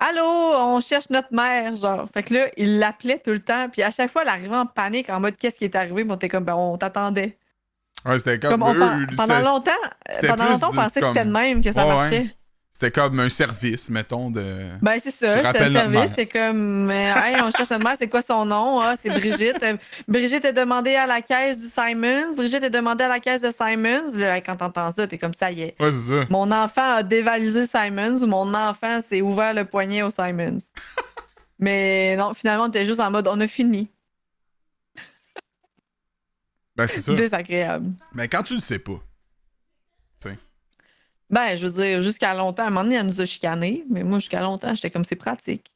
Allô, on cherche notre mère, genre. Fait que là, il l'appelait tout le temps. Puis à chaque fois, elle arrivait en panique, en mode qu'est-ce qui est arrivé? Bon, t'es comme, ben, on t'attendait. Ouais, c'était comme, comme on, pendant longtemps, pendant longtemps, on pensait que c'était le même, que ça marchait. C'était comme un service, mettons, de. Ben, c'est ça, c'est un service. C'est comme, on cherche notre mère, c'est quoi son nom? Ah, c'est Brigitte. Brigitte est demandée à la caisse du Simons. Brigitte est demandée à la caisse de Simons. quand t'entends ça, t'es comme, ça y est. Mon enfant a dévalisé Simons ou mon enfant s'est ouvert le poignet au Simons. Mais non, finalement, t'es juste en mode, on a fini. Ben, c'est ça. Désagréable. Mais quand tu ne sais pas. Ben, je veux dire, jusqu'à longtemps, à un moment donné, elle nous a chicané, mais moi, jusqu'à longtemps, j'étais comme c'est pratique.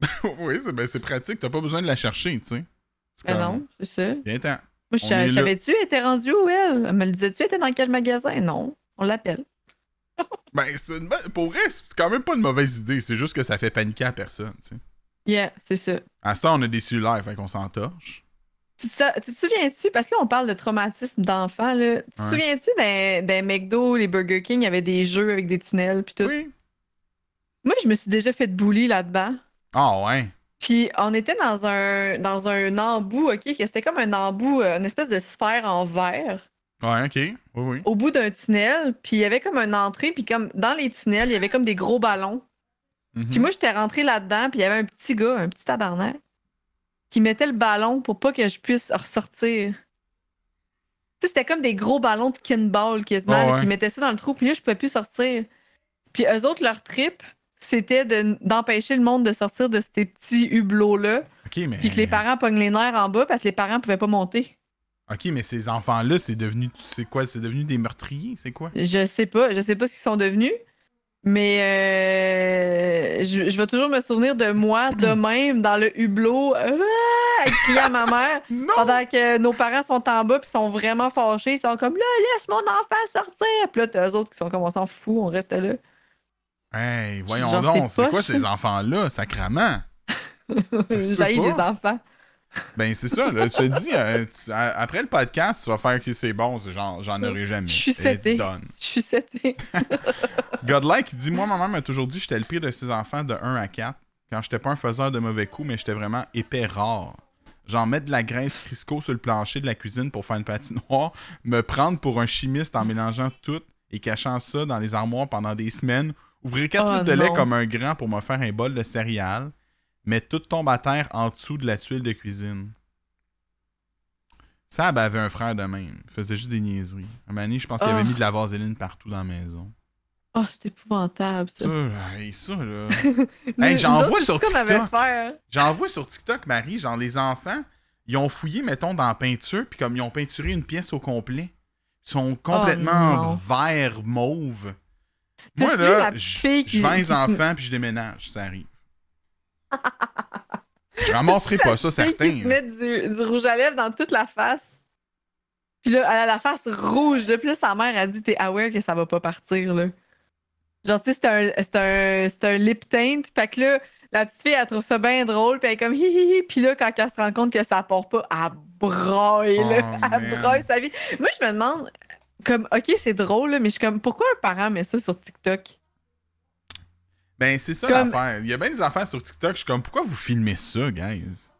oui, c'est ben, pratique, t'as pas besoin de la chercher, tu sais. Ben non, c'est ça. Bien temps. Moi, je savais-tu, elle était rendue où, elle? Elle me le disait-tu, elle était dans quel magasin? Non, on l'appelle. ben, une... pour vrai, c'est quand même pas une mauvaise idée, c'est juste que ça fait paniquer à personne, tu sais. Yeah, c'est ça. À ce temps, on a des cellulaires, fait qu'on s'entorche. Tu te, souviens-tu, parce que là, on parle de traumatisme d'enfant, là. Tu te souviens-tu d'un McDo, les Burger King, il y avait des jeux avec des tunnels, puis tout? Oui. Moi, je me suis déjà fait bouler là-dedans. Ah ouais? Puis on était dans un, dans un embout, OK? C'était comme un embout, euh, une espèce de sphère en verre. Ouais, OK. Oui, oui. Au bout d'un tunnel, puis il y avait comme une entrée, puis comme dans les tunnels, il y avait comme des gros ballons. Mm-hmm. Puis moi, j'étais rentré là-dedans, puis il y avait un petit gars, un petit tabarnak, qui mettait le ballon pour pas que je puisse ressortir. c'était comme des gros ballons de kinball qui qui mettaient ça dans le trou, puis là, je pouvais plus sortir. Puis eux autres, leur trip, c'était d'empêcher le monde de sortir de ces petits hublots-là. Ok mais... Puis que les parents pognent les nerfs en bas parce que les parents pouvaient pas monter. Ok, mais ces enfants-là, c'est devenu. C'est quoi C'est devenu des meurtriers C'est quoi Je sais pas. Je sais pas ce qu'ils sont devenus. Mais euh, je, je, vais toujours me souvenir de moi, de même, dans le hublot, euh, avec à ma mère, pendant que nos parents sont en bas puis sont vraiment fâchés. Ils sont comme laisse mon enfant sortir. Puis là, t'as eux autres qui sont comme on s'en fout, on reste là. Hey, voyons donc, c'est quoi ces hein? enfants-là, sacrament? J'ai des enfants. Ben, c'est ça, là. Je te dis, euh, après le podcast, tu vas faire que c'est bon, genre, j'en mm. aurai jamais. Je suis setée. Je suis Godlike dit Moi, ma mère m'a toujours dit que j'étais le pire de ses enfants de 1 à 4. Quand j'étais pas un faiseur de mauvais coups, mais j'étais vraiment épais rare. J'en mets de la graisse Crisco sur le plancher de la cuisine pour faire une patinoire, me prendre pour un chimiste en mélangeant tout et cachant ça dans les armoires pendant des semaines, ouvrir 4 litres de lait comme un grand pour me faire un bol de céréales mais tout tombe à terre en dessous de la tuile de cuisine. Sab avait un frère de même. Il faisait juste des niaiseries. À je pense qu'il avait ah. mis de la vaseline partout dans la maison. Oh, c'est épouvantable, ça. Ça, là. J'en vois sur TikTok. Hein. J'en vois sur TikTok, Marie, genre les enfants, ils ont fouillé, mettons, dans la peinture, puis comme ils ont peinturé une pièce au complet. Ils sont oh, complètement vert mauve. Moi, là, j'ai les enfants, puis je déménage, ça arrive. Je ramasserai pas ça, certain. Ils se met du, rouge à lèvres dans toute la face. Puis là, elle a la face rouge. De plus, sa mère a dit T'es aware que ça va pas partir, là. Genre, tu sais, c'est un, c'est un, lip tint. Fait que là, la petite fille, elle trouve ça bien drôle. Puis elle est comme hi hi hi. Puis là, quand elle se rend compte que ça part pas, elle broille, oh, Elle sa vie. Moi, je me demande, comme, OK, c'est drôle, là, mais je suis comme, pourquoi un parent met ça sur TikTok? Ben, c'est ça l'affaire. Il y a bien des affaires sur TikTok. Je suis comme, pourquoi vous filmez ça, guys?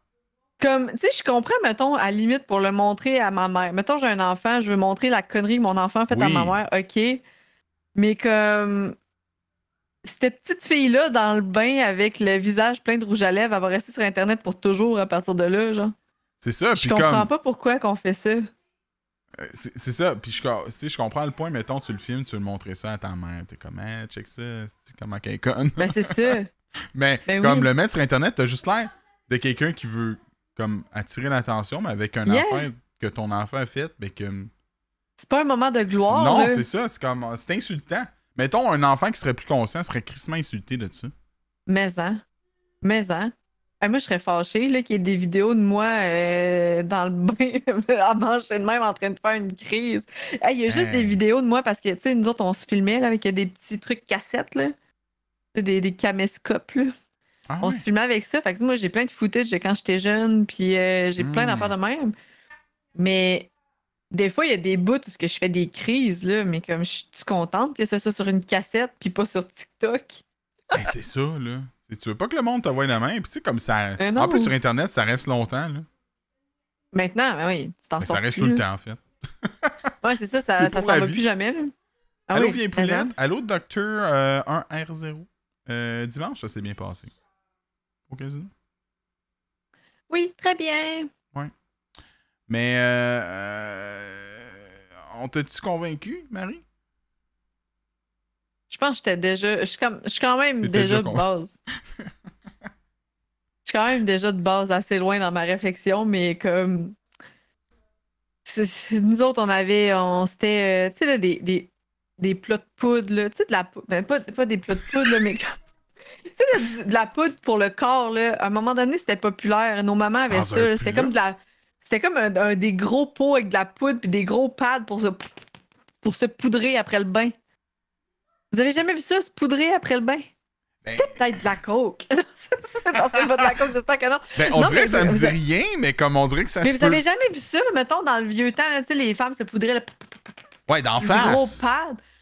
Comme, tu sais, je comprends, mettons, à limite, pour le montrer à ma mère. Mettons, j'ai un enfant, je veux montrer la connerie que mon enfant fait à ma mère, OK. Mais comme, cette petite fille-là dans le bain avec le visage plein de rouge à lèvres, elle va rester sur Internet pour toujours à partir de là, genre. C'est ça, je comprends pas pourquoi qu'on fait ça. Euh, c'est ça, puis je, je comprends le point, mettons, tu le filmes, tu veux le montrer ça à ta mère, t'es comme, hey, check ça, c'est comment qu'elle conne. Ben, c'est ça. mais ben comme le mettre sur Internet, t'as juste l'air de quelqu'un qui veut comme attirer l'attention, mais avec un enfant que ton enfant a fait, mais que. C'est pas un moment de gloire. Non, c'est ça, c'est comme, c'est insultant. Mettons, un enfant qui serait plus conscient serait crissement insulté de ça. Mais, hein. Mais, hein. Ah, moi, je serais fâchée qu'il y ait des vidéos de moi euh, dans le bain, en manger de même, en train de faire une crise. il y a juste des hein. vidéos de moi parce que, tu sais, nous autres, on se filmait là, avec des petits trucs cassettes, là. Des, des caméscopes, ah on se filmait avec ça. Fait que moi, j'ai plein de footage quand j'étais jeune, puis euh, j'ai plein hmm. d'affaires de même. Mais des fois, il y a des bouts où je fais des crises, là, mais comme je suis contente que ce soit sur une cassette, puis pas sur TikTok. Ben, c'est ça, là. Et tu veux pas que le monde te voie la main, puis tu sais, comme ça. Euh, en plus, sur Internet, ça reste longtemps, là. Maintenant, ben oui, Ça reste tout le temps, en fait. ouais, c'est ça, ça, ça s'en va plus jamais, ah Allô, oui, vieille Allô, docteur 1R0. Euh, euh, dimanche, ça s'est bien passé. Au casino. Oui, très bien. Oui. Mais, on t'a-tu convaincu, Marie? Je pense que j'étais déjà. Je suis, quand même déjà, de base. je suis quand même déjà de base assez loin dans ma réflexion, mais comme. Nous autres, on avait. On s'était. Euh, tu sais, des, des, plats de poudre, Tu sais, de la poudre. Ben, pas, des plats de poudre, là, mais Tu sais, de la poudre pour le corps, là. À un moment donné, c'était populaire. Nos mamans avaient ça. C'était comme de la. C'était comme des gros pots avec de la poudre puis des gros pads pour se, pour se poudrer après le bain. Vous avez jamais vu ça, se poudrer après le bain? Ben, peut-être de la coke. non, pas de la coke, j'espère que non. Ben, on dirait que ça ne dit rien, mais comme on dirait que ça mais vous avez jamais vu ça, mettons, dans le vieux temps, les femmes se poudraient le... Ouais, d'en face. gros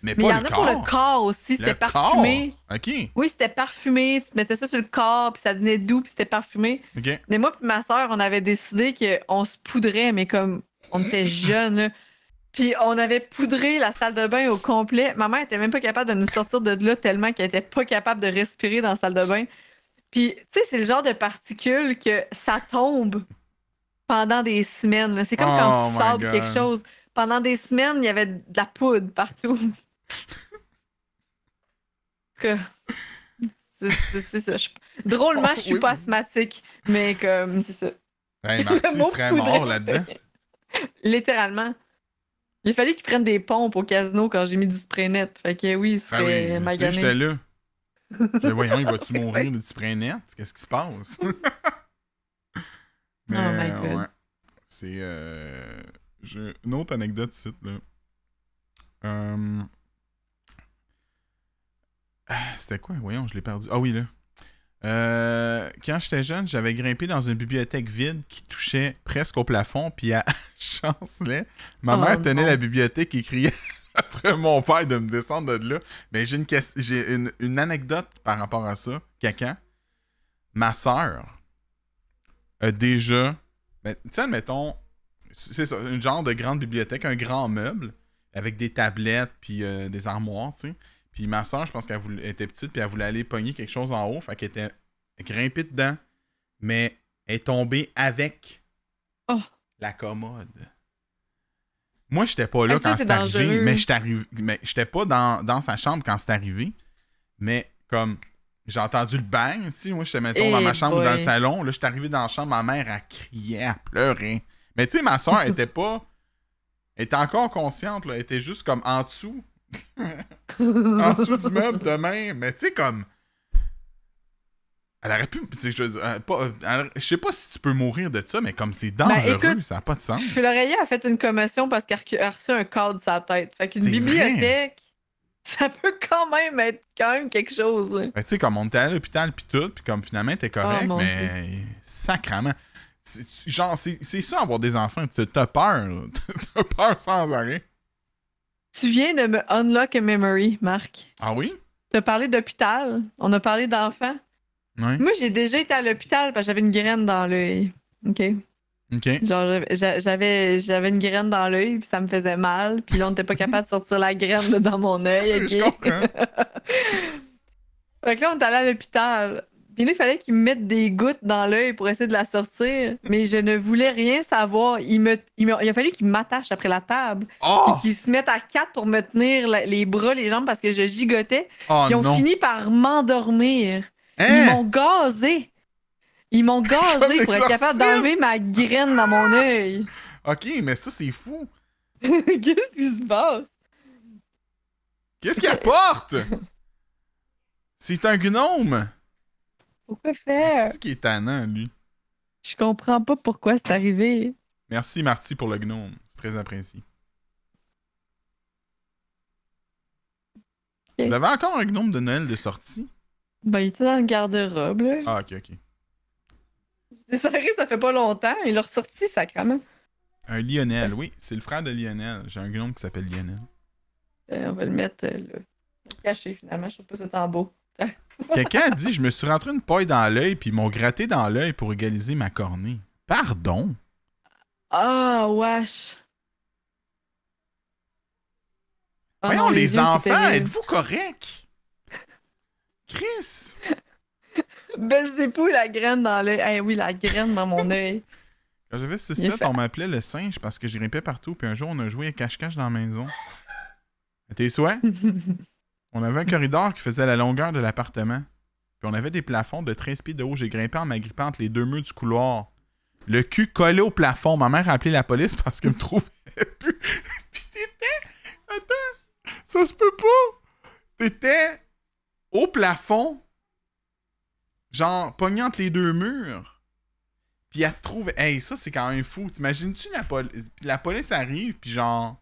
Mais, il y en a pour le corps aussi, c'était parfumé. Corps. OK. Oui, c'était parfumé, mais mettais ça sur le corps, puis ça devenait doux, puis c'était parfumé. Mais moi et ma soeur, on avait décidé qu'on se poudrait, mais comme on était jeunes, puis on avait poudré la salle de bain au complet. Maman était même pas capable de nous sortir de là tellement qu'elle était pas capable de respirer dans la salle de bain. Puis, tu sais, c'est le genre de particules que ça tombe pendant des semaines. C'est comme quand oh tu sables quelque chose. Pendant des semaines, il y avait de la poudre partout. que... C'est ça. Je... Drôlement, je suis pas asthmatique, mais comme, c'est ça. serait là-dedans. Littéralement. Il fallait qu'ils prennent des pompes au casino quand j'ai mis du spray net. Fait que oui, c'était ah ben oui, magané. J'étais là. Je voyons, il va-tu mourir du spray net? Qu'est-ce qui se passe? Oh mais, oh my god. c'est. Euh, une autre anecdote ici, là. Euh, c'était quoi? Voyons, je l'ai perdu. Ah oui, là. Euh, quand j'étais jeune, j'avais grimpé dans une bibliothèque vide qui touchait presque au plafond, puis à chancelait. Ma oh mère tenait la bibliothèque et criait après mon père de me descendre de là. Mais j'ai une, une, anecdote par rapport à ça. quelqu'un. ma soeur a déjà. Ben, tu admettons, c'est ça, une genre de grande bibliothèque, un grand meuble avec des tablettes puis euh, des armoires, tu sais. Puis ma soeur, je pense qu'elle était petite, puis elle voulait aller pogner quelque chose en haut. Fait qu'elle était grimpée dedans, mais elle est tombée avec oh. la commode. Moi, j'étais pas là quand c'est arrivé, mais j'étais arrivé... pas dans, sa chambre quand c'est arrivé. Mais comme j'ai entendu le bang, si moi j'étais suis dans ma eh chambre ou dans le salon, là j'étais arrivé dans la chambre, ma mère a crié, a pleuré. Mais tu sais, ma soeur elle était pas. Elle était encore consciente, Elle était juste comme en dessous en dessous du meuble demain. Mais tu sais, comme. Elle aurait pu. Euh, euh, je, sais pas si tu peux mourir de ça, mais comme c'est ben, dangereux, ça n'a pas de sens. L'oreiller a fait une commotion parce qu'elle a reçu un cadre de sa tête. Fait qu'une bibliothèque, ça peut quand même être quand même quelque chose. Mais ben, tu sais, comme on était à l'hôpital, puis tout, puis comme finalement, t'es ah, correct, mais sacrement Genre, c'est ça avoir des enfants, t'as peur. T'as peur sans arrêt. Tu viens de me unlock a memory, Marc. Ah oui? Tu as parlé d'hôpital, on a parlé d'enfant. Moi, j'ai déjà été à l'hôpital parce que j'avais une graine dans l'œil. OK? OK. Genre, j'avais, j'avais une graine dans l'œil, puis ça me faisait mal. Puis là, on n'était pas capable de sortir la graine dans mon œil. Je fait là, on est allé à l'hôpital il fallait qu'il me mette des gouttes dans l'œil pour essayer de la sortir. Mais je ne voulais rien savoir. Il, me, a fallu qu'il m'attache après la table. Oh! et Qu'il se mette à quatre pour me tenir les bras, les jambes parce que je gigotais. Oh Ils ont fini par m'endormir. Hein? Ils m'ont gazé. Ils m'ont gazé pour être capable d'enlever ma graine dans mon œil. Ok, mais ça, c'est fou. Qu'est-ce qui se passe? Qu'est-ce qu'il apporte? c'est un gnome! C'est faire? qui est tannant, lui. Je comprends pas pourquoi c'est arrivé. Merci, Marty, pour le gnome. C'est très apprécié. Vous avez encore un gnome de Noël de sortie? Ben, il était dans le garde-robe, là. Ah, ok, ok. Désolé, ça fait pas longtemps. Il l'a ressorti, même. Un Lionel, oui. C'est le frère de Lionel. J'ai un gnome qui s'appelle Lionel. Euh, on va le mettre euh, là. Caché, finalement. Je trouve pas ça tant beau. Quelqu'un a dit Je me suis rentré une paille dans l'œil, puis ils m'ont gratté dans l'œil pour égaliser ma cornée. Pardon Ah, oh, wesh ah non, les, enfants, êtes-vous corrects Chris Belle la graine dans l'œil. Ah oui, la graine dans mon œil. Quand j'avais 6-7, on m'appelait le singe parce que j'y grimpais partout. Puis un jour, on a joué à cache-cache dans la maison. T'es soin On avait un corridor qui faisait la longueur de l'appartement. Puis on avait des plafonds de 13 pieds de haut. J'ai grimpé en m'agrippant entre les deux murs du couloir. Le cul collé au plafond. Ma mère a appelé la police parce qu'elle me trouvait plus. Puis t'étais. Attends, ça se peut pas. T'étais au plafond, genre pognant entre les deux murs. Puis elle te trouve. Hey, ça c'est quand même fou. T'imagines-tu la police. la police arrive, puis genre.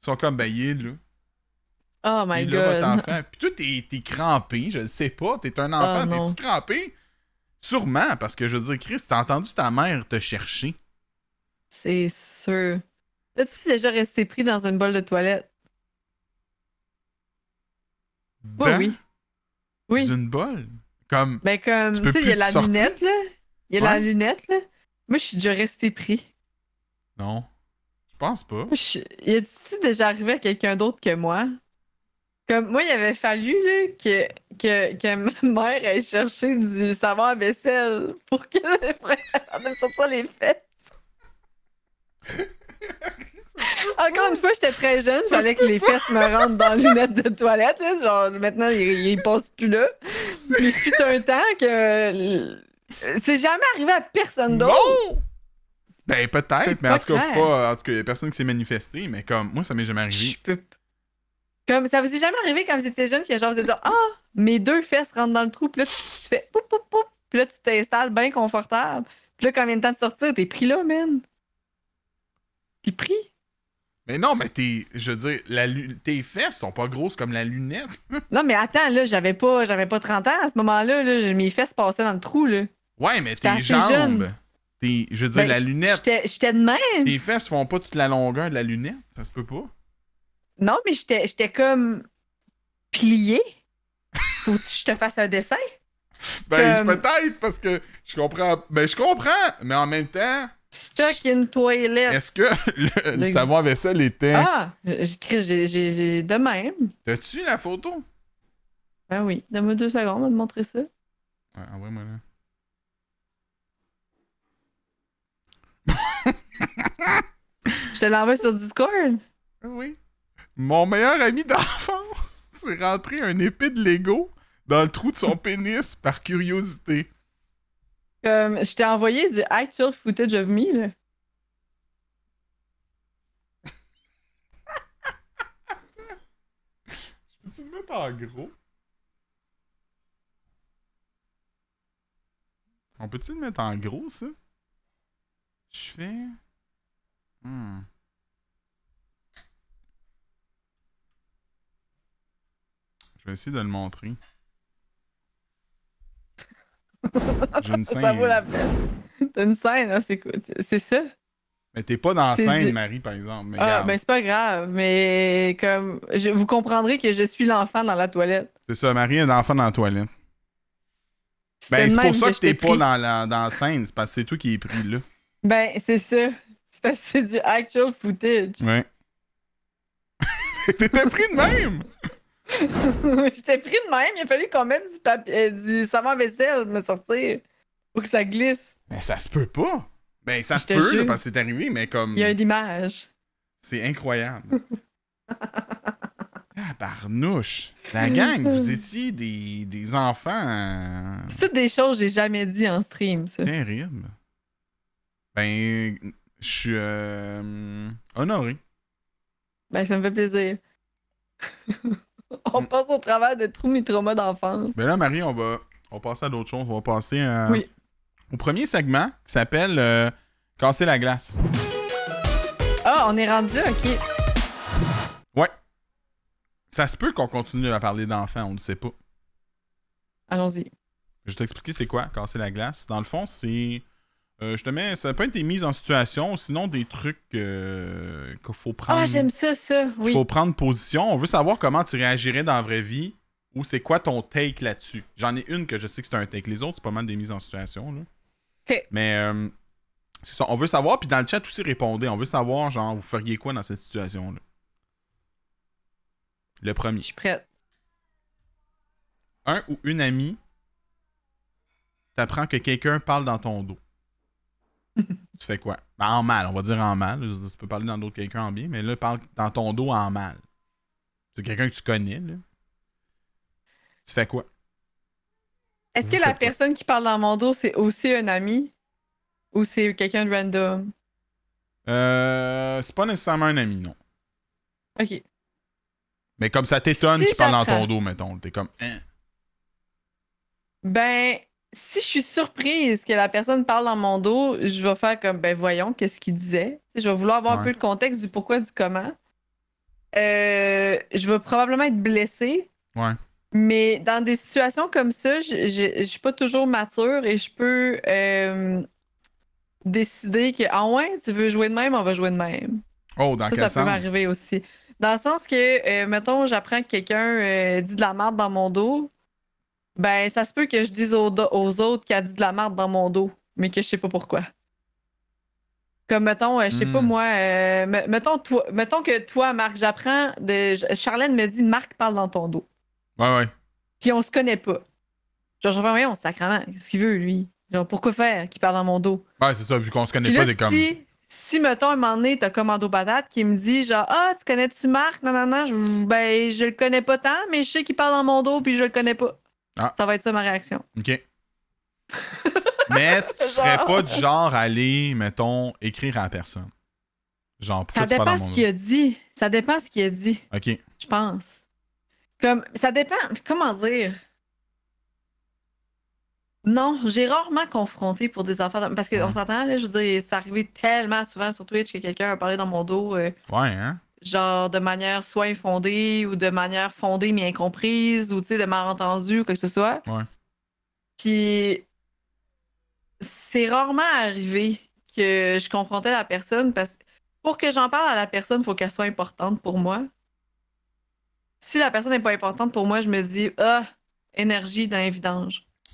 Ils sont comme baillés, ben, là. Oh my là, god. Votre enfant. Puis toi, t'es, crampé, je ne sais pas. T'es un enfant, oh, t'es-tu crampé? Sûrement, parce que je veux dire, Chris, t'as entendu ta mère te chercher. C'est sûr. As-tu déjà resté pris dans une bolle de toilette? Bah oui. Dans une bolle? Comme. Ben, comme. Tu sais, il y a la sortir. lunette, là. Il y a la lunette, là. Moi, je suis déjà resté pris. Non. Je pense pas. est Y tu déjà arrivé à quelqu'un d'autre que moi? moi, il avait fallu que, que, que, ma mère aille chercher du savon à vaisselle pour qu'elle ait frères sortir les fesses. Encore une fois, j'étais très jeune, fallait que les fesses me rentrent dans lunettes de toilette. genre, maintenant, ils, ne passent plus là. Puis, fut un temps que. Euh, c'est jamais arrivé à personne d'autre. Ben, peut-être, mais en tout cas, pas. En tout cas, il n'y a personne qui s'est manifesté, mais comme moi, ça m'est jamais arrivé. Je comme ça vous est jamais arrivé quand vous étiez jeune que genre vous êtes là, « Ah, mes deux fesses rentrent dans le trou, puis là tu, fais poup poup poup, puis là tu t'installes bien confortable. Puis là, quand vient temps de sortir, t'es pris là, man. T'es pris. Mais non, mais t'es. Je veux dire, la, tes fesses sont pas grosses comme la lunette. non, mais attends, là, j'avais pas, j'avais pas 30 ans à ce moment-là. Là, mes fesses passaient dans le trou, là. Ouais, mais tes jambes. je veux dire, ben, la lunette. J'étais de même. Tes fesses font pas toute la longueur de la lunette. Ça se peut pas. Non, mais j'étais, j'étais comme plié. Faut que je te fasse un dessin. Ben, peut-être, parce que je comprends. Ben, je comprends, mais en même temps. Stuck in toilette. Est-ce que le, le savon à vaisselle était. Ah, j'ai, j'ai, de même. T'as-tu la photo? Ben oui, donne-moi deux secondes, on va te montrer ça. Ouais, envoie-moi là. je te l'envoie sur Discord. Oui. Mon meilleur ami d'enfance s'est rentré un épée de Lego dans le trou de son pénis par curiosité. je t'ai envoyé du actual footage of me, là. je peux le mettre en gros? On peut-tu le mettre en gros, ça? Je fais... Hmm. Je vais essayer de le montrer. une scène. Ça vaut la peine. T'as une scène, hein, c'est C'est ça? Mais t'es pas dans la scène, Marie, par exemple. ah, ben c'est pas grave, mais comme. Je... Vous comprendrez que je suis l'enfant dans la toilette. C'est ça, Marie est l'enfant dans la toilette. Ben c'est pour ça que, t'es pas dans la, dans la scène, c'est parce que c'est toi qui es pris là. Ben c'est ça. C'est parce que c'est du actual footage. Ouais. T'étais pris de même! J'étais pris de même, il a fallu qu'on mette du, papier, euh, du savon à vaisselle me sortir pour que ça glisse. Mais ça se peut pas. Ben, ça se peut, parce que c'est arrivé, mais comme. Il y a une image. C'est incroyable. ah, barnouche. La gang, vous étiez des, enfants. Hein. C'est toutes des choses que j'ai jamais dit en stream, ça. Terrible. Ben, je suis euh, honoré. Ben, ça me fait plaisir. on mm. passe au travail de tous mes traumas d'enfance. Mais ben là, Marie, on va, on passer à d'autres choses. On va passer à... oui. au premier segment qui s'appelle euh, Casser la glace. Ah, on est rendu, ok. Ouais. Ça se peut qu'on continue à parler d'enfants, on ne sait pas. Allons-y. Je vais t'expliquer c'est quoi, casser la glace. Dans le fond, c'est euh, je te mets, ça peut être des mises en situation, sinon des trucs euh, qu'il faut ah, prendre. Ah, j'aime ça, ça. Il faut prendre position. On veut savoir comment tu réagirais dans la vraie vie ou c'est quoi ton take là-dessus. J'en ai une que je sais que c'est un take. Les autres, c'est pas mal des mises en situation. Là. Mais euh, c'est ça. On veut savoir, puis dans le chat aussi, répondez. On veut savoir, genre, vous feriez quoi dans cette situation-là. Le premier. Je suis Un ou une amie t'apprends que quelqu'un parle dans ton dos tu fais quoi? Ben, en mal, on va dire en mal. Tu peux parler dans d'autres quelqu'un en bien, mais là, parle dans ton dos en mal. C'est quelqu'un que tu connais, là. Tu fais quoi? Est-ce que la personne qui parle dans mon dos, c'est aussi un ami? Ou c'est quelqu'un de random? Euh, c'est pas nécessairement un ami, non. Ok. Mais comme ça t'étonne si qu'il parle dans ton dos, mettons. T'es comme. Hein. Ben, si je suis surprise que la personne parle dans mon dos, je vais faire comme, ben voyons, qu'est-ce qu'il disait. Je vais vouloir avoir un peu le contexte du pourquoi, du comment. Euh, je vais probablement être blessée. Ouais. Mais dans des situations comme ça, je ne suis pas toujours mature et je peux euh, décider que, ah ouais, tu veux jouer de même, on va jouer de même. Oh, dans ça, peut m'arriver aussi. Dans le sens que, euh, mettons, j'apprends que quelqu'un dit de la merde dans mon dos, ben, ça se peut que je dise aux, autres qu'il a dit de la merde dans mon dos, mais que je sais pas pourquoi. Comme mettons, euh, je sais pas hmm. moi, euh, mettons, toi, mettons que toi, Marc, j'apprends de. Charlène me dit Marc parle dans ton dos. Ouais, ouais. Puis on se connaît pas. Genre, je vais voyons, sacrement, qu'est-ce qu'il veut, lui? Genre, pourquoi faire qu'il parle dans mon dos? Ouais, c'est ça, vu qu'on se connaît pas, des comme. Si, si, mettons, un moment donné, t'as Commando Patate qui me dit, genre, ah, tu connais-tu Marc? Non, non, non, je, ben, je le connais pas tant, mais je sais qu'il parle dans mon dos, puis je le connais pas. Ah. Ça va être ça ma réaction. OK. Mais tu serais pas du genre aller, mettons, écrire à la personne. Genre, pourquoi Ça dépend ce qu'il a dit. Ça dépend ce qu'il a dit, OK. je pense. Comme, ça dépend. Comment dire? Non, j'ai rarement confronté pour des affaires. Parce qu'on Ouais. s'entend, là, je veux dire, c'est arrivé tellement souvent sur Twitch que quelqu'un a parlé dans mon dos. Euh, ouais, hein? genre de manière soit infondée ou de manière fondée mais incomprise ou de malentendu ou quoi que ce soit. Ouais. Puis c'est rarement arrivé que je confrontais la personne parce que pour que j'en parle à la personne, il faut qu'elle soit importante pour moi. Si la personne n'est pas importante pour moi, je me dis ah énergie dans les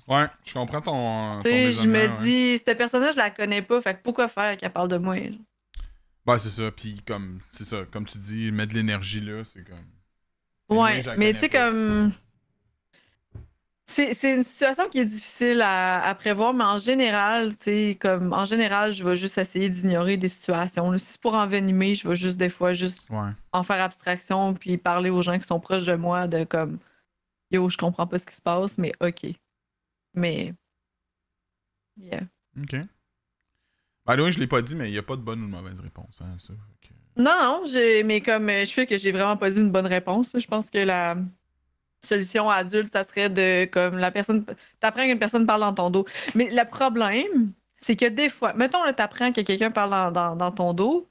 Ouais, je comprends ton. Tu sais, je me dis cette personne-là, je la connais pas, fait pourquoi faire qu'elle parle de moi. Ouais, ben, c'est ça. Puis comme, c'est ça, comme tu dis, mettre de l'énergie là, c'est comme. Ouais, mais tu sais, comme. C'est une situation qui est difficile à, prévoir, mais en général, tu sais, comme en général, je vais juste essayer d'ignorer des situations. Si c'est pour envenimer, je vais juste des fois juste en faire abstraction puis parler aux gens qui sont proches de moi de comme Yo, je comprends pas ce qui se passe, mais ok. Mais Yeah. OK. Ah je l'ai pas dit, mais il n'y a pas de bonne ou de mauvaise réponse. Hein, ça. Non, mais comme euh, je fais que j'ai vraiment pas dit une bonne réponse, je pense que la solution adulte, ça serait de comme la personne. T'apprends qu'une personne parle dans ton dos. Mais le problème, c'est que des fois, mettons, t'apprends que quelqu'un parle dans, ton dos,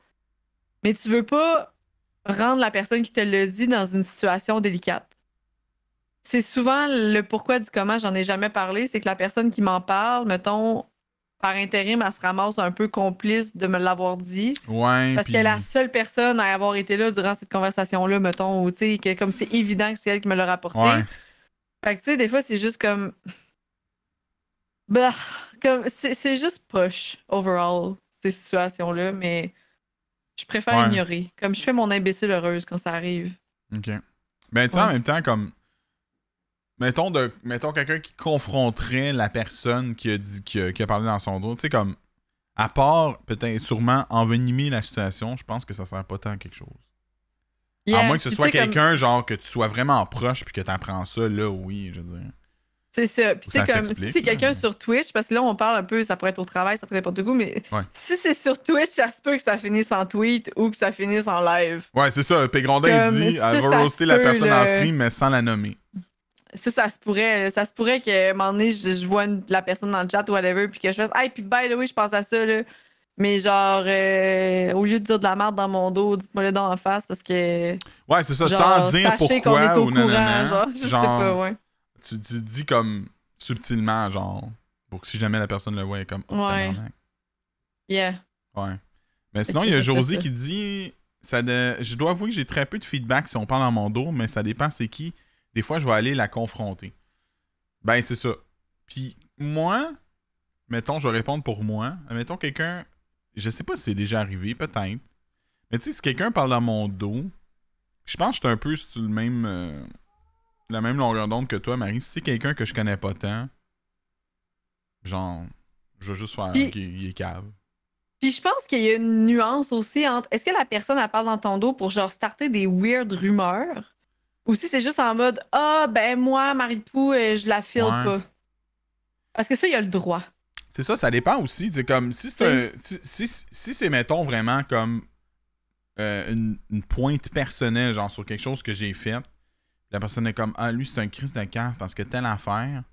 mais tu veux pas rendre la personne qui te le dit dans une situation délicate. C'est souvent le pourquoi du comment, j'en ai jamais parlé, c'est que la personne qui m'en parle, mettons, par intérim, elle se ramasse un peu complice de me l'avoir dit. Ouais, parce qu'elle est la seule personne à avoir été là durant cette conversation-là, mettons, ou tu sais, comme c'est évident que c'est elle qui me l'a rapporté. Fait que tu sais, des fois, c'est juste comme. Bah, comme c'est juste poche, overall, ces situations-là, mais je préfère ignorer. Comme je fais mon imbécile heureuse quand ça arrive. OK. Ben, tu sais, en même temps, comme Mettons, de, mettons quelqu'un qui confronterait la personne qui a, dit, qui a, parlé dans son dos. Tu sais, comme, à part peut-être sûrement envenimer la situation, je pense que ça sert pas tant à quelque chose. à moins que ce soit quelqu'un, genre, que tu sois vraiment proche puis que tu apprends ça, là, oui, je veux dire. C'est ça. Puis tu sais, comme si c'est quelqu'un hein. sur Twitch, parce que là, on parle un peu, ça pourrait être au travail, ça pourrait être n'importe où, mais si c'est sur Twitch, ça se peut que ça finisse en tweet ou que ça finisse en live. Ouais, c'est ça. Pégrondin dit, elle va la personne en stream, mais sans la nommer ça, ça se pourrait. Hein. Ça se pourrait qu'à un moment donné, je, vois la personne dans le chat ou whatever, puis que je fasse Hey, puis by the way, je pense à ça, là. Mais genre, euh, au lieu de dire de la merde dans mon dos, dites-moi le dans en face parce que. Ouais, c'est ça, sans dire pourquoi ou je sais pas, ouais. Tu, dis comme subtilement, genre, pour que si jamais la personne le voit, comme. Oh, ouais. Yeah. Ouais. Mais sinon, il y a Josie qui dit ça de... Je dois avouer que j'ai très peu de feedback si on parle dans mon dos, mais ça dépend c'est qui des fois, je vais aller la confronter. Ben, c'est ça. Puis moi, mettons, je vais répondre pour moi. Mettons, quelqu'un, je sais pas si c'est déjà arrivé, peut-être. Mais tu sais, si quelqu'un parle dans mon dos, je pense que je suis un peu sur le même, euh, la même longueur d'onde que toi, Marie. Si c'est quelqu'un que je connais pas tant, genre, je vais juste faire qu'il est cave. Puis je pense qu'il y a une nuance aussi entre est-ce que la personne elle parle dans ton dos pour genre starter des weird rumeurs ou si c'est juste en mode Ah, ben moi, Marie de Pou, euh, je la file pas. Parce que ça, il y a le droit. C'est ça, ça dépend aussi. C'est comme si c'est mettons vraiment comme euh, une, pointe personnelle, genre sur quelque chose que j'ai fait, la personne est comme Ah, lui, c'est un crise de camp parce que telle affaire.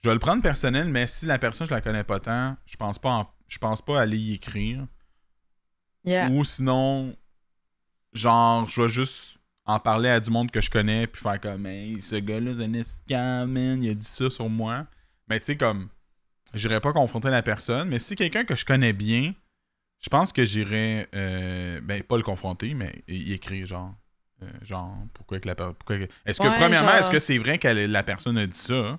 Je vais le prendre personnel, mais si la personne, je la connais pas tant, je pense pas je pense pas aller y écrire. Ou sinon, genre, je vais juste en parler à du monde que je connais, puis faire comme, hey, ce gars-là, c'est un man, il a dit ça sur moi. Mais tu sais, comme, j'irais pas confronter la personne, mais si quelqu'un que je connais bien, je pense que j'irais, euh, ben, pas le confronter, mais y écrire, genre, euh, genre, pourquoi que la Est-ce que, premièrement, est-ce que c'est vrai que la personne a dit ça?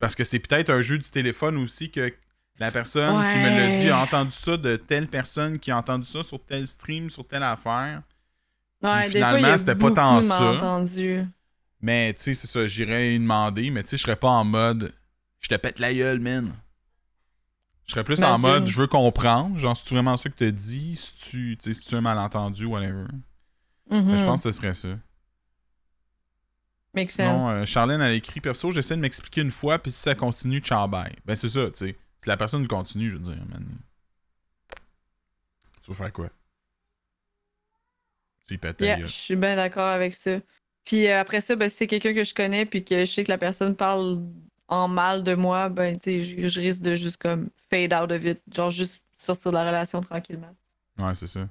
Parce que c'est peut-être un jeu du téléphone aussi que la personne qui me l'a dit a entendu ça de telle personne qui a entendu ça sur tel stream, sur telle affaire finalement, c'était pas tant ça. Mais tu sais, c'est ça, j'irais demander, mais tu sais, je serais pas en mode je te pète la gueule, man. Je serais plus ben, en mode je veux comprendre, genre cest vraiment ça que tu te dis, si tu si un malentendu whatever. Ben, je mm-hmm. pense que ce serait ça. Make sense. Non, euh, Charlène elle écrit perso, j'essaie de m'expliquer une fois puis si ça continue, ciao bye. Ben c'est ça, tu sais. Si la personne continue, je veux dire, man. Tu veux faire quoi je suis bien d'accord avec ça. Puis euh, après ça, ben, si c'est quelqu'un que je connais puis que je sais que la personne parle en mal de moi, ben tu sais, je risque de juste comme fade out de vite. Genre juste sortir de la relation tranquillement. Ouais, c'est ça.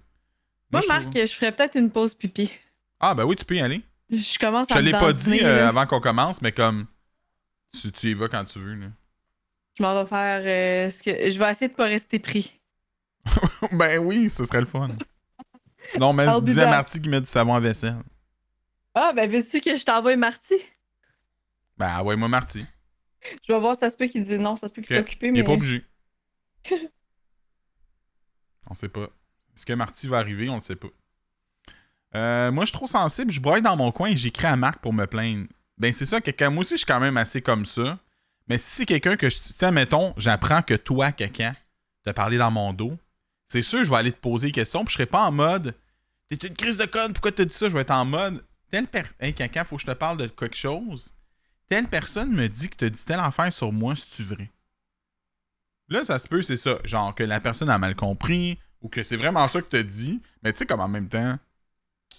Moi, Marc, je ferais peut-être une pause pipi. Ah ben oui, tu peux y aller. Je commence Je l'ai pas dit euh, avant qu'on commence, mais comme tu, y vas quand tu veux. Je m'en vais faire euh, ce que. Je vais essayer de pas rester pris. ben oui, ce serait le fun. Sinon, même je disais Marty qui met du savon à vaisselle. Ah, ben, veux-tu que je t'envoie Marty? Ben, ouais, moi Marty. Je vais voir, ça se peut qu'il dise non, ça se peut qu'il s'occupe, soit occupé, mais. Il est pas obligé. on sait pas. Est-ce que Marty va arriver? On le sait pas. Euh, moi, je suis trop sensible. Je broye dans mon coin et j'écris à Marc pour me plaindre. Ben, c'est ça, quelqu'un. Moi aussi, je suis quand même assez comme ça. Mais si c'est quelqu'un que je. Tu sais, mettons, j'apprends que toi, quelqu'un, t'as parlé dans mon dos, c'est sûr, je vais aller te poser des questions, puis je serai pas en mode T'es une crise de conne, pourquoi t'as dit ça Je vais être en mode Telle personne, hey, quelqu'un, faut que je te parle de quelque chose. Telle personne me dit que t'as dit telle affaire sur moi, si tu vrai. Là, ça se peut, c'est ça. Genre que la personne a mal compris, ou que c'est vraiment ça que t'as dit, mais tu sais, comme en même temps,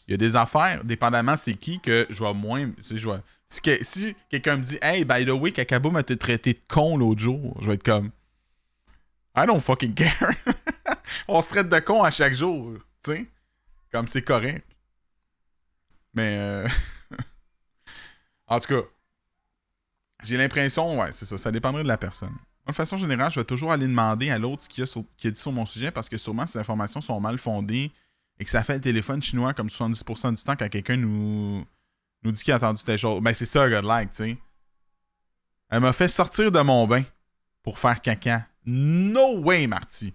il y a des affaires, dépendamment c'est qui, que je vois moins. si, quelqu'un me dit Hey, by the way, Kakabo m'a traité de con l'autre jour, je vais être comme I don't fucking care. on se traite de con à chaque jour, tu sais. Comme c'est correct. Mais euh, en tout cas, j'ai l'impression, ouais, c'est ça, ça dépendrait de la personne. de façon générale, je vais toujours aller demander à l'autre ce qu'il a, a, dit sur mon sujet parce que sûrement ces informations sont mal fondées et que ça fait le téléphone chinois comme 70% du temps quand quelqu'un nous, nous dit qu'il a entendu telle chose. Ben, c'est ça, God like, tu sais. Elle m'a fait sortir de mon bain pour faire caca. No way, Marty.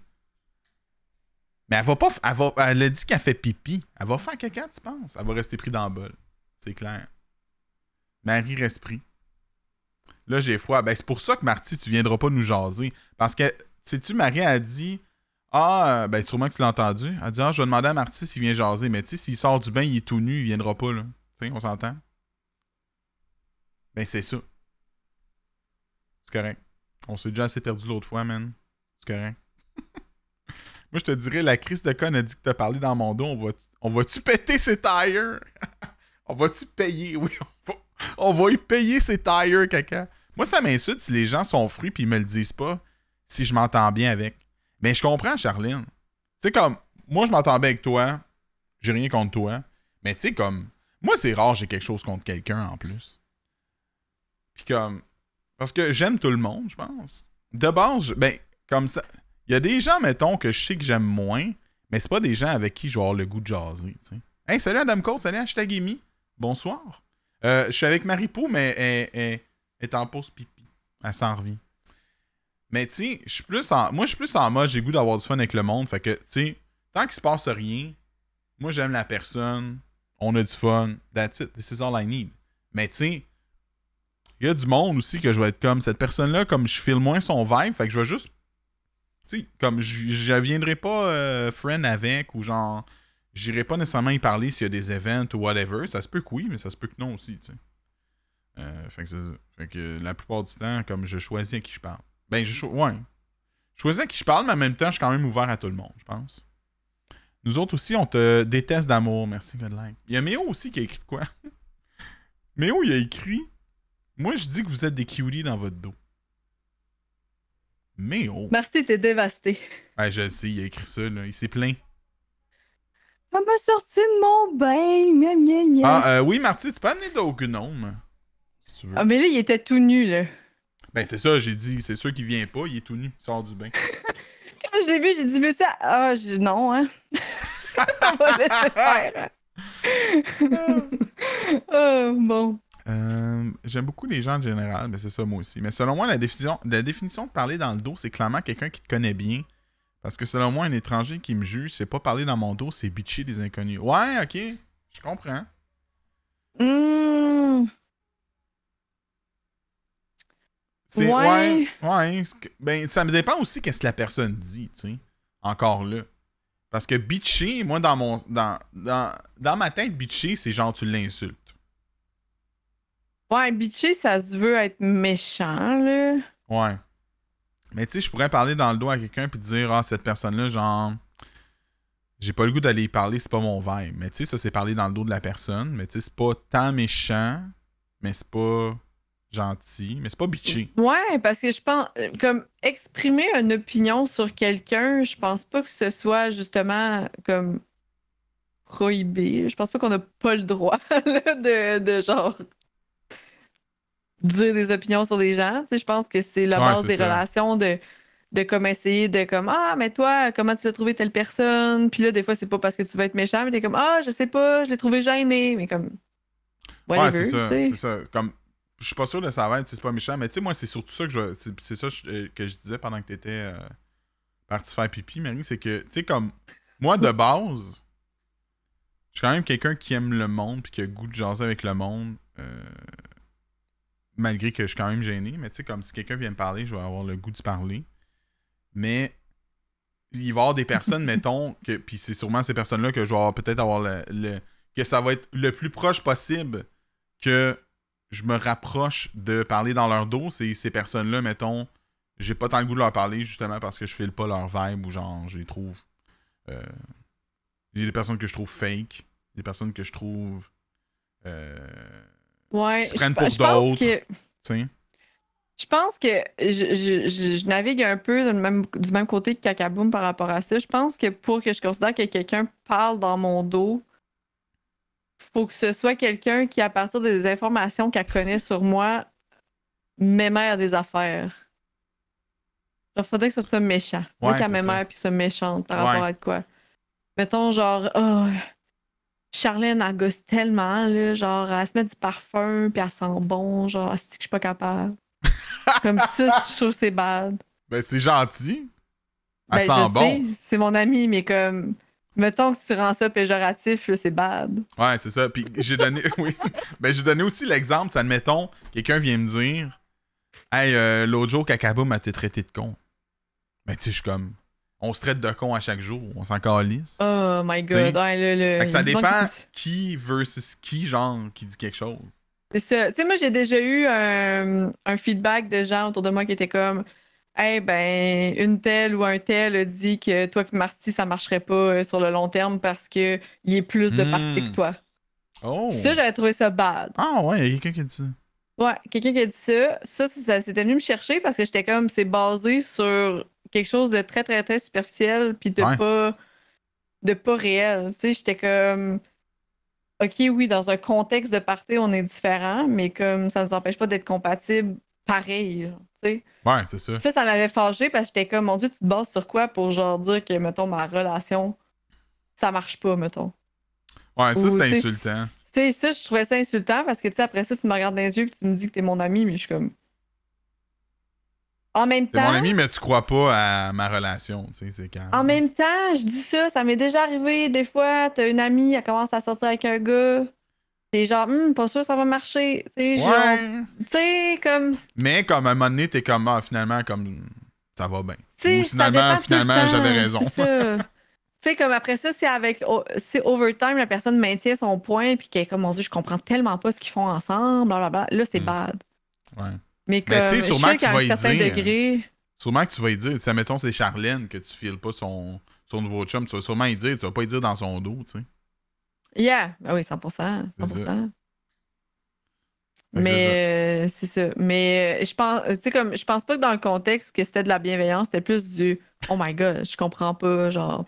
Mais elle va pas. Elle, a dit qu'elle fait pipi. Elle va faire caca, tu penses? Elle va rester pris dans le bol. C'est clair. Marie reste Là, j'ai foi. Ben, c'est pour ça que Marty, tu viendras pas nous jaser. Parce que, sais-tu, Marie a dit. Ah, euh, ben, sûrement que tu l'as entendu. Elle dit Ah, je vais demander à Marty s'il vient jaser. Mais tu sais, s'il sort du bain, il est tout nu, il viendra pas, là. Tu sais, on s'entend? Ben, c'est ça. C'est correct. On s'est déjà assez perdu l'autre fois, man. C'est correct. Moi, je te dirais, la crise de con a dit que t'as parlé dans mon dos. On va-tu péter ses tires? on va-tu payer? Oui, on va, y payer ses tires, caca. Moi, ça m'insulte si les gens sont fruits puis ils me le disent pas, si je m'entends bien avec. Mais ben, je comprends, Charline. Tu comme, moi, je m'entends bien avec toi. J'ai rien contre toi. Mais tu sais, comme, moi, c'est rare, j'ai quelque chose contre quelqu'un en plus. Puis comme, parce que j'aime tout le monde, je pense. De base, ben, comme ça. Il y a des gens, mettons, que je sais que j'aime moins, mais c'est pas des gens avec qui je vais avoir le goût de jaser. T'sais. Hey, salut Adam Cole, salut hashtag Amy. Bonsoir. Euh, je suis avec Marie-Pou, mais elle, est en pause pipi. Elle s'en revient. Mais tu sais, je suis plus en. Moi, je suis plus en mode, j'ai goût d'avoir du fun avec le monde. Fait que, tu sais, tant qu'il se passe rien, moi j'aime la personne, on a du fun, that's it, this is all I need. Mais tu sais, il y a du monde aussi que je vais être comme cette personne-là, comme je file moins son vibe, fait que je vais juste tu sais, comme je ne viendrai pas euh, friend avec ou genre, j'irai pas nécessairement y parler s'il y a des events ou whatever. Ça se peut que oui, mais ça se peut que non aussi, tu sais. Euh, fait, que la plupart du temps, comme je choisis à qui je parle. Ben, je, ouais. choisis à qui je parle, mais en même temps, je suis quand même ouvert à tout le monde, je pense. Nous autres aussi, on te déteste d'amour. Merci, Godlike. Il y a Méo aussi qui a écrit quoi? Méo, il a écrit Moi, je dis que vous êtes des cuties dans votre dos. Mais oh! Marty était dévasté. Ah, je le sais, il a écrit ça, là. Il s'est plaint. On m'a sorti de mon bain, miam, miam, miam. Ah, euh, oui, Marty, tu peux amener d'aucun homme. tu veux. Ah, mais là, il était tout nu, là. Ben, c'est ça, j'ai dit. C'est sûr qu'il vient pas, il est tout nu, il sort du bain. Quand je l'ai vu, j'ai dit, mais ça. Ah, je... non, hein. On va laisser faire. Hein. oh, bon. Euh, j'aime beaucoup les gens en général, mais c'est ça moi aussi. Mais selon moi, la définition, de parler dans le dos, c'est clairement quelqu'un qui te connaît bien. Parce que selon moi, un étranger qui me juge, c'est pas parler dans mon dos, c'est bitcher des inconnus. Ouais, ok, je comprends. Hmm. C'est ouais. ouais, ben ça me dépend aussi qu'est-ce que la personne dit, tu sais. Encore là. Parce que bitcher, moi dans mon dans dans ma tête bitcher, c'est genre tu l'insultes. Ouais, bitcher, ça se veut être méchant, là. Ouais. Mais tu sais, je pourrais parler dans le dos à quelqu'un puis dire Ah, cette personne-là, genre, j'ai pas le goût d'aller y parler, c'est pas mon vibe. Mais tu sais, ça, c'est parler dans le dos de la personne. Mais tu sais, c'est pas tant méchant, mais c'est pas gentil, mais c'est pas bitcher. Ouais, parce que je pense, comme exprimer une opinion sur quelqu'un, je pense pas que ce soit justement comme prohibé. Je pense pas qu'on a pas le droit là, de, de genre dire des opinions sur des gens. Tu sais, je pense que c'est la base des relations de, de comme essayer de comme Ah, mais toi, comment tu as trouvé telle personne? Puis là, des fois, c'est pas parce que tu vas être méchant, mais t'es comme Ah, je sais pas, je l'ai trouvé gêné, mais comme. Whatever, ouais, c'est ça. C'est ça. Comme, je suis pas sûr de savoir, c'est pas méchant, mais tu sais, moi, c'est surtout ça que je. C'est ça euh, que je disais pendant que t'étais étais euh, parti faire pipi, Marie, c'est que, tu sais, comme. Moi, de base, je suis quand même quelqu'un qui aime le monde, puis qui a goût de jaser avec le monde. Euh, malgré que je suis quand même gêné, mais tu sais, comme si quelqu'un vient me parler, je vais avoir le goût de parler. Mais il va y avoir des personnes, mettons, que puis c'est sûrement ces personnes-là que je vais peut-être avoir le, que ça va être le plus proche possible que je me rapproche de parler dans leur dos. Et ces personnes-là, mettons, j'ai pas tant le goût de leur parler justement parce que je file pas leur vibe ou genre je les trouve. Euh, y a des personnes que je trouve fake, des personnes que je trouve. Euh, Ouais, pense que Je pense que je, je, navigue un peu du même, du même côté que Kakaboum par rapport à ça. Je pense que pour que je considère que quelqu'un parle dans mon dos, faut que ce soit quelqu'un qui, à partir des informations qu'elle connaît sur moi, m'émère des affaires. Il faudrait que ce soit méchant. Ouais, qu'elle m'émère puis soit méchante par rapport à quoi. Mettons genre, oh, Charlène, elle gosse tellement, là, genre, elle se met du parfum, puis elle sent bon, genre, c'est que je suis pas capable. Comme ça, je trouve que c'est bad. Ben, c'est gentil. Elle ben, sent bon. C'est mon ami, mais comme. Mettons que tu rends ça péjoratif, c'est bad. Ouais, c'est ça. Puis j'ai donné. oui. Ben, j'ai donné aussi l'exemple, ça admettons, quelqu'un vient me dire Hey, euh, l'autre jour, Kakaboum, m'a été traité de con. Ben, tu sais, je suis comme on se traite de con à chaque jour, on s'en Oh my god, hein, ça dépend qui versus qui, genre, qui dit quelque chose. C'est ça. Tu sais, moi, j'ai déjà eu euh, un, feedback de gens autour de moi qui étaient comme eh ben, une telle ou un tel a dit que toi et Marty, ça marcherait pas euh, sur le long terme parce qu'il y a plus de parties que hmm. toi. Oh. Ça, j'avais trouvé ça bad. Ah ouais, il y a quelqu'un qui a dit ça. Ouais, quelqu'un qui a dit Ça, ça, ça c'était venu me chercher parce que j'étais comme, c'est basé sur quelque chose de très, très, très superficiel, puis de pas de pas réel. Tu sais, j'étais comme OK, oui, dans un contexte de party, on est différent, mais comme ça ne nous empêche pas d'être compatibles pareil. Ouais, c'est ça. Ça, ça m'avait fâché parce que j'étais comme mon Dieu, tu te bases sur quoi pour genre dire que, mettons, ma relation, ça marche pas, mettons. Ouais, ça, c'était insultant. Tu sais, ça, je trouvais ça insultant parce que, tu sais, après ça, tu me regardes dans les yeux et tu me dis que t'es mon ami, mais je suis comme. En même temps. mon ami, mais tu crois pas à ma relation, tu sais, quand... En même temps, je dis ça, ça m'est déjà arrivé des fois, t'as une amie, elle commence à sortir avec un gars, t'es genre, hum, pas sûr ça va marcher, tu sais, comme. Mais comme à un moment donné, t'es comme, ah, finalement, comme, ça va bien. finalement, j'avais raison. tu sais, comme après ça, c'est avec c'est oh, overtime, la personne maintient son point, puis comme, mon Dieu, je comprends tellement pas ce qu'ils font ensemble, blablabla. Là, c'est hmm. bad. Ouais. Mais tu sais, sûrement que tu vas y dire. Degré... Sûrement que tu vas y dire. mettons, c'est Charlène que tu files pas son, son nouveau chum. Tu vas sûrement y dire. Tu vas pas y dire dans son dos, tu sais. Yeah. Ben oui, 100%. 100%. Mais c'est ça. Euh, Mais euh, je pense, tu sais, comme je pense pas que dans le contexte que c'était de la bienveillance, c'était plus du Oh my god, je comprends pas, genre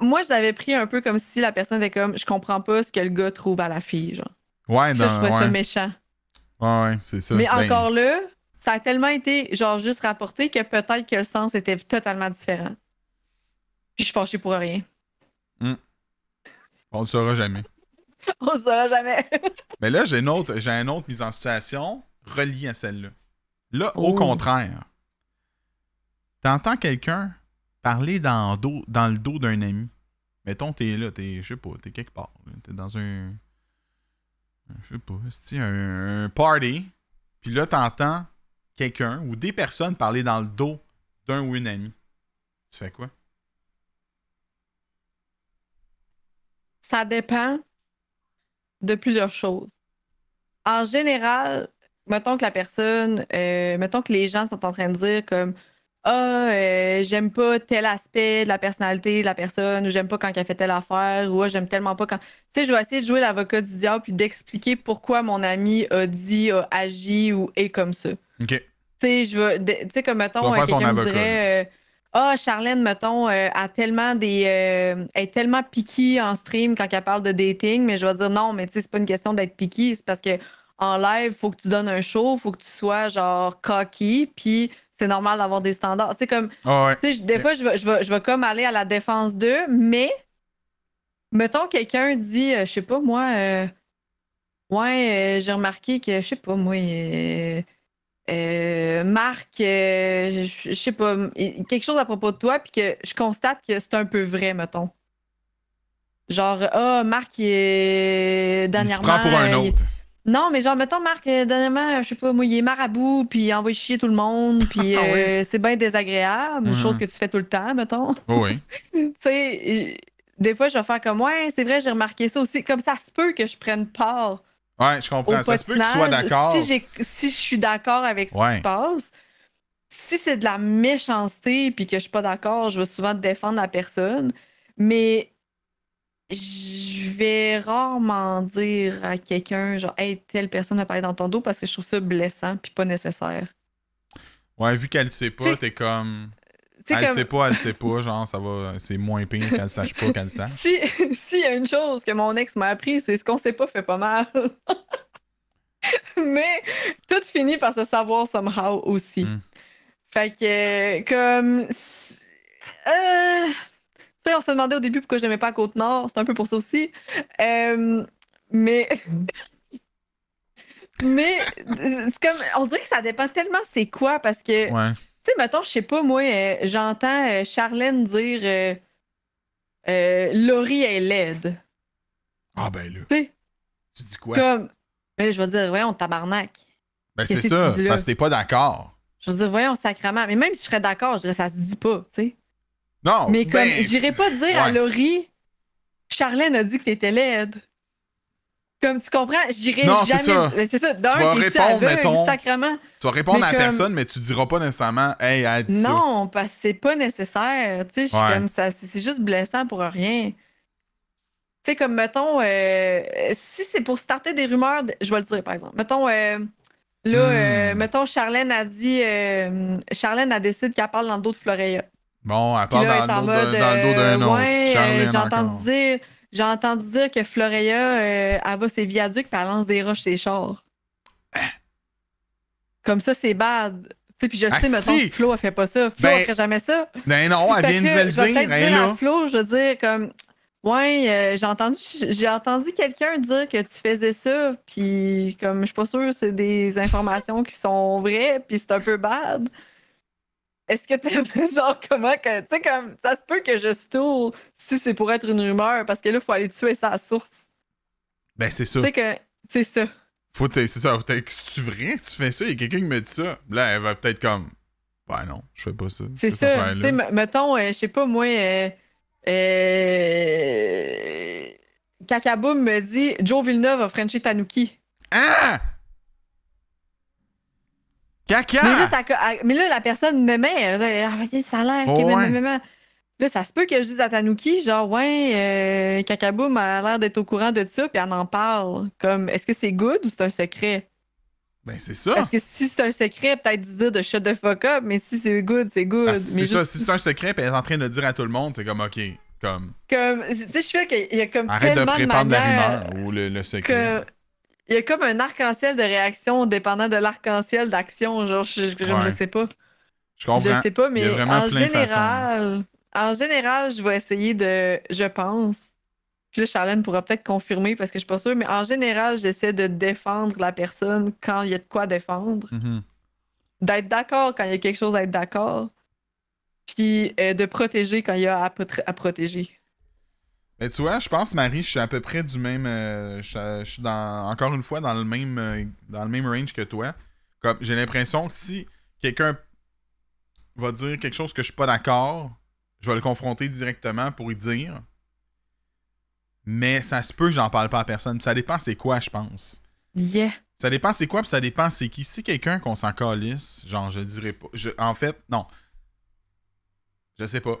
Moi, je l'avais pris un peu comme si la personne était comme je comprends pas ce que le gars trouve à la fille, genre. Ouais, non, ça, je trouvais ça méchant c'est ça. Mais ben, encore là, ça a tellement été genre juste rapporté que peut-être que le sens était totalement différent. Puis je suis fâchée pour rien. Hmm. On ne saura jamais. On ne saura jamais. Mais là, j'ai une autre, j'ai une autre mise en situation reliée à celle-là. Là, au oh. contraire, t'entends quelqu'un parler dans, dans le dos d'un ami. Mettons, t'es là, t'es, je sais pas, t'es quelque part. T'es dans un je sais pas, c'est un, un party, puis là, t'entends quelqu'un ou des personnes parler dans le dos d'un ou une amie. Tu fais quoi? Ça dépend de plusieurs choses. En général, mettons que la personne, euh, mettons que les gens sont en train de dire comme ah, euh, j'aime pas tel aspect de la personnalité de la personne, ou j'aime pas quand elle fait telle affaire, ou ah, j'aime tellement pas quand. Tu sais, je vais essayer de jouer l'avocat du diable puis d'expliquer pourquoi mon ami a dit, a agi ou est comme ça. OK. Tu sais, je veux. Tu sais, comme mettons, euh, quelqu'un me dirait. Euh, ah, Charlène, mettons, a tellement des. est tellement piquée en stream quand elle parle de dating, mais je vais dire non, mais tu sais, c'est pas une question d'être piquée, c'est parce que en live, faut que tu donnes un show, faut que tu sois genre cocky, puis c'est normal d'avoir des standards. C'est comme, des fois, je vais, comme aller à la défense d'eux, mais mettons, quelqu'un dit, euh, je sais pas, moi, euh, ouais, euh, j'ai remarqué que, je sais pas, moi, Marc, je sais pas, quelque chose à propos de toi, puis que je constate que c'est un peu vrai, mettons. Genre, ah, Marc, il est. Dernièrement. pour un autre. Non, mais genre, mettons, Marc, euh, dernièrement, je sais pas, moi, il marabout, puis il envoie chier tout le monde, puis ah euh, c'est bien désagréable, une chose que tu fais tout le temps, mettons. oui. tu sais, euh, des fois, je vais faire comme, ouais, c'est vrai, j'ai remarqué ça aussi. Comme ça se peut que je prenne part Ouais, je comprends. Ça se peut que tu sois d'accord. si, je suis d'accord avec ce qui se passe. Si c'est de la méchanceté puis que je suis pas d'accord, je vais souvent défendre la personne. Mais je vais rarement dire à quelqu'un, genre, hey, telle personne a dans ton dos parce que je trouve ça blessant puis pas nécessaire. Ouais, vu qu'elle sait pas, t'es comme. elle comme... sait pas, elle sait pas, genre, ça va, c'est moins pire qu'elle sache pas qu'elle sache. si, si y a une chose que mon ex m'a appris, c'est ce qu'on sait pas fait pas mal. Mais tout finit par se savoir somehow aussi. Hmm. Fait que, comme. Euh sais, on se demandait au début pourquoi j'aimais pas Côte-Nord. C'est un peu pour ça aussi. Euh, mais. mais c'est comme. On dirait que ça dépend tellement c'est quoi parce que. Ouais. Tu sais, mettons, je sais pas, moi, euh, j'entends euh, Charlène dire Laurie est laide. Ah ben là. tu dis quoi? Comme. Mais ben, je vais dire, voyons, tabarnak. Ben c'est ça, parce que t'es pas d'accord. Je vais dire, voyons, sacrement. Mais même si je serais d'accord, je dirais, ça se dit pas, tu sais. Non. Mais ben, comme, j'irais pas dire à Laurie, Charlène a dit que t'étais laide. Comme tu comprends, j'irai jamais. C'est ça. tu vas répondre, Tu vas répondre à personne, mais tu diras pas nécessairement, hey, elle dit non, ça. Non, parce que c'est pas nécessaire. Tu sais, C'est juste blessant pour rien. Tu sais, comme, mettons, euh, si c'est pour starter des rumeurs, je vais le dire, par exemple. Mettons, euh, là, euh, hmm. mettons, Charlène a dit, Charlène a décidé qu'elle parle dans le dos de Florea. Bon, à part dans, le dos d'un euh, autre. Euh, j'ai entendu dire. J'ai entendu dire que Floreya, euh, elle va ses viaducs et elle lance des roches ses chars. Comme ça, c'est bad. Tu sais, puis je sais, ah, mais que Flo, elle fait pas ça. Flo, ben, ferait jamais ça. Ben non, elle vient de « le dire. Je là. Flo, je veux dire, comme, ouais, j'ai entendu, j'ai entendu quelqu'un dire que tu faisais ça, puis comme, je suis pas sûre, c'est des informations qui sont vraies, puis c'est un peu bad est-ce que t'aimes, genre, comment que. Tu sais, comme, ça se peut que je stoule si c'est pour être une rumeur, parce que là, faut aller tuer sa source. Ben, c'est ça. Tu sais que, c'est ça. Faut c'est ça. Si tu vrai, tu fais ça, il y a quelqu'un qui me dit ça. Là, elle va peut-être comme. Ben non, je fais pas ça. C'est ça. Tu sais, mettons, euh, je sais pas, moi. Euh, euh... Kakaboum me dit Joe Villeneuve a Frenchie Tanuki. Ah! Caca! Mais, juste mais là, la personne me met, a dit « salaire, oh, Là, ça se peut que je dise à Tanuki, genre, ouais, euh, Kakaboum a l'air d'être au courant de ça, puis elle en parle. Comme, est-ce que c'est good ou c'est un secret? Ben, c'est ça. Parce que si c'est un secret, peut-être dire de shut the fuck up, mais si c'est good, c'est good. Ah, si c'est un secret, puis elle est en train de le dire à tout le monde, c'est comme, OK, comme. Comme, tu sais, je fais qu'il y a comme Arrête tellement de, de la rumeur ou le, secret il y a comme un arc-en-ciel de réaction dépendant de l'arc-en-ciel d'action. Genre, je, sais pas. Je comprends. Je sais pas, mais en général, en général, je vais essayer de. Je pense. Puis là, Charlène pourra peut-être confirmer parce que je suis pas sûre, mais en général, j'essaie de défendre la personne quand il y a de quoi défendre. Mm-hmm. D'être d'accord quand il y a quelque chose à être d'accord. Puis euh, de protéger quand il y a à protéger tu vois, je pense, Marie, je suis à peu près du même. Euh, je, suis dans, encore une fois dans le même, euh, dans le même range que toi. Comme j'ai l'impression que si quelqu'un va dire quelque chose que je suis pas d'accord, je vais le confronter directement pour y dire. Mais ça se peut que j'en parle pas à personne. ça dépend c'est quoi, je pense. Yeah. Ça dépend c'est quoi, puis ça dépend c'est qui. Si quelqu'un qu'on s'en calisse, genre je dirais pas. en fait, non. Je sais pas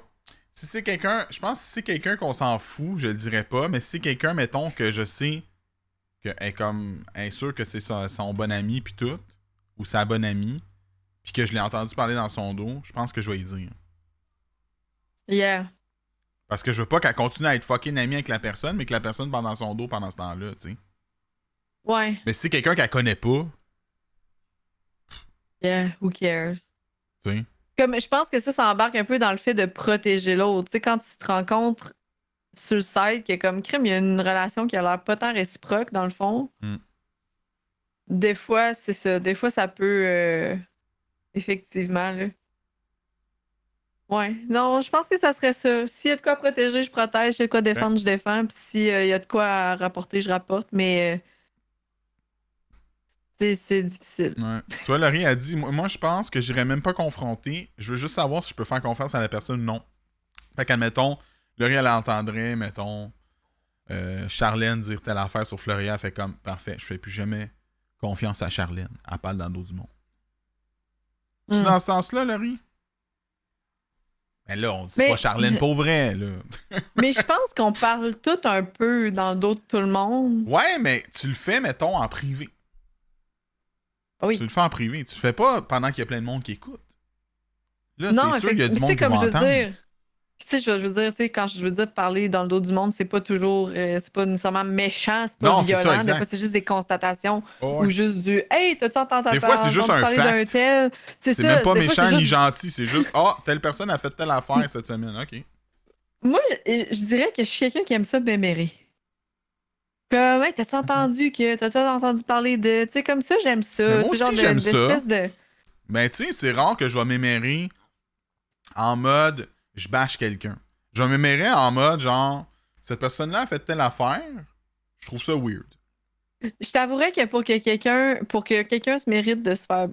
si c'est quelqu'un, je pense que si c'est quelqu'un qu'on s'en fout, je le dirais pas, mais si c'est quelqu'un, mettons, que je sais que est comme est sûr que c'est son, bon ami puis tout, ou sa bonne amie, puis que je l'ai entendu parler dans son dos, je pense que je vais y dire. Yeah. Parce que je veux pas qu'elle continue à être fucking amie avec la personne, mais que la personne parle dans son dos pendant ce temps-là, tu sais. Ouais. Mais si c'est quelqu'un qu'elle connaît pas. Yeah, who cares? Tu je pense que ça, ça embarque un peu dans le fait de protéger l'autre. Tu sais, quand tu te rencontres sur le site, qui est comme crime, il y a une relation qui a l'air pas tant réciproque dans le fond. Mm. Des fois, c'est ça. Des fois, ça peut. Euh, effectivement, là. Ouais. Non, je pense que ça serait ça. S'il y a de quoi protéger, je protège. S'il y a de quoi défendre, je défends. Puis s'il y a de quoi rapporter, je rapporte. Mais. Euh, c'est difficile. Toi, Laurie a dit Moi, je pense que j'irai même pas confronter. Je veux juste savoir si je peux faire confiance à la personne ou non. Fait qu'admettons, Laurie, elle entendrait, mettons, euh, Charlène dire telle affaire sur Floria. Fait comme Parfait, je fais plus jamais confiance à Charlène. Elle parle dans le dos du monde. Hmm. dans ce sens-là, Laurie mais ben là, on dit pas Charlène pauvre là. mais je pense qu'on parle tout un peu dans le dos de tout le monde. Ouais, mais tu le fais, mettons, en privé. Ah tu le fais en privé. Tu le fais pas pendant qu'il y a plein de monde qui écoute. Là, c'est sûr qu'il y a du monde qui m'entend. Tu sais, je veux dire, tu sais, quand je veux dire parler dans le dos du monde, c'est pas toujours, euh, c'est pas nécessairement méchant, c'est pas violent. des fois, c'est juste des constatations ou juste du Hey, t'as-tu entendu Des fois, c'est juste un fait Tel... C'est même pas méchant ni gentil, c'est juste Ah, telle personne a fait telle affaire cette semaine, ok. Moi, je, je dirais que je suis quelqu'un qui aime ça bémérer. Comme, hey, t'as-tu entendu que. entendu parler de. Tu sais, comme ça, j'aime ça. Mais moi aussi, j'aime ça. Mais ben, tu sais, c'est rare que je vais m'émérer en mode je bâche quelqu'un. Je vais m'émérer en mode genre cette personne-là a fait telle affaire. Je trouve ça weird. Je t'avouerais que pour que quelqu'un pour que quelqu'un se mérite de se faire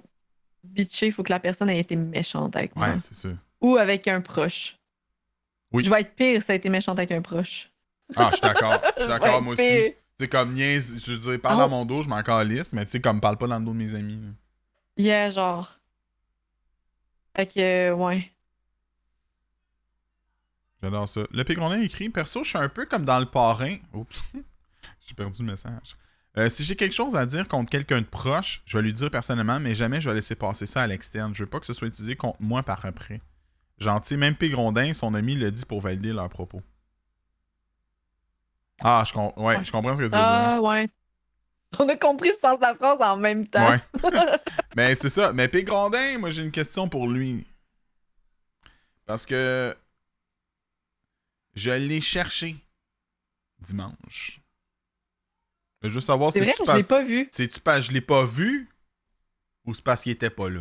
bitcher, il faut que la personne ait été méchante avec moi. Ouais, c'est ça. Ou avec un proche. Oui. Je vais être pire si ça a été méchante avec un proche. Ah, je suis d'accord. Je suis d'accord, moi aussi comme niaise, je veux dire, parle oh. mon dos, je m'en calisse, mais tu sais, comme parle pas dans le dos de mes amis. Yeah, genre. Fait que, euh, ouais. J'adore ça. Le Pégrondin écrit Perso, je suis un peu comme dans le parrain. Oups, j'ai perdu le message. Euh, si j'ai quelque chose à dire contre quelqu'un de proche, je vais lui dire personnellement, mais jamais je vais laisser passer ça à l'externe. Je veux pas que ce soit utilisé contre moi par après. Gentil, même Pégrondin, son ami le dit pour valider leurs propos. Ah, je, ouais, je comprends ce que tu veux dire. Ah Ouais. On a compris le sens de la phrase en même temps. Ouais. Mais ben, c'est ça. Mais Pégrondin moi j'ai une question pour lui. Parce que je l'ai cherché dimanche. Je veux savoir si vrai, que je l'ai pas vu. C'est tu pas je l'ai pas vu ou c'est parce qu'il était pas là.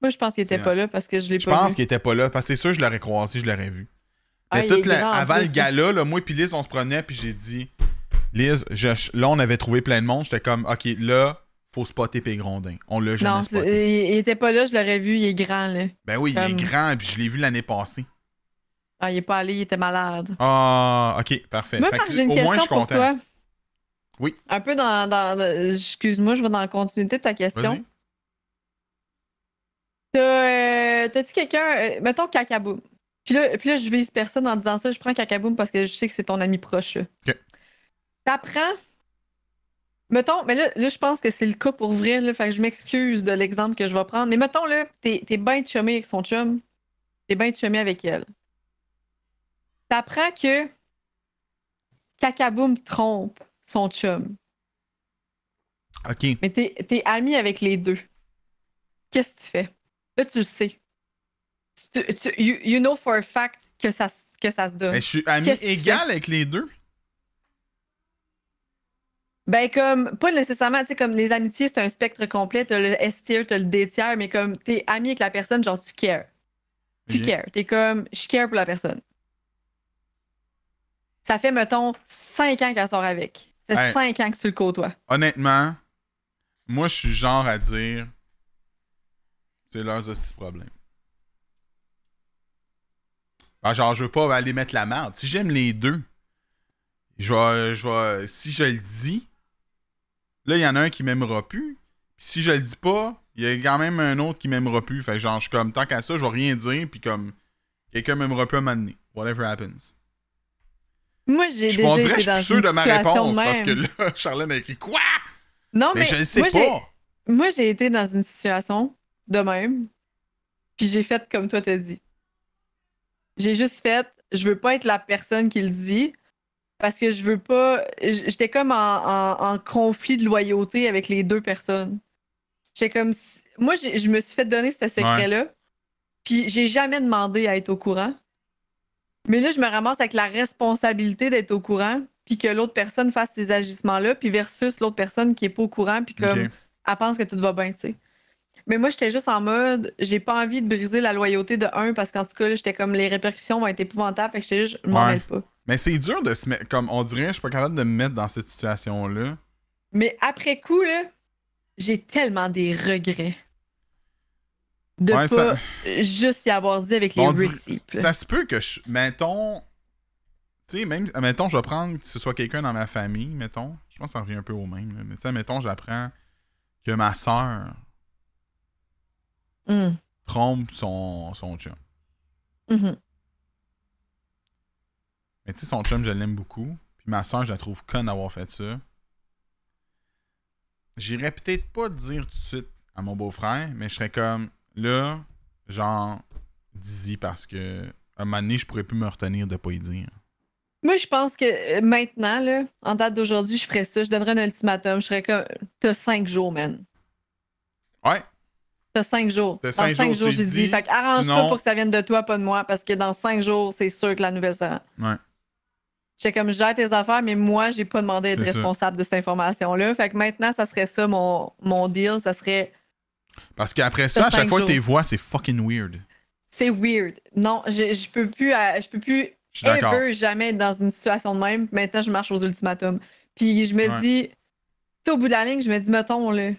Moi je pense qu'il était pas là parce que je l'ai pas vu. Je pense qu'il était pas là parce que c'est sûr je l'aurais croisé, je l'aurais vu. Mais ah, toute la, avant le gala, là, moi et Liz, on se prenait, puis j'ai dit, Liz, là, on avait trouvé plein de monde. J'étais comme, OK, là, faut spotter Pégrondin. On l'a jamais non, euh, il était pas là, je l'aurais vu, il est grand, là. Ben oui, il est grand, puis je l'ai vu l'année passée. Ah, il est pas allé, il était malade. Ah, OK, parfait. Moi, une au moins, je suis content. Toi. Oui. Un peu dans. dans Excuse-moi, je vais dans la continuité de ta question. Euh, t'as-tu quelqu'un. Euh, mettons Cacabou puis là, puis là, je vise personne en disant ça. Je prends Kakaboum parce que je sais que c'est ton ami proche. Ok. T'apprends. Mettons, mais là, je pense que c'est le cas pour vrai. fait que je m'excuse de l'exemple que je vais prendre. Mais mettons, là, t'es, t'es bien chumé avec son chum. T'es bien chumé avec elle. T'apprends que kakaboum trompe son chum. OK. Mais t'es ami avec les deux. Qu'est-ce que tu fais? Là, tu le sais tu, tu, you, know for a fact que ça, que ça se donne. Mais ben, je suis ami égal avec les deux. Ben, comme, pas nécessairement, tu sais, comme les amitiés, c'est un spectre complet. T'as le S tier, t'as le D mais comme, t'es ami avec la personne, genre, tu cares. Tu cares. T'es comme, je care pour la personne. Ça fait, mettons, cinq ans qu'elle sort avec. Ça fait ans que tu le côtoies. Honnêtement, moi, je suis genre à dire, c'est leur petit problème. Ah, genre, je veux pas aller mettre la merde. Si j'aime les deux, je vais, si je le dis, là, il y en a un qui m'aimera plus. Puis si je le dis pas, il y a quand même un autre qui m'aimera plus. Fait que genre, je suis comme, tant qu'à ça, je vais rien dire. Puis comme, quelqu'un m'aimera plus à m'amener. Whatever happens. Moi, j'ai déjà été je suis sûr de ma réponse. Parce que là, Charlène a écrit quoi? Non, mais, mais je le sais pas. Moi, j'ai été dans une situation de même. Puis j'ai fait comme toi t'as dit. J'ai juste fait, je veux pas être la personne qui le dit parce que je veux pas. J'étais comme en, conflit de loyauté avec les deux personnes. J'étais comme. Moi, je me suis fait donner ce secret-là. Puis j'ai jamais demandé à être au courant. Mais là, je me ramasse avec la responsabilité d'être au courant, puis que l'autre personne fasse ces agissements-là, puis versus l'autre personne qui est pas au courant, puis comme, elle pense que tout va bien, tu sais. Mais moi, j'étais juste en mode, j'ai pas envie de briser la loyauté de un parce qu'en tout cas, j'étais comme les répercussions vont être épouvantables. Fait que j'étais juste, je m'en mêle pas. Mais c'est dur de se mettre, comme on dirait, je suis pas capable de me mettre dans cette situation-là. Mais après coup, là, j'ai tellement des regrets de pas juste y avoir dit avec les ça se peut que je. Mettons. Tu sais, même. Mettons, je vais prendre que ce soit quelqu'un dans ma famille, mettons. Je pense que ça revient un peu au même. Là, mais tu sais, mettons, j'apprends que ma soeur Mm. trompe son, son chum. Mm-hmm. Mais tu sais, son chum, je l'aime beaucoup. Puis ma soeur, je la trouve conne d'avoir fait ça. J'irais peut-être pas dire tout de suite à mon beau-frère, mais je serais comme là, genre, dis-y parce que à un moment donné, je pourrais plus me retenir de pas y dire. Moi, je pense que euh, maintenant, là, en date d'aujourd'hui, je ferais ça. Je donnerais un ultimatum. Je serais comme, t'as cinq jours, man. Ouais, cinq jours. dans cinq, jours, j'ai dit. arrange-toi pour que ça vienne de toi, pas de moi, parce que dans cinq jours, c'est sûr que la nouvelle sera. Ouais. comme, je gère tes affaires, mais moi, j'ai pas demandé d'être responsable de cette information-là. Fait que maintenant, ça serait ça mon, mon deal. Ça serait. Parce qu'après ça, à chaque fois t'es voix c'est fucking weird. C'est weird. Non, je, euh, peux plus. Je peux plus. ever, jamais être dans une situation de même. Maintenant, je marche aux ultimatums. Puis je me dis, dis, au bout de la ligne, je me dis, mettons, là,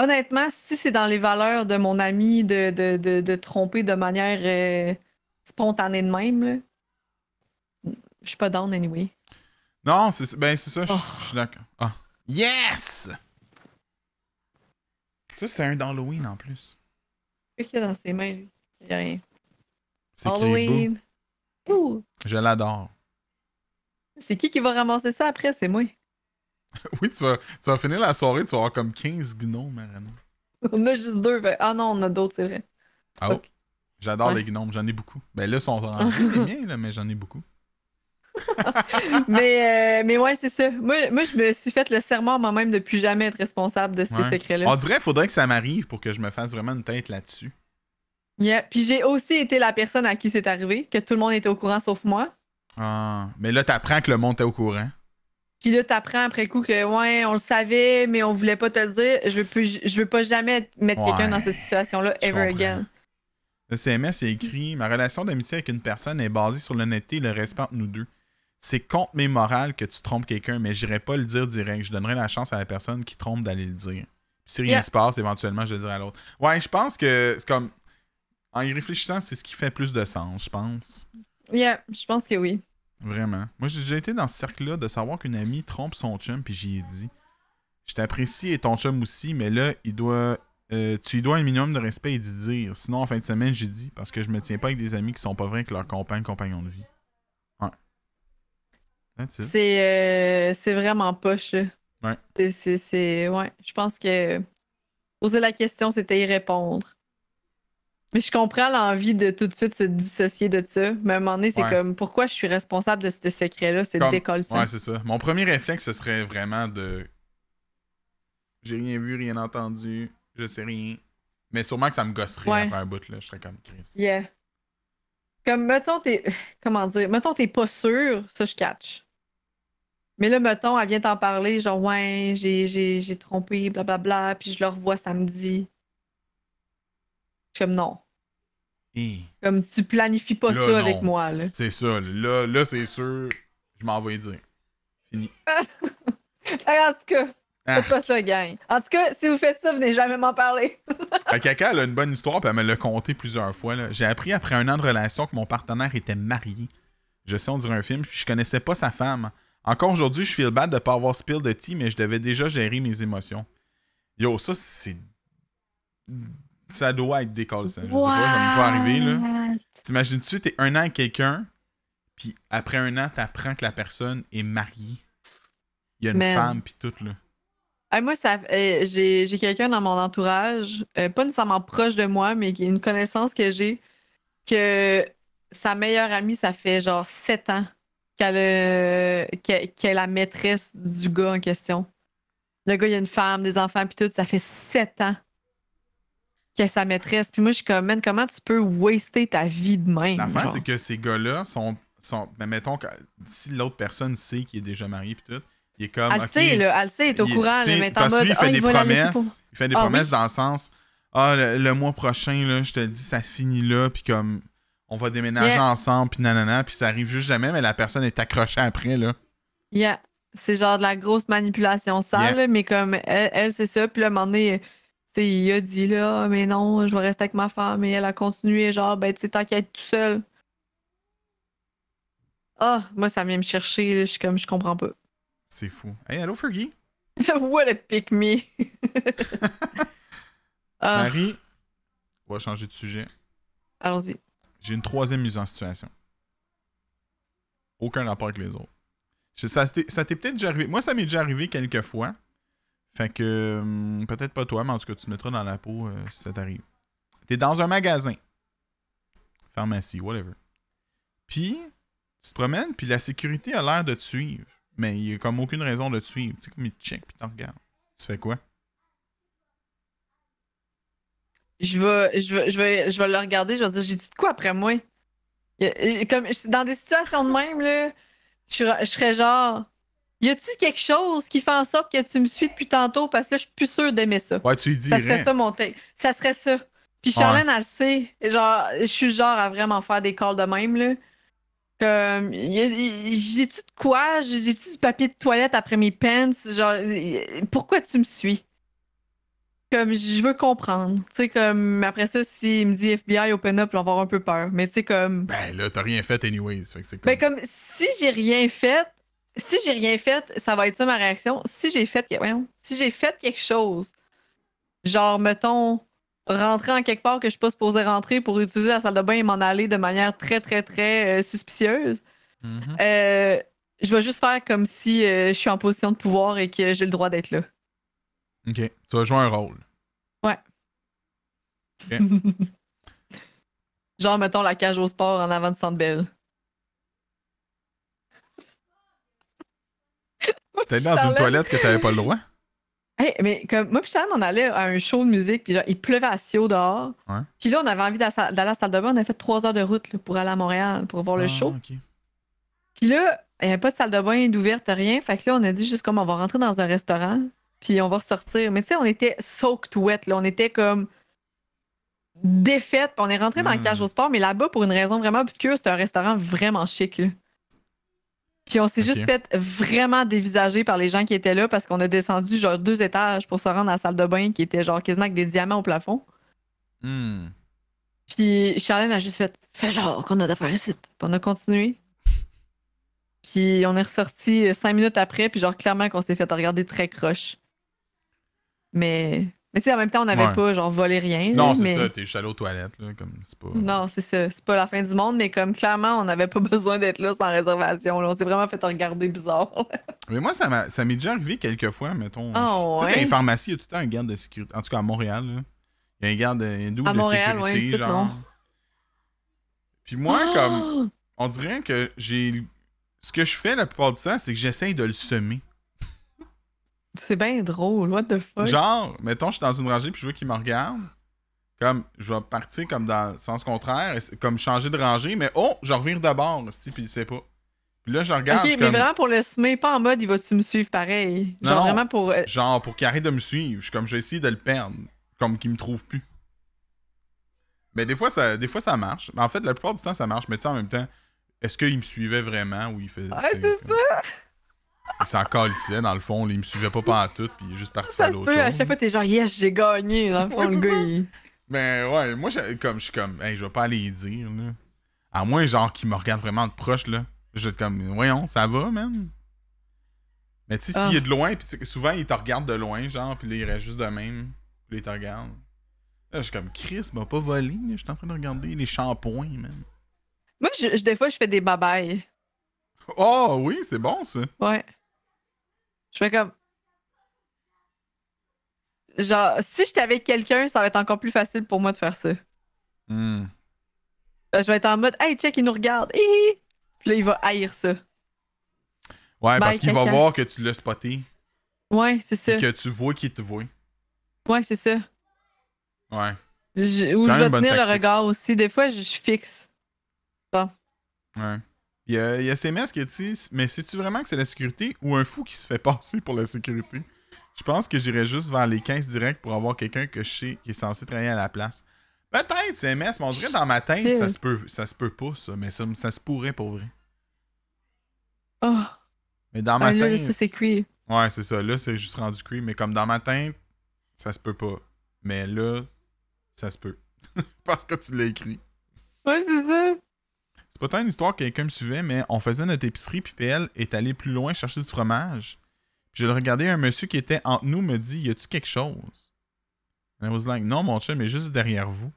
Honnêtement, si c'est dans les valeurs de mon ami de, de, de, tromper de manière euh, spontanée de même, je suis pas down anyway. Non, c'est ben c'est ça, oh. je suis d'accord. Ah. Yes! Ça, c'était un d'Halloween en plus. Qu'est-ce qu'il y a dans ses mains, Il rien. Halloween. Je l'adore. C'est qui qui va ramasser ça après? C'est moi. oui, tu vas, finir la soirée, tu vas avoir comme 15 gnomes, marine On a juste deux. Ah non, on a d'autres, c'est vrai. Ah oh, J'adore les gnomes, j'en ai beaucoup. Ben là, ils sont en miens, là, mais j'en ai beaucoup. mais, euh, mais ouais, c'est ça. Moi, je me suis fait le serment moi-même de plus jamais être responsable de ces secrets-là. On dirait qu'il faudrait que ça m'arrive pour que je me fasse vraiment une tête là-dessus. Yeah. Puis j'ai aussi été la personne à qui c'est arrivé, que tout le monde était au courant sauf moi. Ah, mais là, t'apprends que le monde était au courant. Puis là, t'apprends après coup que, ouais, on le savait, mais on voulait pas te le dire. Je veux, je veux pas jamais mettre quelqu'un dans cette situation-là, ever again. Le CMS est écrit Ma relation d'amitié avec une personne est basée sur l'honnêteté et le respect entre nous deux. C'est contre mes morales que tu trompes quelqu'un, mais j'irai pas le dire direct. Je donnerai la chance à la personne qui trompe d'aller le dire. si rien ne se passe, éventuellement, je le dirai à l'autre. Ouais, je pense que c'est comme. En y réfléchissant, c'est ce qui fait plus de sens, je pense. Yeah, je pense que oui. Vraiment. Moi, j'ai été dans ce cercle-là de savoir qu'une amie trompe son chum, puis j'y ai dit Je t'apprécie et ton chum aussi, mais là, il doit. Euh, tu lui dois un minimum de respect et d'y dire. Sinon, en fin de semaine, j'ai dit parce que je me tiens pas avec des amis qui sont pas vrais avec leur compagne, compagnon de vie. Euh, c'est vraiment poche, C'est. Ouais. Je pense que poser la question, c'était y répondre. Mais je comprends l'envie de tout de suite se dissocier de ça. Mais à un moment donné, c'est comme pourquoi je suis responsable de ce secret-là, c'est comme... décolle ça. Ouais, c'est ça. Mon premier réflexe, ce serait vraiment de. J'ai rien vu, rien entendu, je sais rien. Mais sûrement que ça me gosserait à après un bout, là. Je serais comme Chris. Yeah. Comme, mettons, t'es. Comment dire? Mettons, t'es pas sûr, ça, je catch. Mais là, mettons, elle vient t'en parler, genre, ouais, j'ai trompé, blablabla, bla, bla, puis je le revois samedi. Comme non. Hmm. Comme tu planifies pas ça avec moi. Là. C'est ça. Là, c'est sûr, je m'en vais dire. Fini. en tout cas, ah. pas ça, gang. En tout cas, si vous faites ça, venez jamais m'en parler. à a une bonne histoire, puis elle me l'a conté plusieurs fois. J'ai appris après un an de relation que mon partenaire était marié. Je sais, on dirait un film, puis je connaissais pas sa femme. Encore aujourd'hui, je feel bad de pas avoir spill de tea, mais je devais déjà gérer mes émotions. Yo, ça, c'est ça doit être des ça. Je sais pas, ça peut arriver, là. T'imagines-tu, t'es un an avec quelqu'un, puis après un an, t'apprends que la personne est mariée. Il y a une femme, puis tout, là. moi, eh, j'ai, quelqu'un dans mon entourage, euh, pas nécessairement proche de moi, mais une connaissance que j'ai, que sa meilleure amie, ça fait genre sept ans euh, qu'elle, est la maîtresse du gars en question. Le gars, il y a une femme, des enfants, puis tout, ça fait sept ans que sa maîtresse. Puis moi, je suis comme, man, comment tu peux waster ta vie de même? fin, c'est que ces gars-là sont. sont ben, mettons, que si l'autre personne sait qu'il est déjà marié, puis tout, il est comme. Elle sait, elle sait, est au courant, mais en mode, ah, il fait des promesses. Il fait des promesses dans le sens, ah, le, mois prochain, là, je te dis, ça finit là, puis comme, on va déménager ensemble, puis nanana, puis ça arrive juste jamais, mais la personne est accrochée après, là. Yeah. C'est genre de la grosse manipulation sale, mais comme, elle, c'est ça, puis là, il a dit là, ah, mais non, je vais rester avec ma femme. Et elle a continué, genre, ben, tu sais, tant tout seul. Ah, moi, ça vient me chercher, je suis comme, je comprends pas. C'est fou. Hey, allô, Fergie? What a pick me! Ah. Marie, on va changer de sujet. Allons-y. J'ai une troisième mise en situation. Aucun rapport avec les autres. ça, t'est, peut-être déjà arrivé. Moi, ça m'est déjà arrivé quelques fois. Fait que hum, peut-être pas toi, mais en tout cas, tu te mettras dans la peau euh, si ça t'arrive. T'es dans un magasin. Pharmacie, whatever. Puis, tu te promènes, puis la sécurité a l'air de te suivre. Mais il y a comme aucune raison de te suivre. Tu sais, comme il te check, puis t'en regardes. Tu fais quoi? Je vais, je vais, je vais, le regarder, je vais dire, j'ai dit de quoi après moi? Comme, dans des situations de même, là, je serais genre, y a-t-il quelque chose qui fait en sorte que tu me suis depuis tantôt parce que là, je suis plus sûre d'aimer ça. Ouais, tu y Ça serait ça mon texte. Ça serait ça. Puis Charlène, ouais. elle le sait. Genre, je suis genre à vraiment faire des calls de même, là. Comme, j'ai-tu de quoi? J'ai-tu du papier de toilette après mes pants? Genre, pourquoi tu me suis? Comme, je veux comprendre. Tu sais, comme, après ça, s'il il me dit FBI, open up, on va avoir un peu peur. Mais tu sais, comme. Ben là, t'as rien fait, anyways. Ben, comme... comme, si j'ai rien fait, si j'ai rien fait, ça va être ça ma réaction. Si j'ai fait, si j'ai fait quelque chose, genre, mettons, rentrer en quelque part que je suis pas supposée rentrer pour utiliser la salle de bain et m'en aller de manière très, très, très euh, suspicieuse, mhm. euh, je vais juste faire comme si euh, je suis en position de pouvoir et que j'ai le droit d'être là. OK. Tu vas jouer un rôle. Ouais. genre, mettons, la cage au sport en avant de belle T'es dans une toilette que t'avais pas le droit? Hey, mais comme moi puis Charles, on allait à un show de musique, puis genre, il pleuvait à Sio dehors. Ouais. Puis là, on avait envie d'aller à la salle de bain. On a fait trois heures de route pour aller à Montréal, pour voir le ah, show. Puis là, il n'y avait pas de salle de bain d'ouverte, rien. Fait que là, on a dit juste comme on va rentrer dans un restaurant, puis on va ressortir. Mais tu sais, on était soaked wet, là. On était comme défaite, puis on est rentré dans le hmm. cage au sport. Mais là-bas, pour une raison vraiment obscure, c'était un restaurant vraiment chic. Là. Puis on s'est juste fait vraiment dévisager par les gens qui étaient là parce qu'on a descendu genre deux étages pour se rendre à la salle de bain qui était genre quasiment avec des diamants au plafond. Hmm. Puis Charlène a juste fait Fais genre qu'on a d'affaires ici. Puis on a continué. Puis on est ressorti euh, cinq minutes après, puis genre clairement qu'on s'est fait regarder très croche. Mais mais tu sais, en même temps, on n'avait pas, genre, volé rien. Non, c'est ça, t'es juste allé aux toilettes, là, comme, c'est pas... Non, c'est ça, c'est pas la fin du monde, mais comme, clairement, on n'avait pas besoin d'être là sans réservation, là. On s'est vraiment fait regarder bizarre. mais moi, ça, ça m'est déjà arrivé quelques fois, mettons. Ah, tu sais, dans les pharmacies, il y a tout le temps un garde de sécurité. En tout cas, à Montréal, là. Il y a un garde, un double à Montréal, de sécurité, genre. Non. Puis moi, comme, ah! on dirait que j'ai... Ce que je fais la plupart du temps, c'est que j'essaye de le semer. C'est bien drôle, what the fuck? Genre, mettons, je suis dans une rangée puis je vois qu'il me regarde. Comme, je vais partir comme dans le sens contraire, comme changer de rangée, mais oh, je reviens de bord, puis il sait pas. Puis là, je regarde. mais vraiment pour le semer, pas en mode il va-tu me suivre pareil. Genre vraiment pour. Euh, Genre pour qu'il arrête de me suivre. Je comme, je vais essayer de le perdre. Comme qu'il me trouve plus. Mais des fois, ça, des fois, ça marche. En fait, la plupart du temps, ça marche. Mais tu sais, en même temps, est-ce qu'il me suivait vraiment ou il faisait. Ah, c'est ça! Il s'en calissait, dans le fond. il me suivait pas pendant tout, puis il est juste parti ça faire l'autre chose. À chaque fois, t'es genre, yes, j'ai gagné. Dans le fond, le gars, Mais ben, ouais, moi, comme, je suis comme, hey, je vais pas aller dire, là. À moins, genre, qu'il me regarde vraiment de proche, là. Je vais être comme, voyons, ça va, man. Mais tu sais, s'il ah. est de loin, puis souvent, il te regarde de loin, genre, puis il reste juste de même. Puis il te regarde. je suis comme, Chris m'a pas volé, Je suis en train de regarder les shampoings, man. Moi, je, des fois, je fais des babayes. Oh, ah oui, c'est bon, ça. Ouais. Je fais comme. Genre, si j'étais avec quelqu'un, ça va être encore plus facile pour moi de faire ça. Hmm. Ben, je vais être en mode, hey, check, il nous regarde. Puis là, il va haïr ça. Ouais, parce qu'il va voir que tu l'as spoté. Ouais, c'est ça. que tu vois qu'il te voit. Ouais, c'est ça. Ouais. ou je vais tenir le regard aussi. Des fois, je, suis fixe. Bon. Ouais. Il y, a, CMS qui a dit Mais sais-tu vraiment que c'est la sécurité ou un fou qui se fait passer pour la sécurité Je pense que j'irai juste vers les 15 directs pour avoir quelqu'un que je sais qui est censé travailler à la place. Peut-être CMS, mais on dirait dans ma tête, ça se peut, ça se peut pas, ça, mais ça, ça se pourrait pour vrai. Oh. Mais dans ma ah, tête. Ouais, c'est ça. Là, c'est juste rendu cuit. Mais comme dans ma tête, ça se peut pas. Mais là, ça se peut. Parce que tu l'as écrit. Ouais, c'est ça. C'est pas tant une histoire que quelqu'un me suivait, mais on faisait notre épicerie, puis PL est allé plus loin chercher du fromage. Puis je le regardais, un monsieur qui était entre nous me dit Y a-tu quelque chose And Non, mon chat, mais juste derrière vous.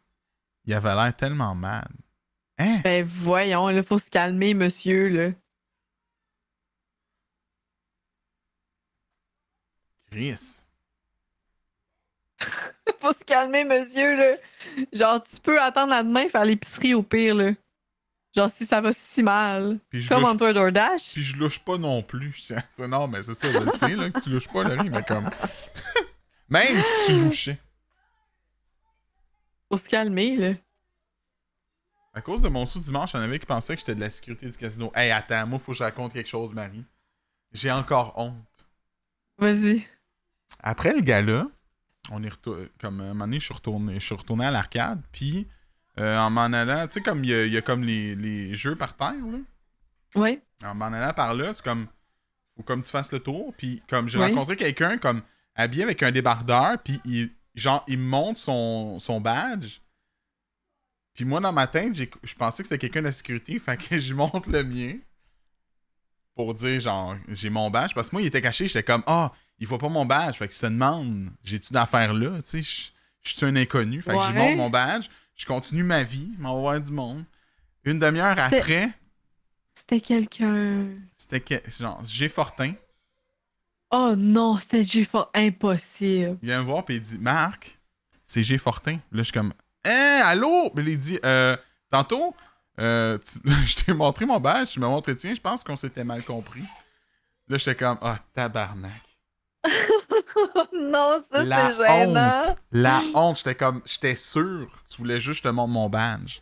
Il avait l'air tellement mal. Hein Ben voyons, il faut se calmer, monsieur, là. Chris. faut se calmer, monsieur, là. Genre, tu peux attendre à demain faire l'épicerie au pire, là. Genre, si ça va si mal, comme en toi DoorDash. Puis je louche pas non plus. non, mais c'est ça, le sais, là, que tu louches pas, Marie. mais comme. Même si tu louchais. Faut se calmer, là. À cause de mon sou dimanche, j'en avait qui pensaient que j'étais de la sécurité du casino. Hey, attends, moi, faut que je raconte quelque chose, Marie. J'ai encore honte. Vas-y. Après le gala, on est retourné. Comme un moment donné, je suis retourné, je suis retourné à l'arcade, puis euh, en m'en allant, tu sais, comme il y, a comme les, jeux par terre, là. Oui. En m'en allant par là, c'est comme. Faut comme tu fasses le tour, puis comme j'ai rencontré quelqu'un, comme habillé avec un débardeur, puis il, genre, il monte son, son badge. Puis moi, dans ma tête, je pensais que c'était quelqu'un de la sécurité, fait que je monte le mien pour dire, genre, j'ai mon badge. Parce que moi, il était caché, j'étais comme, ah, oh, il faut pas mon badge, fait qu'il se demande, j'ai-tu d'affaires là, tu sais, je suis un inconnu, fait que j'y monte mon badge. Je continue ma vie, m'en du monde. Une demi-heure après. C'était quelqu'un. C'était genre G. Fortin. Oh non, c'était G. Fortin. Impossible. Il vient me voir puis il dit Marc, c'est G. Fortin. Là, je suis comme eh, allô Mais il dit euh, Tantôt, euh, je t'ai montré mon badge, tu m'as montré tiens, je pense qu'on s'était mal compris. Là, j'étais comme Ah, oh, tabarnak. non, ça c'est gênant. la honte, j'étais comme, j'étais sûr, tu voulais juste te montrer mon badge.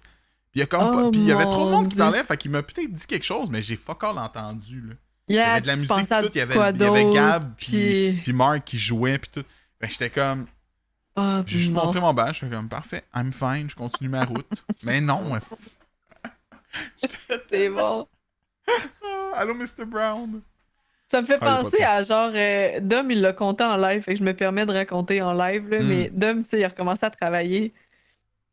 Puis il y a comme, oh, puis y avait trop de monde qui s'enlève. fait qu'il m'a peut-être dit quelque chose, mais j'ai fuck all entendu là. il y avait de la musique, tout, il y avait, il y avait Gab, puis... puis... Mark qui jouait, puis tout. Ben, j'étais comme, je oh, j'ai juste montré mon badge, j'étais comme parfait, I'm fine, je continue ma route. mais non, c'est bon. allô, Mr. Brown. Ça me fait ah, penser à genre, euh, Dom, il l'a compté en live, et je me permets de raconter en live, mais hmm. Dom, tu sais, il a recommencé à travailler.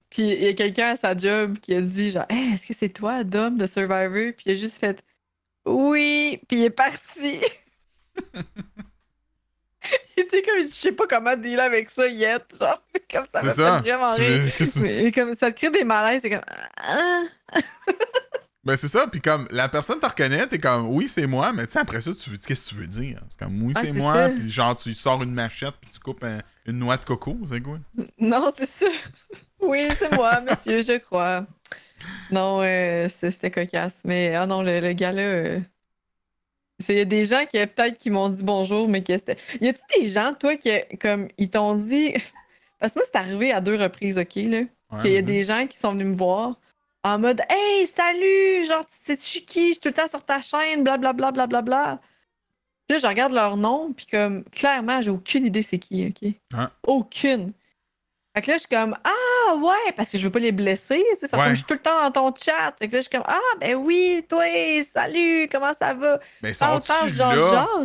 Puis il y a quelqu'un à sa job qui a dit, genre, est-ce que c'est toi, Dom, de Survivor? Puis il a juste fait, oui, puis il est parti. il était comme, je sais pas comment dealer avec ça yet. Genre, comme ça me fait vraiment rire. comme, ça te crée des malaises, c'est comme, ah. Ben, c'est ça. Puis comme la personne te reconnaît, t'es comme oui, c'est moi, mais tu sais, après ça, tu veux qu'est-ce que tu veux dire? C'est comme oui, ah, c'est moi, puis genre, tu sors une machette, puis tu coupes une noix de coco, c'est quoi? Non, c'est ça. Oui, c'est moi, monsieur, je crois. Non, euh, c'était cocasse. Mais ah non, le, gars-là. Euh, il y a des gens qui peut-être qui m'ont dit bonjour, mais que c'était. Y a-tu des gens, toi, qui comme ils t'ont dit. Parce que moi, c'est arrivé à deux reprises, OK, là. qu'il y a des gens qui sont venus me voir, en mode Hey, salut, genre, tu sais, qui, je suis tout le temps sur ta chaîne, blablabla, bla Bla, bla. Puis là, je regarde leur nom, puis comme, clairement, j'ai aucune idée c'est qui, OK? Hein? Aucune. Fait que là, je suis comme, ah, ouais, parce que je veux pas les blesser, tu sais, ça je suis tout le temps dans ton chat. Fait que là, je suis comme, ah, ben oui, toi, salut, comment ça va? Mais ben, parle, genre,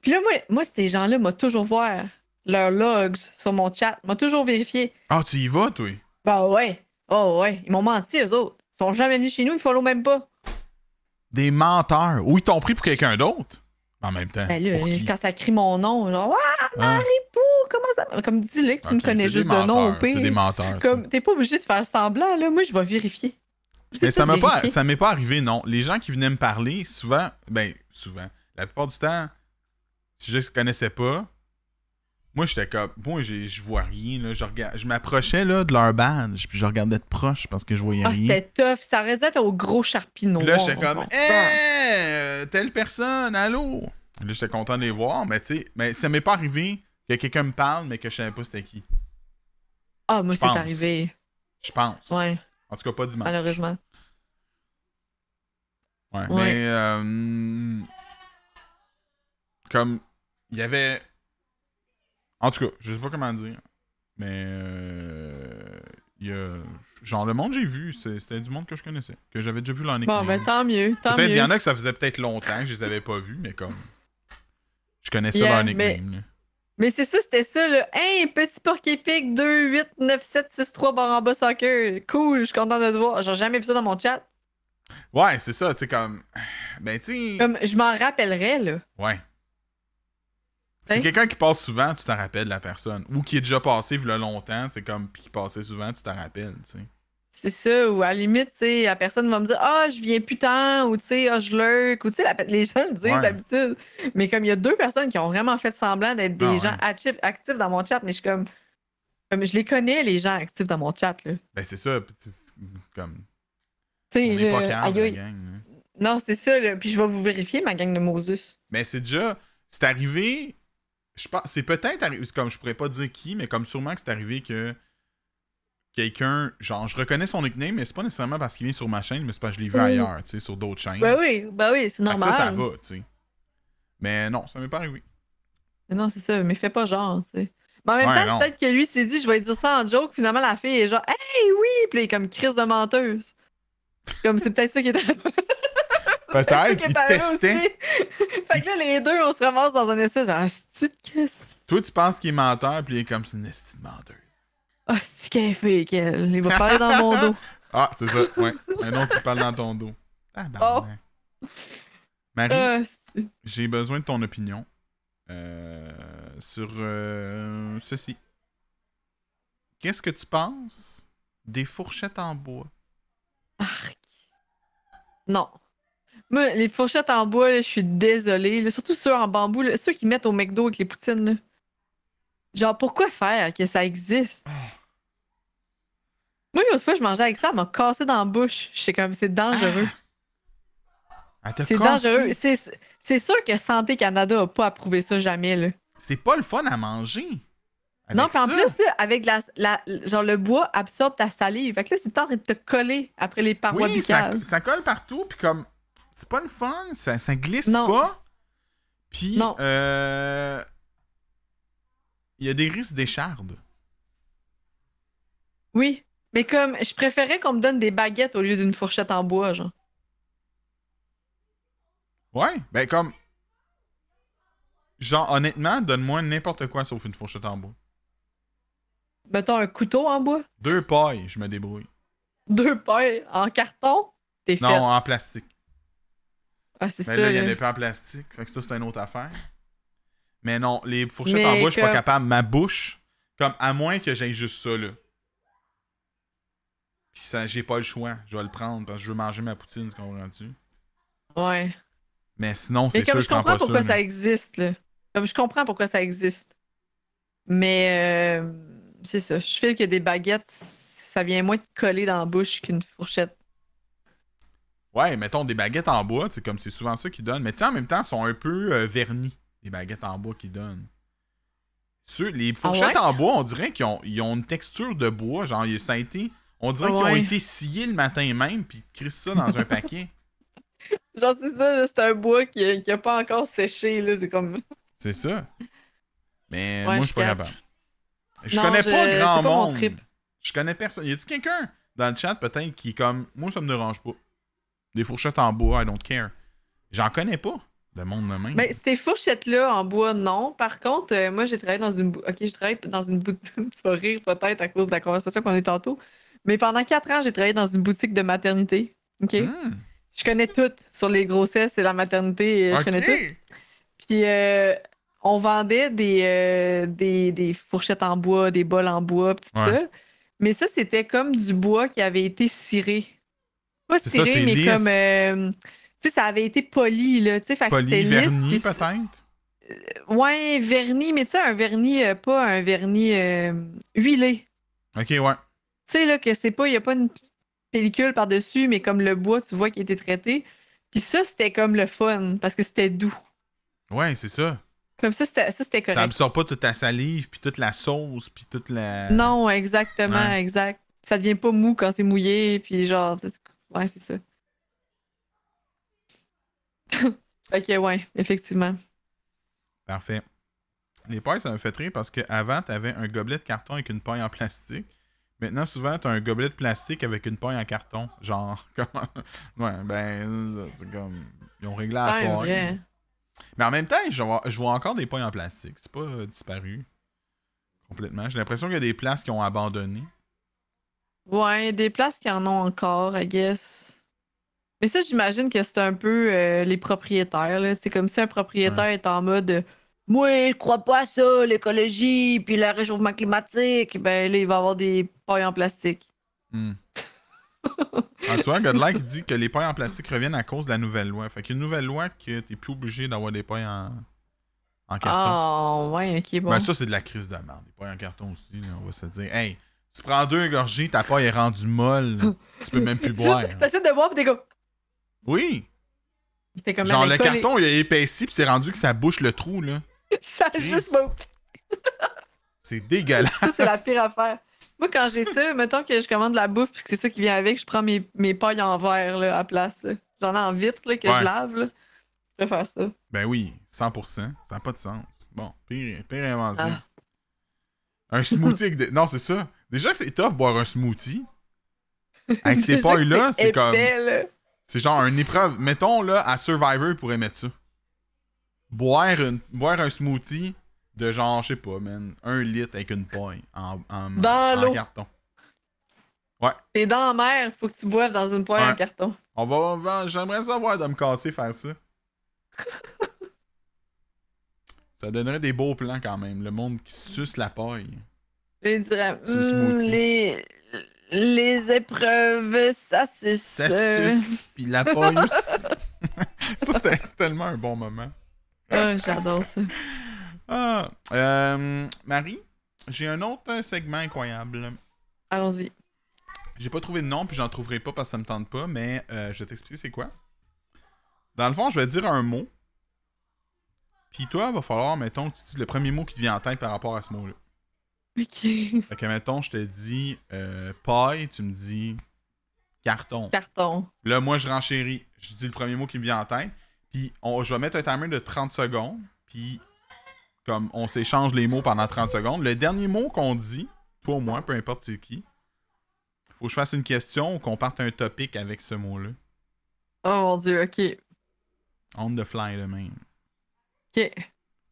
Puis là, moi, moi ces gens-là m'ont toujours voir leurs logs sur mon chat, m'ont toujours vérifié. Ah, tu y vas, toi? Ben ouais, oh ouais, ils m'ont menti, eux autres. Ils sont jamais venus chez nous, ils ne follow même pas. Des menteurs. Ou ils t'ont pris pour quelqu'un d'autre. En même temps. Ben là, quand ça crie mon nom, genre, ah, hein? Marie Pou, comment ça. Comme dis-le que tu me connais juste de nom au pire. C'est des menteurs. Comme, t'es pas obligé de faire semblant, là. Moi, je vais vérifier. Mais ça m'est pas, m'est pas arrivé, non. Les gens qui venaient me parler, souvent, ben, souvent, la plupart du temps, si je ne connaissais pas, moi, j'étais comme. Moi, je vois rien. Là. Je, je m'approchais là, de leur badge, puis je regardais de proche parce que je voyais oh, Ah, c'était tough. Ça résait au gros charpino. Là, j'étais comme. Hé! telle personne, allô? Là, j'étais content de les voir, mais tu sais, mais ça m'est pas arrivé que quelqu'un me parle, mais que je savais pas c'était qui. Ah, moi, c'est arrivé. Je pense. Ouais. En tout cas, pas dimanche. Malheureusement. Ouais, mais. Euh, comme. Il y avait en tout cas, je sais pas comment dire. Mais euh, il y a, genre le monde j'ai vu, c'était du monde que je connaissais, que j'avais déjà vu l'année. Bon, ben tant mieux, tant mieux. Il y en a que ça faisait peut-être longtemps que je les avais pas vus, mais comme je connais ça leur nickname. Mais, mais c'est ça, c'était ça, le Hein, petit porc épique, 2, 8, 9, 7, 6, 3, bar en bas Cool, je suis content de te voir. J'ai jamais vu ça dans mon chat. Ouais, c'est ça, tu sais, comme. Ben, tu Comme, je m'en rappellerai là. Ouais. C'est quelqu'un qui passe souvent, tu t'en rappelles la personne. Ou qui est déjà passé vu le a longtemps, c'est comme puis qui passait souvent, tu t'en rappelles, tu sais. C'est ça, ou à limite, tu sais la personne va me dire Ah, je viens putain ou tu sais, oh, je lurk, ou tu sais, les gens le disent d'habitude. Mais comme il y a deux personnes qui ont vraiment fait semblant d'être des ah, gens actifs, dans mon chat, mais je suis comme, comme. Je les connais, les gens actifs dans mon chat, là. Ben, c'est ça, comme. Tu sais, gang. Non, c'est ça, là. Puis je vais vous vérifier, ma gang de Moses. Mais ben, c'est déjà. C'est arrivé je pense, c'est peut-être comme je pourrais pas dire qui, mais comme sûrement que c'est arrivé que quelqu'un, genre, je reconnais son nickname, mais c'est pas nécessairement parce qu'il vient sur ma chaîne, mais c'est parce que je l'ai vu hmm. ailleurs, tu sais, sur d'autres chaînes. Ben oui, ben oui, c'est normal. Ça, ça va, tu sais. Mais non, ça m'est pas arrivé. Mais non, c'est ça, mais fais pas genre, tu sais. Mais en même temps, peut-être que lui s'est dit, je vais dire ça en joke, finalement, la fille est genre, hey, oui, puis comme crise de menteuse. comme c'est peut-être ça qui est ben, peut-être. te testait. fait que là, les deux, on se ramasse dans un espèce de ah, ce Toi, tu penses qu'il est menteur, puis il est comme une esti de menteuse. Ah, c'est qu'elle fait qu'elle. Il va parler dans mon dos. Ah, c'est ça, ouais. Un autre qui parle dans ton dos. Oh. Ah, bah Marie, j'ai besoin de ton opinion euh, sur euh, ceci. Qu'est-ce que tu penses des fourchettes en bois? Arc. Non. Moi, les fourchettes en bois, je suis désolée. Surtout ceux en bambou, ceux qui mettent au McDo avec les poutines. Genre, pourquoi faire que ça existe? Moi, l'autre fois, je mangeais avec ça, elle m'a cassé dans la bouche. Je suis comme, c'est dangereux. Ah! c'est dangereux. C'est sûr que Santé Canada n'a pas approuvé ça jamais. C'est pas le fun à manger. Non, puis en plus, avec le bois absorbe ta salive. Fait que là, c'est en de te coller après les parois du buccales. Ça, ça colle partout, puis comme c'est pas une fun, ça, glisse non. pas. Puis, euh, il y a des risques d'écharde. Oui, mais comme je préférais qu'on me donne des baguettes au lieu d'une fourchette en bois, genre. Ouais, ben comme. Genre, honnêtement, donne-moi n'importe quoi sauf une fourchette en bois. Mettons un couteau en bois. Deux pailles, je me débrouille. Deux pailles en carton? T'es non, en plastique. Ah, c'est ça. Mais là, il y en a pas en plastique. Fait que ça, c'est une autre affaire. Mais non, les fourchettes en bouche, je suis pas capable. Ma bouche, comme à moins que j'aille juste ça, là. Puis ça, j'ai pas le choix. Je vais le prendre parce que je veux manger ma poutine, qu'on a rendu. Ouais. Mais sinon, c'est sûr que je comprends pourquoi ça, existe, là. Comme je comprends pourquoi ça existe. Mais euh, c'est ça. Je file que des baguettes, ça vient moins te coller dans la bouche qu'une fourchette. Ouais, mettons des baguettes en bois, c'est comme c'est souvent ça qu'ils donnent. Mais tiens, en même temps, sont un peu euh, vernis, les baguettes en bois qu'ils donnent. Ceux, les ah fourchettes en bois, on dirait qu'ils ont, une texture de bois. Genre, ça a été. On dirait ah qu'ils ont été sciés le matin même, puis ils crissent ça dans un paquet. Genre, c'est ça, c'est un bois qui n'a euh, pas encore séché, là. C'est comme. C'est ça. Mais moi, je suis pas capable. Je connais pas grand monde. Je connais personne. Y a t quelqu'un dans le chat, peut-être, qui, comme, moi, ça me dérange pas? Des fourchettes en bois, I don't care. J'en connais pas de monde de même. Ben, ces fourchettes-là en bois, non. Par contre, euh, moi, j'ai travaillé dans une. Ok, je travaille dans une boutique. tu vas rire peut-être à cause de la conversation qu'on a tantôt. Mais pendant quatre ans, j'ai travaillé dans une boutique de maternité. OK? Hmm. Je connais tout sur les grossesses et la maternité. Euh, je connais tout. Puis, euh, on vendait des, des, fourchettes en bois, des bols en bois, tout ça. Mais ça, c'était comme du bois qui avait été ciré. Pas ça, mais comme. Euh, tu sais, ça avait été poli, là. Tu sais, fait que c'était vernis, peut-être? Euh, ouais, vernis, mais tu sais, un vernis, euh, pas un vernis huilé. Ok, ouais. Tu sais, là, que c'est pas, il n'y a pas une pellicule par-dessus, mais comme le bois, tu vois, qui était traité. Puis ça, c'était comme le fun, parce que c'était doux. Ouais, c'est ça. Comme ça, c'était, ça, c'était correct. Ça absorbe pas toute ta salive, puis toute la sauce, puis toute la. Non, exactement, exact. Ça devient pas mou quand c'est mouillé, puis genre, Ouais, c'est ça. Ok, ouais, effectivement. Parfait. Les pailles, ça me fait rire parce qu'avant, tu avais un gobelet de carton avec une paille en plastique. Maintenant, souvent, tu un gobelet de plastique avec une paille en carton. Genre, comment. ouais, ben, c'est comme. Ils ont réglé la ben, paille. Mais en même temps, je vois, encore des pailles en plastique. C'est pas euh, disparu complètement. J'ai l'impression qu'il y a des places qui ont abandonné. Ouais, des places qui en ont encore, I guess. Mais ça, j'imagine que c'est un peu euh, les propriétaires. C'est comme si un propriétaire est en mode euh, Moi, je crois pas à ça, l'écologie, puis le réchauffement climatique. Ben là, il va avoir des pailles en plastique. Hmm. Ah, tu vois, Godlike dit que les pailles en plastique reviennent à cause de la nouvelle loi. Fait une nouvelle loi que t'es plus obligé d'avoir des pailles en, carton. Ah, ouais, ok, Ben, ça, c'est de la crise de merde. Des pailles en carton aussi, on va se dire. Hey! Tu prends deux gorgées, ta paille est rendue molle. tu peux même plus boire. T'essaies de boire pis t'es comme. Oui! Genre le carton il est épaissi pis c'est rendu que ça bouche le trou là. ça a juste C'est dégueulasse. Ça, c'est la pire affaire. Moi, quand j'ai ça, mettons que je commande de la bouffe pis que c'est ça qui vient avec, je prends mes, mes pailles en verre là, à place. J'en ai en vitre là, que je lave. Là. Je préfère ça. Ben oui, 100%. Ça n'a pas de sens. Bon, pire, pire invention. Ah. Un smoothie avec Non, c'est ça. Déjà, c'est tough boire un smoothie. Avec ces poils là c'est comme. C'est genre une épreuve. Mettons, là, à Survivor, pourrait mettre ça. Boire, une... boire un smoothie de genre, je sais pas, man, un litre avec une poille en, en, carton. Ouais. T'es dans la mer, faut que tu boives dans une poille en carton. On va, J'aimerais savoir de me casser faire ça. ça donnerait des beaux plans quand même, le monde qui suce la poille. Je dirais, hum, les, les épreuves, ça suce. Ça suce, puis la pause. ça, c'était tellement un bon moment. Ah, j'adore ça. Ah, euh, Marie, j'ai un autre euh, segment incroyable. Allons-y. J'ai pas trouvé de nom, puis j'en trouverai pas parce que ça me tente pas, mais euh, je vais t'expliquer c'est quoi. Dans le fond, je vais dire un mot. Puis toi, va falloir, mettons, que tu dises le premier mot qui te vient en tête par rapport à ce mot-là. Ok. Fait que, mettons, je te dis euh, paille, tu me dis carton. Carton. Là, moi, je renchéris. Je dis le premier mot qui me vient en tête. Puis, on, je vais mettre un timer de 30 secondes. Puis, comme on s'échange les mots pendant 30 secondes, le dernier mot qu'on dit, toi ou moi, peu importe c'est qui, faut que je fasse une question ou qu'on parte un topic avec ce mot-là. Oh mon dieu, ok. On the fly le même. Ok.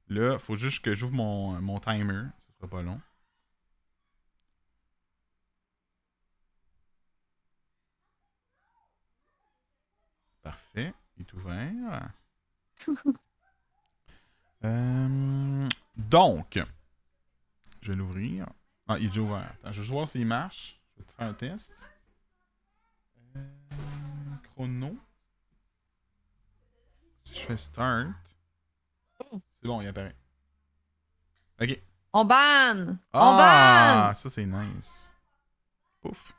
Là, faut juste que j'ouvre mon, mon timer. Ce sera pas long. Il est ouvert. Euh, donc, je vais l'ouvrir. Ah, il est déjà ouvert. je vais voir s'il marche. Je vais te faire un test. Euh, chrono. Si je fais start. C'est bon, il apparaît. Ok. On banne! Ah, On banne! Ça, c'est nice. Pouf.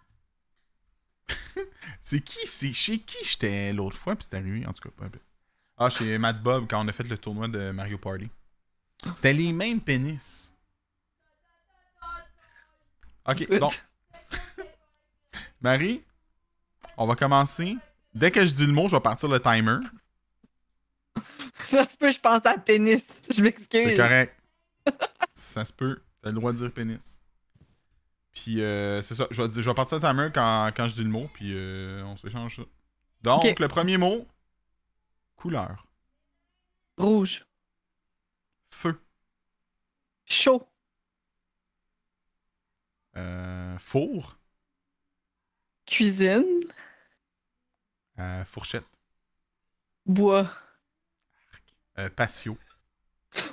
c'est qui C'est chez qui j'étais l'autre fois, puis c'était arrivé, en tout cas. Ah, chez Matt Bob, quand on a fait le tournoi de Mario Party. C'était les mêmes pénis. Ok, donc. Marie, on va commencer. Dès que je dis le mot, je vais partir le timer. Ça se peut, je pense à pénis. Je m'excuse. C'est correct. Ça se peut. T'as le droit de dire pénis. Puis euh, c'est ça, je vais, je vais partir ta main quand, quand, je dis le mot, puis euh, on s'échange ça. Donc, le premier mot, couleur. Rouge. Feu. Chaud. Euh, four. Cuisine. fourchette. Bois. patio.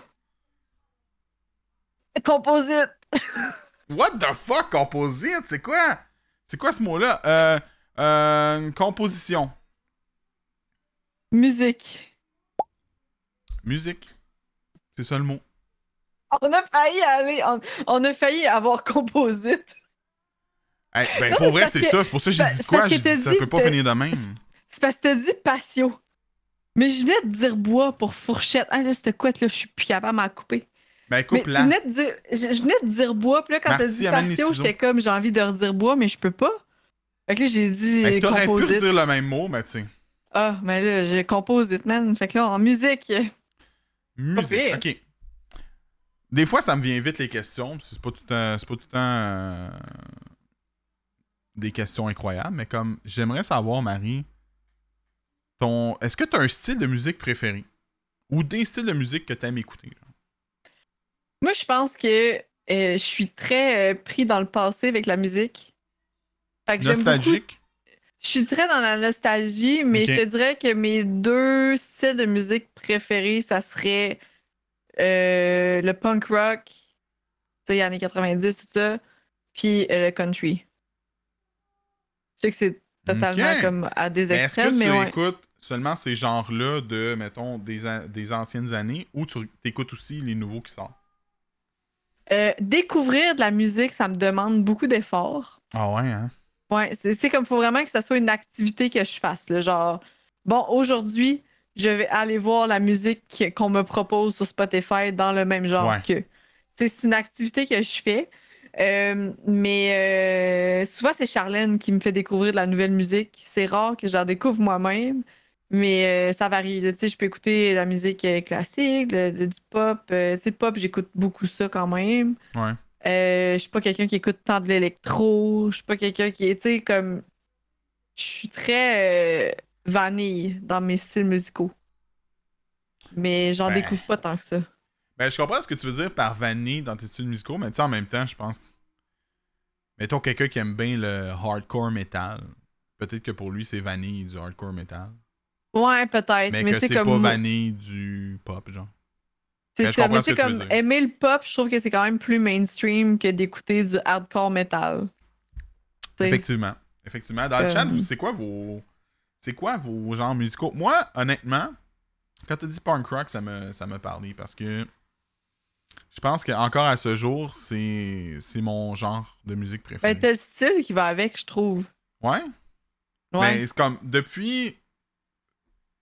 Composite. What the fuck, composite? C'est quoi? C'est quoi ce mot-là? Euh, euh, composition. Musique. Musique. C'est ça le mot. On a failli aller. On, a failli avoir composite. Hey, ben, pour vrai, c'est ça. C'est pour ça que j'ai dit quoi? dit, ça peut pas finir de même. C'est parce que t'as dit patio. Mais je venais de dire bois pour fourchette. Ah, là, c'était quoi là, je suis plus capable à couper. Ben, mais tu je, venais de dire bois, puis là, quand t'as dit patio, j'étais comme, j'ai envie de redire bois, mais je peux pas. Fait que là, j'ai dit. tu t'aurais pu dire le même mot, mais tu Ah, mais là, j'ai composite, man. Fait que là, en musique. Musique, ok. Des fois, ça me vient vite les questions, c'est pas tout le temps. Pas tout euh, des questions incroyables, mais comme, j'aimerais savoir, Marie, ton. Est-ce que t'as un style de musique préféré? Ou des styles de musique que t'aimes écouter? Moi, je pense que euh, je suis très euh, pris dans le passé avec la musique. Nostalgique? Je suis très dans la nostalgie, mais je te dirais que mes deux styles de musique préférés, ça serait euh, le punk rock, tu sais, années 90, tout ça, puis le country. Je sais que c'est totalement comme à des extrêmes, mais. Est-ce que tu écoutes seulement ces genres-là de, mettons, des, des anciennes années ou tu écoutes aussi les nouveaux qui sortent? Euh, découvrir de la musique, ça me demande beaucoup d'efforts. Ah ouais, hein? Ouais, c'est comme, faut vraiment que ça soit une activité que je fasse. genre, bon, aujourd'hui, je vais aller voir la musique qu'on me propose sur Spotify dans le même genre que. C'est une activité que je fais. Euh, mais euh, souvent, c'est Charlène qui me fait découvrir de la nouvelle musique. C'est rare que je la découvre moi-même. Mais euh, ça varie. sais je peux écouter de la musique euh, classique, du pop. Euh, tu sais, pop, j'écoute beaucoup ça quand même. Ouais. je suis pas quelqu'un qui écoute tant de l'électro. Je suis pas quelqu'un qui. Tu sais, comme. Je suis très vanille dans mes styles musicaux. Mais j'en ben. découvre pas tant que ça. Ben, je comprends ce que tu veux dire par vanille dans tes styles musicaux, mais tu en même temps, je pense. Mettons quelqu'un qui aime bien le hardcore metal. Peut-être que pour lui, c'est vanille du hardcore metal. Ouais, peut-être. Mais, c'est pas du pop, genre. C'est mais c'est comme aimer le pop, je trouve que c'est quand même plus mainstream que d'écouter du hardcore metal. Effectivement. Effectivement. Dans le euh. chat, c'est quoi vos. C'est quoi vos genres musicaux? Moi, honnêtement, quand tu dis punk rock, ça me, ça me parlait parce que je pense qu'encore à ce jour, c'est c'est mon genre de musique préférée. Ben, t'as le style qui va avec, je trouve. Ouais. Ouais. Mais ben, c'est comme depuis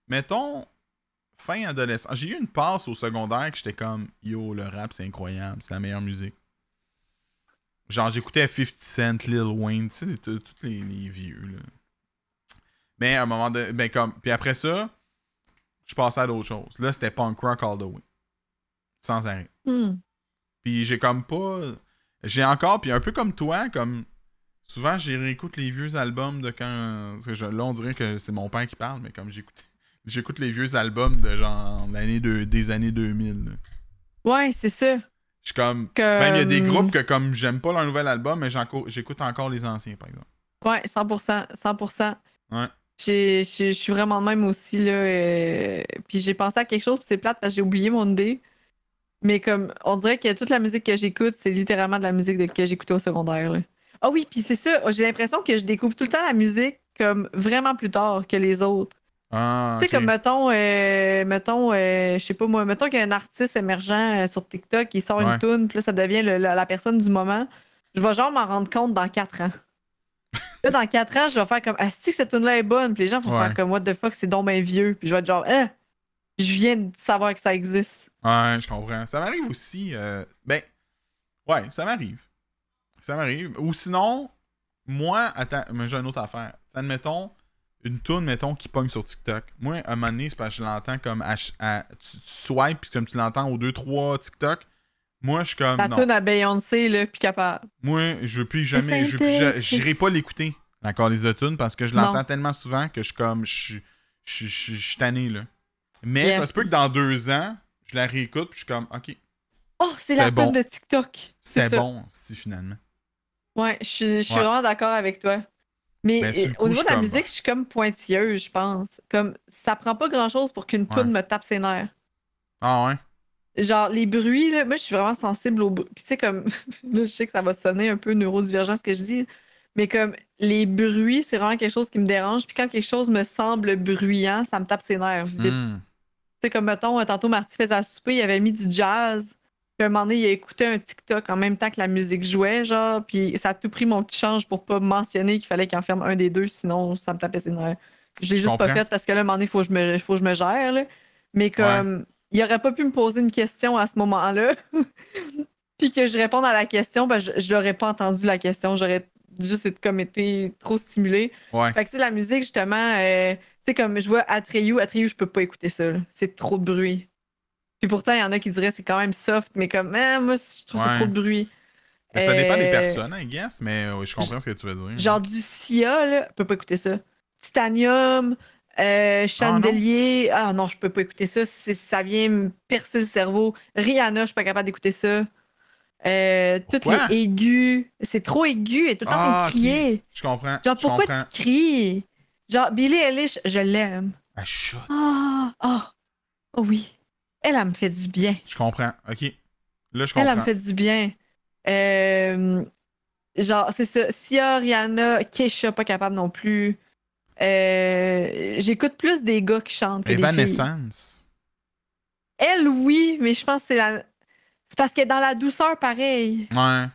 mettons, fin adolescent. J'ai eu une passe au secondaire que j'étais comme Yo, le rap, c'est incroyable, c'est la meilleure musique. Genre, j'écoutais 50 Cent, Lil Wayne, tu sais, tous les, vieux, là. Mais à un moment de ben, comme. Puis après ça, je passais à d'autres choses. Là, c'était punk rock all the way. Sans arrêt. Hmm. Puis j'ai comme pas. J'ai encore, puis un peu comme toi, comme. Souvent, j'écoute les vieux albums de quand. là, on dirait que c'est mon père qui parle, mais comme j'écoutais J'écoute les vieux albums de genre l'année de, des années 2000. Oui, Ouais, c'est ça. Je comme. il y a des groupes que, comme j'aime pas leur nouvel album, mais j'écoute encore les anciens, par exemple. Ouais, 100%. 100%. Je suis vraiment de même aussi, là. Euh, puis j'ai pensé à quelque chose, puis c'est plate parce que j'ai oublié mon idée. Mais comme, on dirait que toute la musique que j'écoute, c'est littéralement de la musique que j'écoutais au secondaire, Ah oui, puis c'est ça, j'ai l'impression que je découvre tout le temps la musique comme vraiment plus tard que les autres. Ah, tu sais, comme mettons, euh, mettons euh, je sais pas moi, mettons qu'il y a un artiste émergent euh, sur TikTok qui sort une tune, puis ça devient la, personne du moment. Je vais genre m'en rendre compte dans 4 ans. là, dans 4 ans, je vais faire comme Ah, si cette tune-là est bonne, puis les gens vont faire comme What the fuck, c'est donc bien vieux, puis je vais être genre Eh, je viens de savoir que ça existe. Ouais, je comprends. Ça m'arrive aussi. Ben, ouais, ça m'arrive. Ça m'arrive. Ou sinon, moi, attends, mais j'ai une autre affaire. Admettons une toune, mettons, qui pogne sur TikTok. Moi, à un moment c'est parce que je l'entends comme tu, puis comme tu l'entends aux 2-3 TikTok. Moi, je suis comme. La toune à Beyoncé, là, puis capable. Moi, je veux plus jamais. Je n'irai pas l'écouter, la les de tunes, parce que je l'entends tellement souvent que je suis comme. Je suis tanné, là. Mais ça se peut que dans deux ans, je la réécoute, puis je suis comme, OK. Oh, c'est la bon. de TikTok. C'est bon, si finalement. Ouais, je suis vraiment d'accord avec toi. Mais ben, au niveau de la musique, je suis comme pointilleuse, je pense. Comme ça prend pas grand chose pour qu'une toune me tape ses nerfs. Ah ouais? Genre, les bruits, là, moi je suis vraiment sensible au bruits. Puis tu sais, comme je sais que ça va sonner un peu neurodivergent ce que je dis, mais comme les bruits, c'est vraiment quelque chose qui me dérange. Puis quand quelque chose me semble bruyant, ça me tape ses nerfs vite. Hmm. Tu sais, comme mettons, tantôt Marty faisait à souper, il avait mis du jazz. Puis un moment donné, il a écouté un TikTok en même temps que la musique jouait, genre, puis ça a tout pris mon petit change pour pas mentionner qu'il fallait qu'il en ferme un des deux, sinon ça me tapait ses nerfs. Je l'ai juste pas fait parce que là, un moment donné, il faut que je me gère, Mais comme, il aurait pas pu me poser une question à ce moment-là, puis que je réponde à la question, ben, je, l'aurais pas entendu la question, j'aurais juste comme été trop stimulé. Ouais. Fait que, tu sais, la musique, justement, euh, tu sais, comme je vois Atreyu, Atreyu, je peux pas écouter ça, c'est trop de bruit. Puis pourtant, il y en a qui diraient c'est quand même soft, mais comme, eh, moi, je trouve que c'est trop de bruit. Mais ben, ça dépend des euh, personnes, I guess, mais euh, je comprends ce que tu veux dire. Genre du Sia, là, je peux pas écouter ça. Titanium, euh, Chandelier, ah, ah non. je peux pas écouter ça, ça vient me percer le cerveau. Rihanna, je suis pas capable d'écouter ça. Euh, toutes les aigus, c'est trop aigu et tout le temps ah, crier. Je comprends. Genre, pourquoi tu cries? Genre, Billy Eilish, je l'aime. Ah, chut. Ah, oh oui elle, me fait du bien. Je comprends. OK. Là, je comprends. Elle, me fait du bien. Euh, genre, c'est ça. Sia, Rihanna, Kesha pas capable non plus. Euh, j'écoute plus des gars qui chantent. Evanescence. Elle, oui, mais je pense que c'est la. C'est parce qu'elle est dans la douceur pareil. Ouais.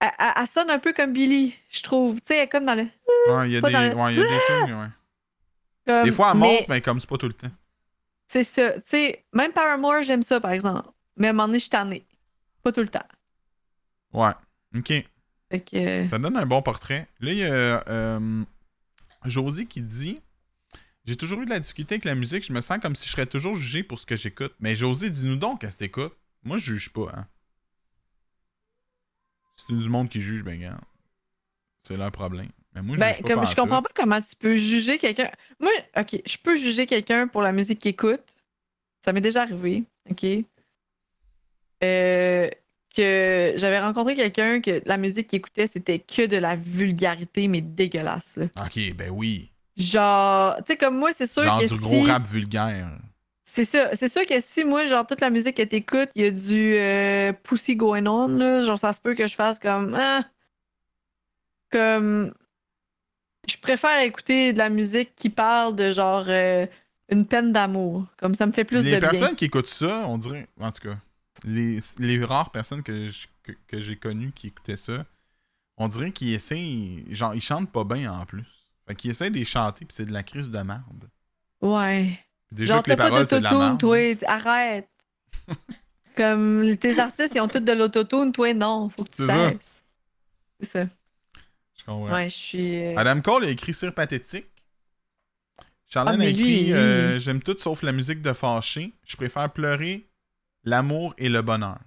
Elle, sonne un peu comme Billy, je trouve. Tu sais, elle est comme dans le. Ouais, il y a des, trucs, ouais. Des fois, elle monte, mais comme c'est pas tout le temps. C'est ça. Tu sais, même Paramore, j'aime ça, par exemple. Mais à un moment donné, je suis ai. Pas tout le temps. Ouais. OK. Euh, ça donne un bon portrait. Là, il y a euh, Josie qui dit J'ai toujours eu de la difficulté avec la musique. Je me sens comme si je serais toujours jugé pour ce que j'écoute. Mais Josie, dis-nous donc qu'elle ce Moi, je juge pas. Hein. C'est du monde qui juge, ben, gars. C'est leur problème ben, je ben, comprends pas comment tu peux juger quelqu'un. Moi, OK, je peux juger quelqu'un pour la musique qu'il écoute. Ça m'est déjà arrivé, OK? Euh, que j'avais rencontré quelqu'un que la musique qu'il écoutait, c'était que de la vulgarité, mais dégueulasse. OK, ben oui. Genre, tu sais, comme moi, c'est sûr que que. Genre du gros rap vulgaire. C'est ça. C'est sûr que si moi, genre, toute la musique que t'écoutes, il y a du poussy euh, pussy going on, là, genre, ça se peut que je fasse comme. Hein? Comme je préfère écouter de la musique qui parle de genre euh, une peine d'amour. Comme ça me fait plus de bien. Les personnes qui écoutent ça, on dirait. En tout cas, les, rares personnes que j'ai que, connues qui écoutaient ça, on dirait qu'ils essaient. Genre, ils chantent pas bien en plus. Fait qu'ils essaient de les chanter, puis c'est de la crise de merde. Ouais. déjà que les paroles, de arrête. Comme tes artistes, ils ont tous de l'autotune, toi, non. Faut que tu saches. C'est ça. Ah suis. Euh, Adam Cole a écrit Cire Pathétique. Charlene ah, a écrit euh, J'aime tout sauf la musique de fâché. Je préfère pleurer l'amour et le bonheur.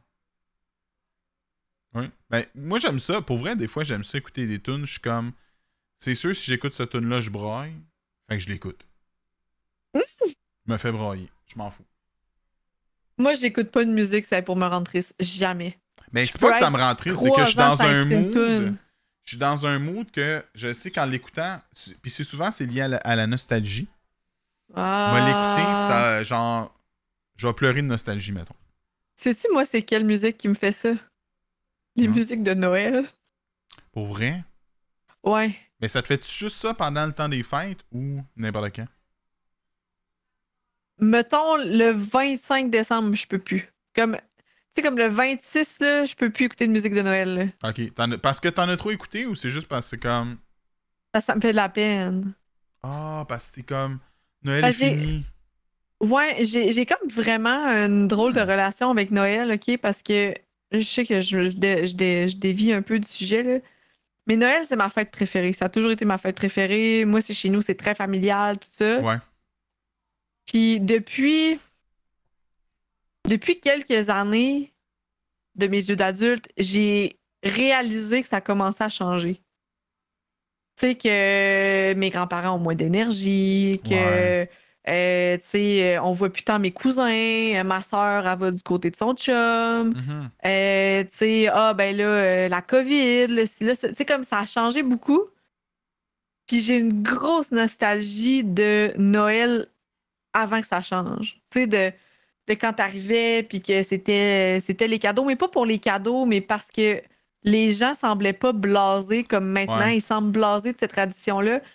Oui. Ben, moi, j'aime ça. Pour vrai, des fois, j'aime ça écouter des tunes. Je suis comme. C'est sûr, si j'écoute cette tune-là, je braille. Fait que je l'écoute. Me fait brailler. Je m'en fous. Moi, j'écoute pas de musique, c'est pour me rendre triste. Jamais. Mais ben, c'est pas que ça me rend triste, c'est que je suis dans un mood je suis dans un mood que je sais qu'en l'écoutant, puis c'est souvent c'est lié à la, nostalgie. On Je l'écouter, ça, ah. genre, je vais pleurer de nostalgie, mettons. Sais-tu, moi, c'est quelle musique qui me fait ça? Les musiques de Noël. Pour vrai? Ouais. Mais ça te fait juste ça pendant le temps des fêtes ou n'importe quand? Mettons le 25 décembre, je peux plus. Comme tu sais, comme le 26, là, je peux plus écouter de musique de Noël. Ok. Parce que t'en as trop écouté ou c'est juste parce que c'est comme. Parce que ça me fait de la peine. Ah, parce que t'es comme. Noël est fini. Ouais, j'ai comme vraiment une drôle de relation avec Noël, ok? Parce que je sais que je, je, dévie un peu du sujet, là. Mais Noël, c'est ma fête préférée. Ça a toujours été ma fête préférée. Moi, c'est chez nous, c'est très familial, tout ça. Ouais. Puis depuis depuis quelques années, de mes yeux d'adulte, j'ai réalisé que ça commençait à changer. Tu sais, que euh, mes grands-parents ont moins d'énergie, que. Euh, euh, on voit plus tant mes cousins, ma soeur, elle va du côté de son chum. Mm-hmm. tu sais, ah ben là, la COVID, c'est comme ça a changé beaucoup. Puis j'ai une grosse nostalgie de Noël avant que ça change. Tu sais, de de quand t'arrivais, puis que c'était, c'était les cadeaux, mais pas pour les cadeaux, mais parce que les gens semblaient pas blasés comme maintenant. Ils semblent blasés de cette tradition-là. Tu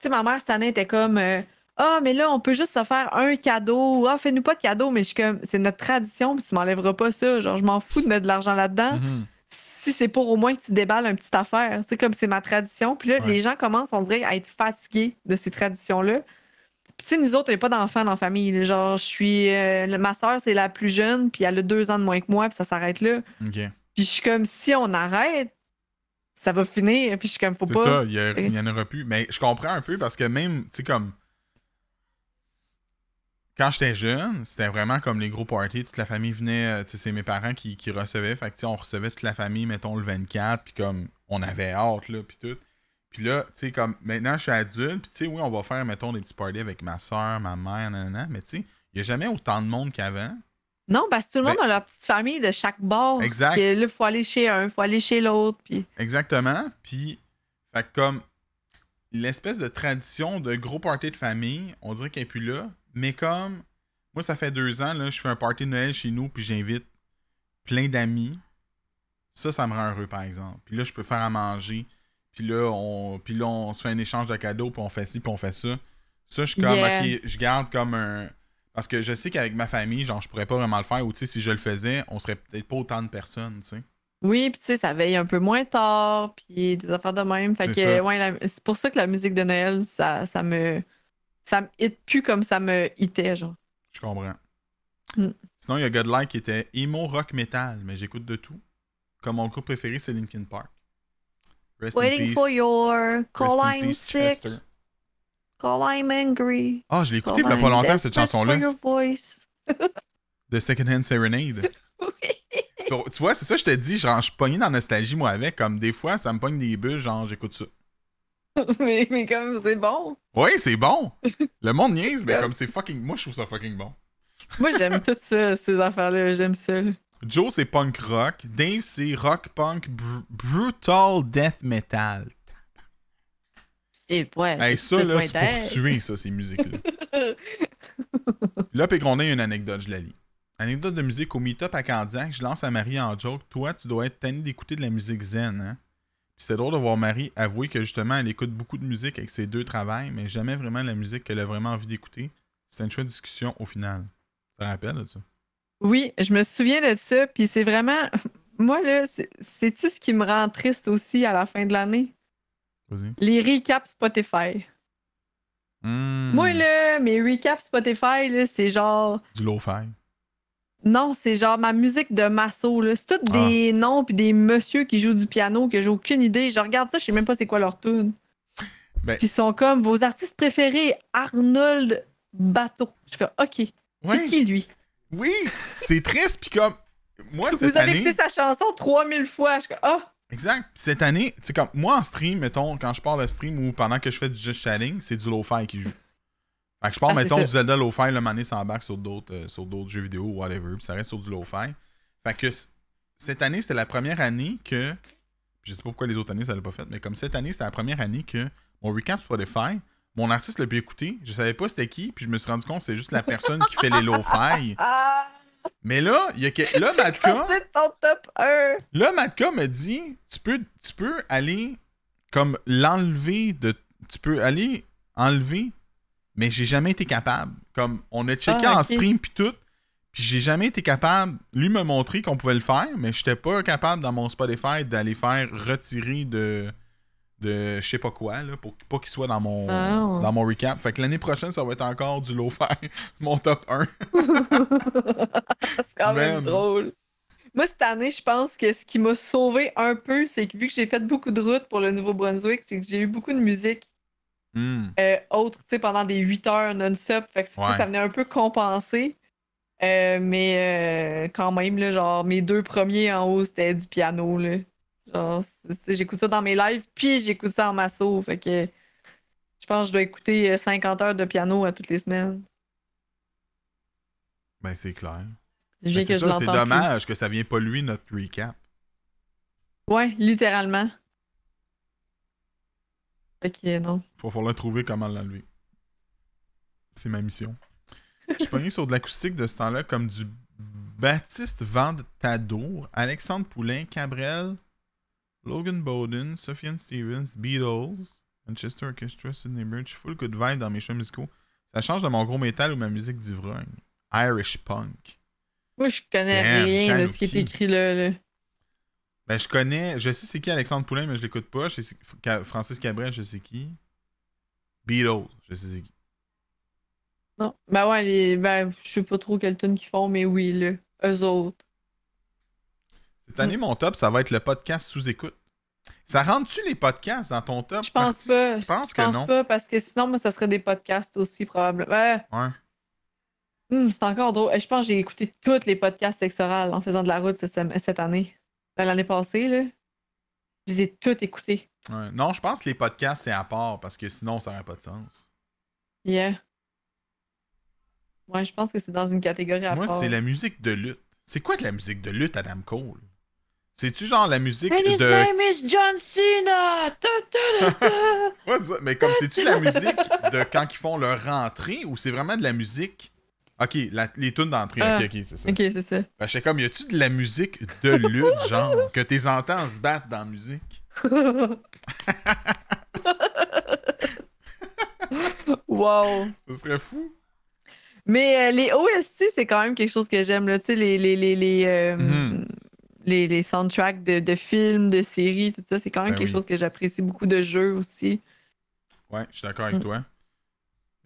sais, ma mère, cette année, était comme euh, Ah, mais là, on peut juste se faire un cadeau. Ah, fais-nous pas de cadeau. Mais je suis comme C'est notre tradition, puis tu m'enlèveras pas ça. Genre, je m'en fous de mettre de l'argent là-dedans. Mm-hmm. Si c'est pour au moins que tu déballes une petite affaire. C'est comme c'est ma tradition. Puis là, les gens commencent, on dirait, à être fatigués de ces traditions-là. Puis, tu sais, nous autres, on a pas d'enfants dans la famille. Genre, je suis. Euh, ma soeur, c'est la plus jeune, puis elle a deux ans de moins que moi, puis ça s'arrête là. Puis, je suis comme, si on arrête, ça va finir. Puis, je suis comme, faut pas. C'est ça, il n'y en aura plus. Mais je comprends un peu parce que même, tu sais, comme. Quand j'étais jeune, c'était vraiment comme les gros parties, toute la famille venait, euh, tu sais, c'est mes parents qui, recevaient, fait que on recevait toute la famille, mettons le 24, puis comme on avait hâte, là, puis tout. Puis là, tu sais, comme maintenant, je suis adulte, puis tu sais, oui, on va faire, mettons, des petits parties avec ma soeur, ma mère, nanana, mais tu sais, il n'y a jamais autant de monde qu'avant. Non, parce que tout le monde ben a leur petite famille de chaque bord. Exact. Puis là, il faut aller chez un, il faut aller chez l'autre. Puis... Exactement. Puis, fait comme l'espèce de tradition de gros party de famille, on dirait qu'elle n'est plus là. Mais comme, moi, ça fait deux ans, là, je fais un party de Noël chez nous, puis j'invite plein d'amis. Ça, ça me rend heureux, par exemple. Puis là, je peux faire à manger puis là, on, là, se fait un échange de cadeaux, puis on fait ci, puis on fait ça. Ça, je comme, je garde comme un. Parce que je sais qu'avec ma famille, genre, je pourrais pas vraiment le faire, ou tu sais, si je le faisais, on serait peut-être pas autant de personnes, tu sais. Oui, puis tu sais, ça veille un peu moins tard, puis des affaires de même. Fait que, ouais, c'est pour ça que la musique de Noël, ça, ça me. Ça me hit plus comme ça me hitait, genre. Je comprends. Mm. Sinon, il y a Godlike qui était emo rock metal, mais j'écoute de tout. Comme mon groupe préféré, c'est Linkin Park. Waiting for your call I'm sick. Call I'm angry. Ah, oh, je l'ai écouté il n'y a pas longtemps cette chanson-là. The Second Hand Serenade. oui. Tu vois, c'est ça que je te dis, genre, je suis pogné dans la nostalgie moi avec. Comme des fois, ça me pogne des bulles, genre j'écoute ça. mais, mais comme c'est bon. Oui, c'est bon. Le monde niaise, mais comme c'est fucking. Moi, je trouve ça fucking bon. Moi, j'aime toutes ces affaires-là. J'aime ça. Joe, c'est punk rock. Dave, c'est rock punk brutal death metal. Et ouais, ça, c'est pour tuer, ça, ces musiques-là. là, puis a une anecdote, je la lis. Anecdote de musique au meet-up à Candiac, je lance à Marie en joke. Toi, tu dois être tanné d'écouter de la musique zen, hein? Puis c'était drôle de voir Marie avouer que justement, elle écoute beaucoup de musique avec ses deux travails, mais jamais vraiment la musique qu'elle a vraiment envie d'écouter. C'était une chouette discussion au final. Ça rappelle, là, ça? Oui, je me souviens de ça. Puis c'est vraiment. Moi, là, c'est tu ce qui me rend triste aussi à la fin de l'année? Les recaps Spotify. Hmm. Moi, là, mes recaps Spotify, c'est genre. Du low-fi. Non, c'est genre ma musique de Masso. C'est tous des ah. noms puis des messieurs qui jouent du piano que j'ai aucune idée. Je regarde ça, je sais même pas c'est quoi leur tune. Ben puis ils sont comme vos artistes préférés, Arnold Bateau. Je suis comme, OK. C'est qui lui? Oui, c'est triste. Puis comme, moi, Vous avez écouté sa chanson 3000 fois. Je suis ah! Exact. cette année, tu sais, comme, moi en stream, mettons, quand je parle de stream ou pendant que je fais du just chatting, c'est du low-fi qui joue. Fait que je pars, ah, mettons, du Zelda lo fi le mané s'embarque sur d'autres euh, sur d'autres jeux vidéo whatever, pis ça reste sur du low-fi. Fait que cette année, c'était la première année que. Je sais pas pourquoi les autres années ça l'a pas fait, mais comme cette année, c'était la première année que mon recap Spotify, mon artiste le bien écouté, je savais pas c'était qui, puis je me suis rendu compte c'est juste la personne qui fait les low-fi. Ah! Mais là, il y a que. Là, Matka. Ton top 1. Là, Matka me dit tu peux, tu peux aller comme l'enlever de. Tu peux aller enlever, mais j'ai jamais été capable. Comme on a checké ah, en stream puis tout. Puis j'ai jamais été capable. Lui me montrer qu'on pouvait le faire, mais j'étais pas capable dans mon Spotify d'aller faire retirer de de je sais pas quoi pour pas qu'il soit dans mon ah, dans mon recap. Fait que l'année prochaine, ça va être encore du low mon top 1. c'est quand même drôle. Moi, cette année, je pense que ce qui m'a sauvé un peu, c'est que vu que j'ai fait beaucoup de routes pour le Nouveau-Brunswick, c'est que j'ai eu beaucoup de musique hmm. euh, autre, tu sais, pendant des 8 heures non-stop. Fait que ça venait un peu compensé euh, mais euh, quand même, genre, mes deux premiers en haut, c'était du piano. Là j'écoute ça dans mes lives, puis j'écoute ça en masso. Fait que je pense que je dois écouter 50 euh, heures de piano à toutes les semaines. Ben, c'est clair. Ben, c'est dommage que ça vient pas lui, notre recap. Ouais, littéralement. Fait que non. Faut falloir trouver comment l'enlever. C'est ma mission. Je suis sur de l'acoustique de ce temps-là comme du Baptiste Tadour, Alexandre Poulain, Cabrel, Logan Bowden, Sofiane Stevens, Beatles, Manchester Orchestra, Sydney Bridge. Full de vibe dans mes choix musicaux. Ça change de mon gros métal ou ma musique d'ivrogne. Irish punk. Moi, je connais rien de ce qui est écrit là. Ben, je connais, je sais c'est qui Alexandre Poulin, mais je l'écoute pas. Je sais, Francis Cabrel, je sais qui. Beatles, je sais c'est qui. Non, ben ouais, je ben, je sais pas trop quel tune ils font, mais oui, eux autres. Cette année, mon top, ça va être le podcast sous écoute. Ça rentre-tu les podcasts dans ton top? Je pense pas. Je pense que non. Je pense pas parce que sinon, moi, ça serait des podcasts aussi, probablement. Ouais. Hum, c'est encore drôle. Je pense que j'ai écouté tous les podcasts sexorales en faisant de la route cette, année. Ben, l'année passée, là. Je les ai tous écoutés. Non, je pense que les podcasts, c'est à part parce que sinon, ça n'aurait pas de sens. Yeah. Moi, je pense que c'est dans une catégorie à part. Moi, c'est la musique de lutte. C'est quoi de la musique de lutte, Adam Cole? C'est-tu genre la musique And de... name is John Cena! Mais comme, c'est-tu la musique de quand ils font leur rentrée ou c'est vraiment de la musique... Ok, les tunes d'entrée, ah. ok, c'est ça. Ok, c'est ça. Ben, je sais comme, y a-tu de la musique de lutte, genre, que tes entends se battent dans la musique? wow! Ce serait fou. Mais euh, les OST, c'est quand même quelque chose que j'aime, là, tu sais, les... les, les, euh, mm-hmm les, soundtracks de, films, de séries, tout ça, c'est quand même ben quelque chose que j'apprécie beaucoup de jeux aussi. Ouais, je suis d'accord avec mm. toi.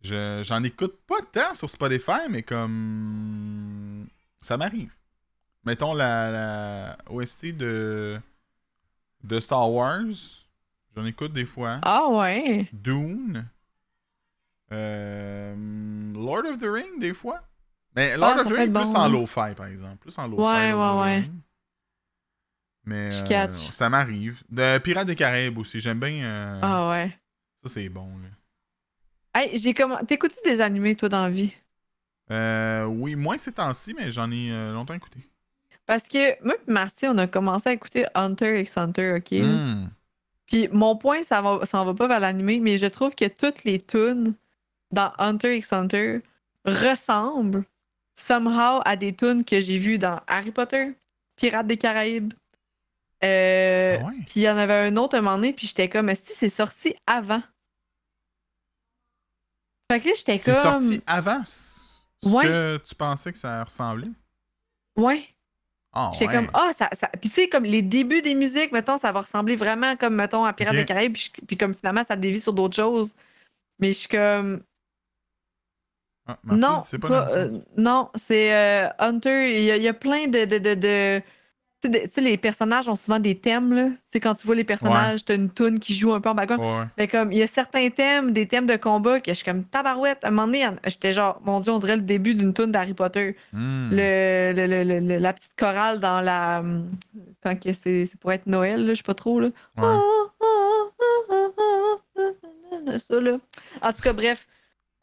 Je, j'en écoute pas tant sur Spotify, mais comme. Ça m'arrive. Mettons la, la OST de, de Star Wars. J'en écoute des fois. Ah ouais. Dune. Euh, Lord of the Ring, des fois. Mais Lord ah, of the Ring, plus en low fi par exemple. Plus en low fi Ouais, ouais, ouais. Mais euh, ça m'arrive. De Pirates des Caraïbes aussi, j'aime bien. Euh, ah ouais. Ça, c'est bon. Hey, j'ai comment. T'écoutes-tu des animés, toi, dans la vie? Euh, oui, moins ces temps-ci, mais j'en ai euh, longtemps écouté. Parce que moi Marty, on a commencé à écouter Hunter x Hunter, OK? Hmm. Puis mon point, ça va, va pas vers l'animé, mais je trouve que toutes les tunes dans Hunter x Hunter ressemblent somehow à des tunes que j'ai vues dans Harry Potter, Pirates des Caraïbes, euh, ah puis il y en avait un autre à un moment donné, puis j'étais comme, si c'est sorti avant. Fait que là, j'étais comme. C'est sorti avant ce ouais. que tu pensais que ça ressemblait? Ouais. Oh, j'étais comme, ah, oh, ça, ça. Puis tu sais, comme les débuts des musiques, mettons, ça va ressembler vraiment comme, mettons, à Pirates des Caraïbes, puis, puis, comme finalement, ça dévie sur d'autres choses. Mais je suis comme. Ah, non, pas non, c'est euh, euh, Hunter. Il y, a plein de les personnages ont souvent des thèmes, là. quand tu vois les personnages, tu' t'as une toune qui joue un peu en background. Mais comme, il y a certains thèmes, des thèmes de combat que je suis comme tabarouette. À un moment donné, j'étais genre, mon Dieu, on dirait le début d'une toune d'Harry Potter. Hmm. la petite chorale dans la. Euh, quand c'est, pour être Noël, je sais pas trop, là. En tout cas, bref.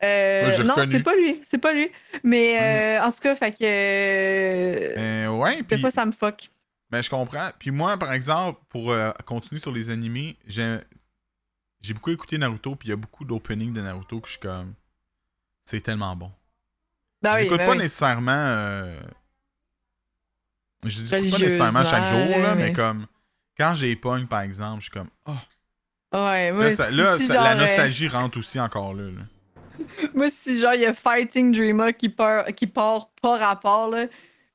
Euh, non, c'est pas lui, c'est pas lui. Mais hmm. euh, en tout cas, fait que. ouais, Des fois, ça me fuck. Mais ben, je comprends. Puis moi, par exemple, pour euh, continuer sur les animés, j'ai j'ai beaucoup écouté Naruto, puis il y a beaucoup d'openings de Naruto que je suis comme. C'est tellement bon. Ben ben euh, je J'écoute pas nécessairement. Je l'écoute pas nécessairement chaque jour, là, mais... comme. Quand j'ai pogne, par exemple, je suis comme. Oh. Ouais, moi, là, là la nostalgie rentre aussi encore là. moi, si genre, il y a Fighting Dreamer qui part, qui rapport, là,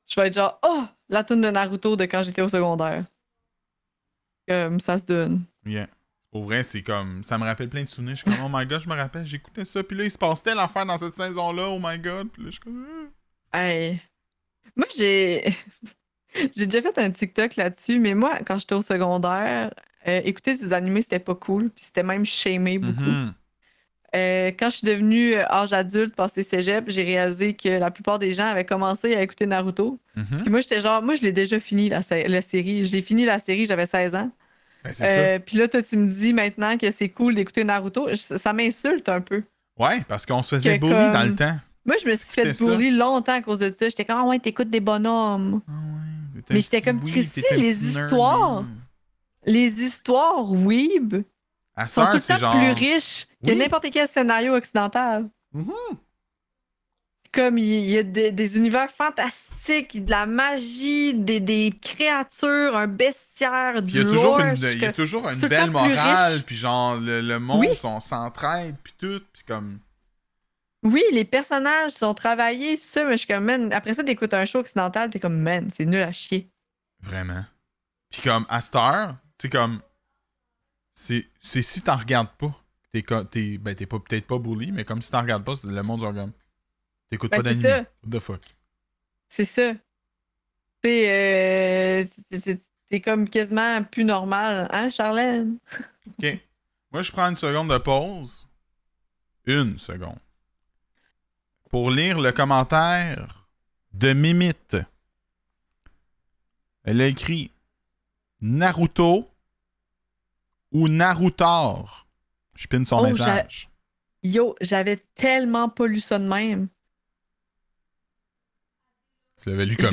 je vais être genre. Oh! la tune de Naruto de quand j'étais au secondaire. Comme ça se donne. Yeah. Au vrai, c'est comme. Ça me rappelle plein de souvenirs. Je suis comme, oh my god, je me rappelle, j'écoutais ça. Puis là, il se passe telle dans cette saison-là. Oh my god. Puis là, je suis comme. Hein? Hey. Moi, j'ai. j'ai déjà fait un TikTok là-dessus, mais moi, quand j'étais au secondaire, euh, écouter des animés, c'était pas cool. Puis c'était même shamé beaucoup. Mm-hmm. Euh, quand je suis devenue euh, âge adulte, passé cégep, j'ai réalisé que la plupart des gens avaient commencé à écouter Naruto. Mhm. Puis moi, j'étais genre, moi, je l'ai déjà fini, la, série. Je l'ai fini, la série, j'avais 16 ans. Ben, euh, puis là, tu me dis maintenant que c'est cool d'écouter Naruto. ça, m'insulte un peu. Ouais, parce qu'on se faisait bully dans le temps. Moi, je me suis fait bully longtemps à cause de ça. J'étais comme, ah ouais, t'écoutes des bonhommes. Ah mais j'étais comme, Christy, les histoires. Les histoires weeb, c'est sont plus riches que n'importe quel scénario occidental. Mm-hmm. Comme il y a des, univers fantastiques, de la magie, des, créatures, un bestiaire, du Il y a toujours une, belle morale, puis genre le, monde, s'entraide, puis tout, puis comme. Oui, les personnages sont travaillés, tout ça, mais je suis comme, man, après ça, t'écoutes un show occidental, t'es comme, man, c'est nul à chier. Vraiment. Puis comme, à c'est comme, c'est c'est si t'en regardes pas. Ben, t'es, pas, peut-être pas bully, mais comme si t'en regardes pas, c'est le monde du regard. T'écoutes ben, pas d'anime. What the fuck? C'est ça. Euh, t'es, comme quasiment plus normal, hein, Charlène? ok. Moi, je prends une seconde de pause. Une seconde. Pour lire le commentaire de Mimite. Elle a écrit Naruto ou Naruto, Je pine son message. Oh, Yo, j'avais tellement pas lu ça de même. Tu l'avais lu comment?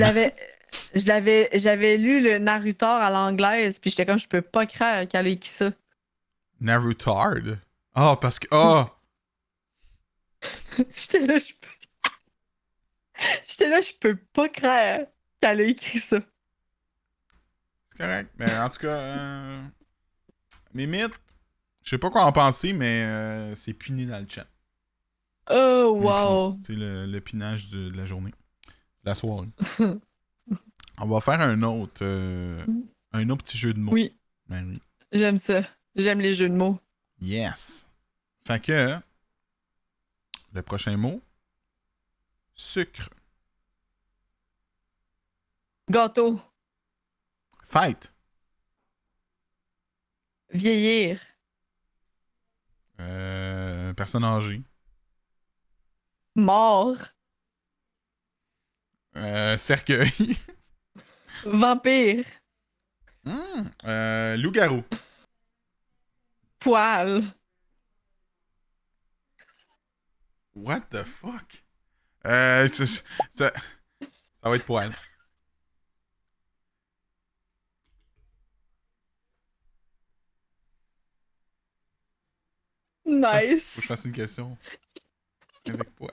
Je l'avais, j'avais lu le Naruto à l'anglaise, puis j'étais comme, je peux pas croire qu'elle ait écrit ça. Naruto, Ah, oh, parce que. Oh. j'étais là, je peux. j'étais là, je peux pas croire qu'elle ait écrit ça. C'est correct, mais en tout cas. Euh, mythes, je sais pas quoi en penser, mais euh, c'est puni dans le chat. Oh, wow! C'est le, pinage de, la journée. la soirée. On va faire un autre, euh, un autre petit jeu de mots. Oui. J'aime ça. J'aime les jeux de mots. Yes. Fait que, le prochain mot, sucre. Gâteau. Fight. Vieillir. Euh, personne âgée. Mort. Euh, cercueil. Vampire. Hmm, euh, loup-garou. Poil. What the fuck? ça va être poil. Nice. Faut que je une question. Avec poil.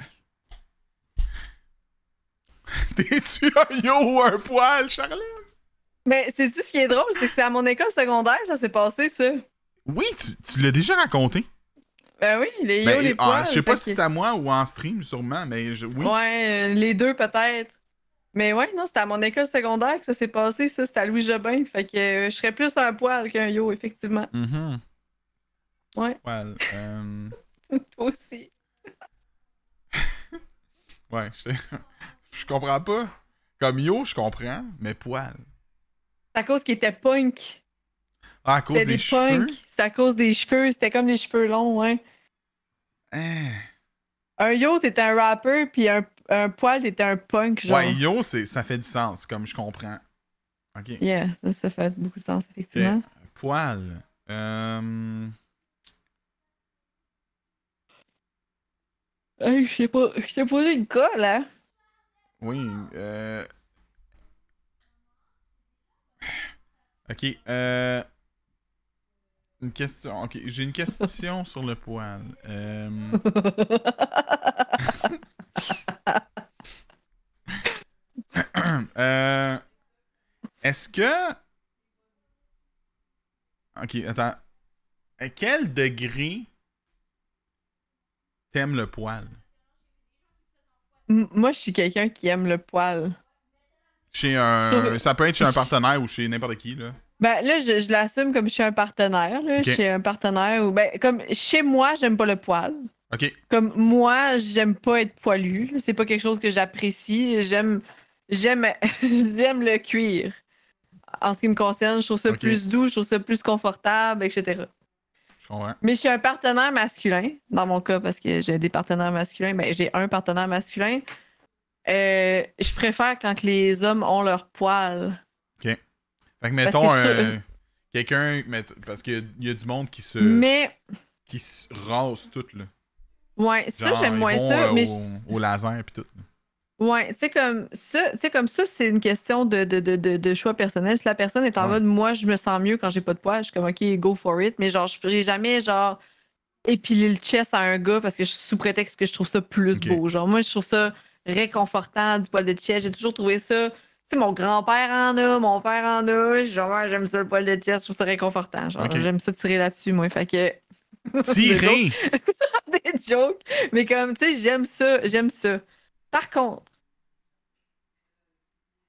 T'es-tu un yo ou un poil, Charlotte? Mais ben, c'est tu ce qui est drôle, c'est que c'est à mon école secondaire, ça s'est passé, ça. Oui, tu, l'as déjà raconté. Ben oui, les yo, ben, les ah, poils. je sais pas si c'est à moi ou en stream, sûrement, mais je, oui. Ouais, euh, les deux peut-être. Mais ouais, non, c'était à mon école secondaire que ça s'est passé, ça. C'était à Louis Jobin. Fait que euh, je serais plus un poil qu'un yo, effectivement. Mm-hmm. Ouais. Euh, Toi aussi. ouais, je, je comprends pas. Comme yo, je comprends, mais poil. C'est à cause qu'il était punk. Ah, à cause des, cheveux. C'est à cause des cheveux. C'était comme les cheveux longs, hein. hein? Un yo, t'étais un rapper, puis un, poil, t'étais un punk, genre. Ouais, yo, ça fait du sens, comme je comprends. Ok. Yeah, ça, fait beaucoup de sens, effectivement. Poil. Euh... Hey, je sais pas, je t'ai posé une colle, hein? Oui, euh... Ok, euh... Une question, ok, j'ai une question sur le poil. Euh... euh... Est-ce que... Ok, attends. À quel degré T'aimes le poil. moi, je suis quelqu'un qui aime le poil. Chez un. Ça peut être chez un partenaire ou chez n'importe qui, là. Ben là, je, l'assume comme chez un partenaire, Chez un partenaire ou. Ben, comme chez moi, j'aime pas le poil. OK. Comme moi, j'aime pas être poilu. C'est pas quelque chose que j'apprécie. J'aime. J'aime. j'aime le cuir. En ce qui me concerne, je trouve ça plus doux, je trouve ça plus confortable, etc. Mais je suis un partenaire masculin, dans mon cas, parce que j'ai des partenaires masculins, mais j'ai un partenaire masculin. Euh, je préfère quand les hommes ont leur poil. OK. Fait que mettons quelqu'un. Parce qu'il y, y, a du monde qui se. Mais. Qui se rase tout, là. Ouais, ça, j'aime moins ça. Euh, au, laser puis tout ouais c'est comme ça, c'est comme ça, c'est une question de, de, choix personnel. Si la personne est en mode moi je me sens mieux quand j'ai pas de poids, je suis comme ok, go for it, mais genre je ferai jamais genre épiler le chest à un gars parce que je sous prétexte que je trouve ça plus beau. Genre moi je trouve ça réconfortant du poil de chest. J'ai toujours trouvé ça. c'est mon grand-père en a, mon père en a. Genre, j'aime ça le poil de chest, je trouve ça réconfortant. Genre, j'aime ça tirer là-dessus, moi. Fait que tirer. Des jokes. Mais comme, tu sais, j'aime ça, j'aime ça. Par contre,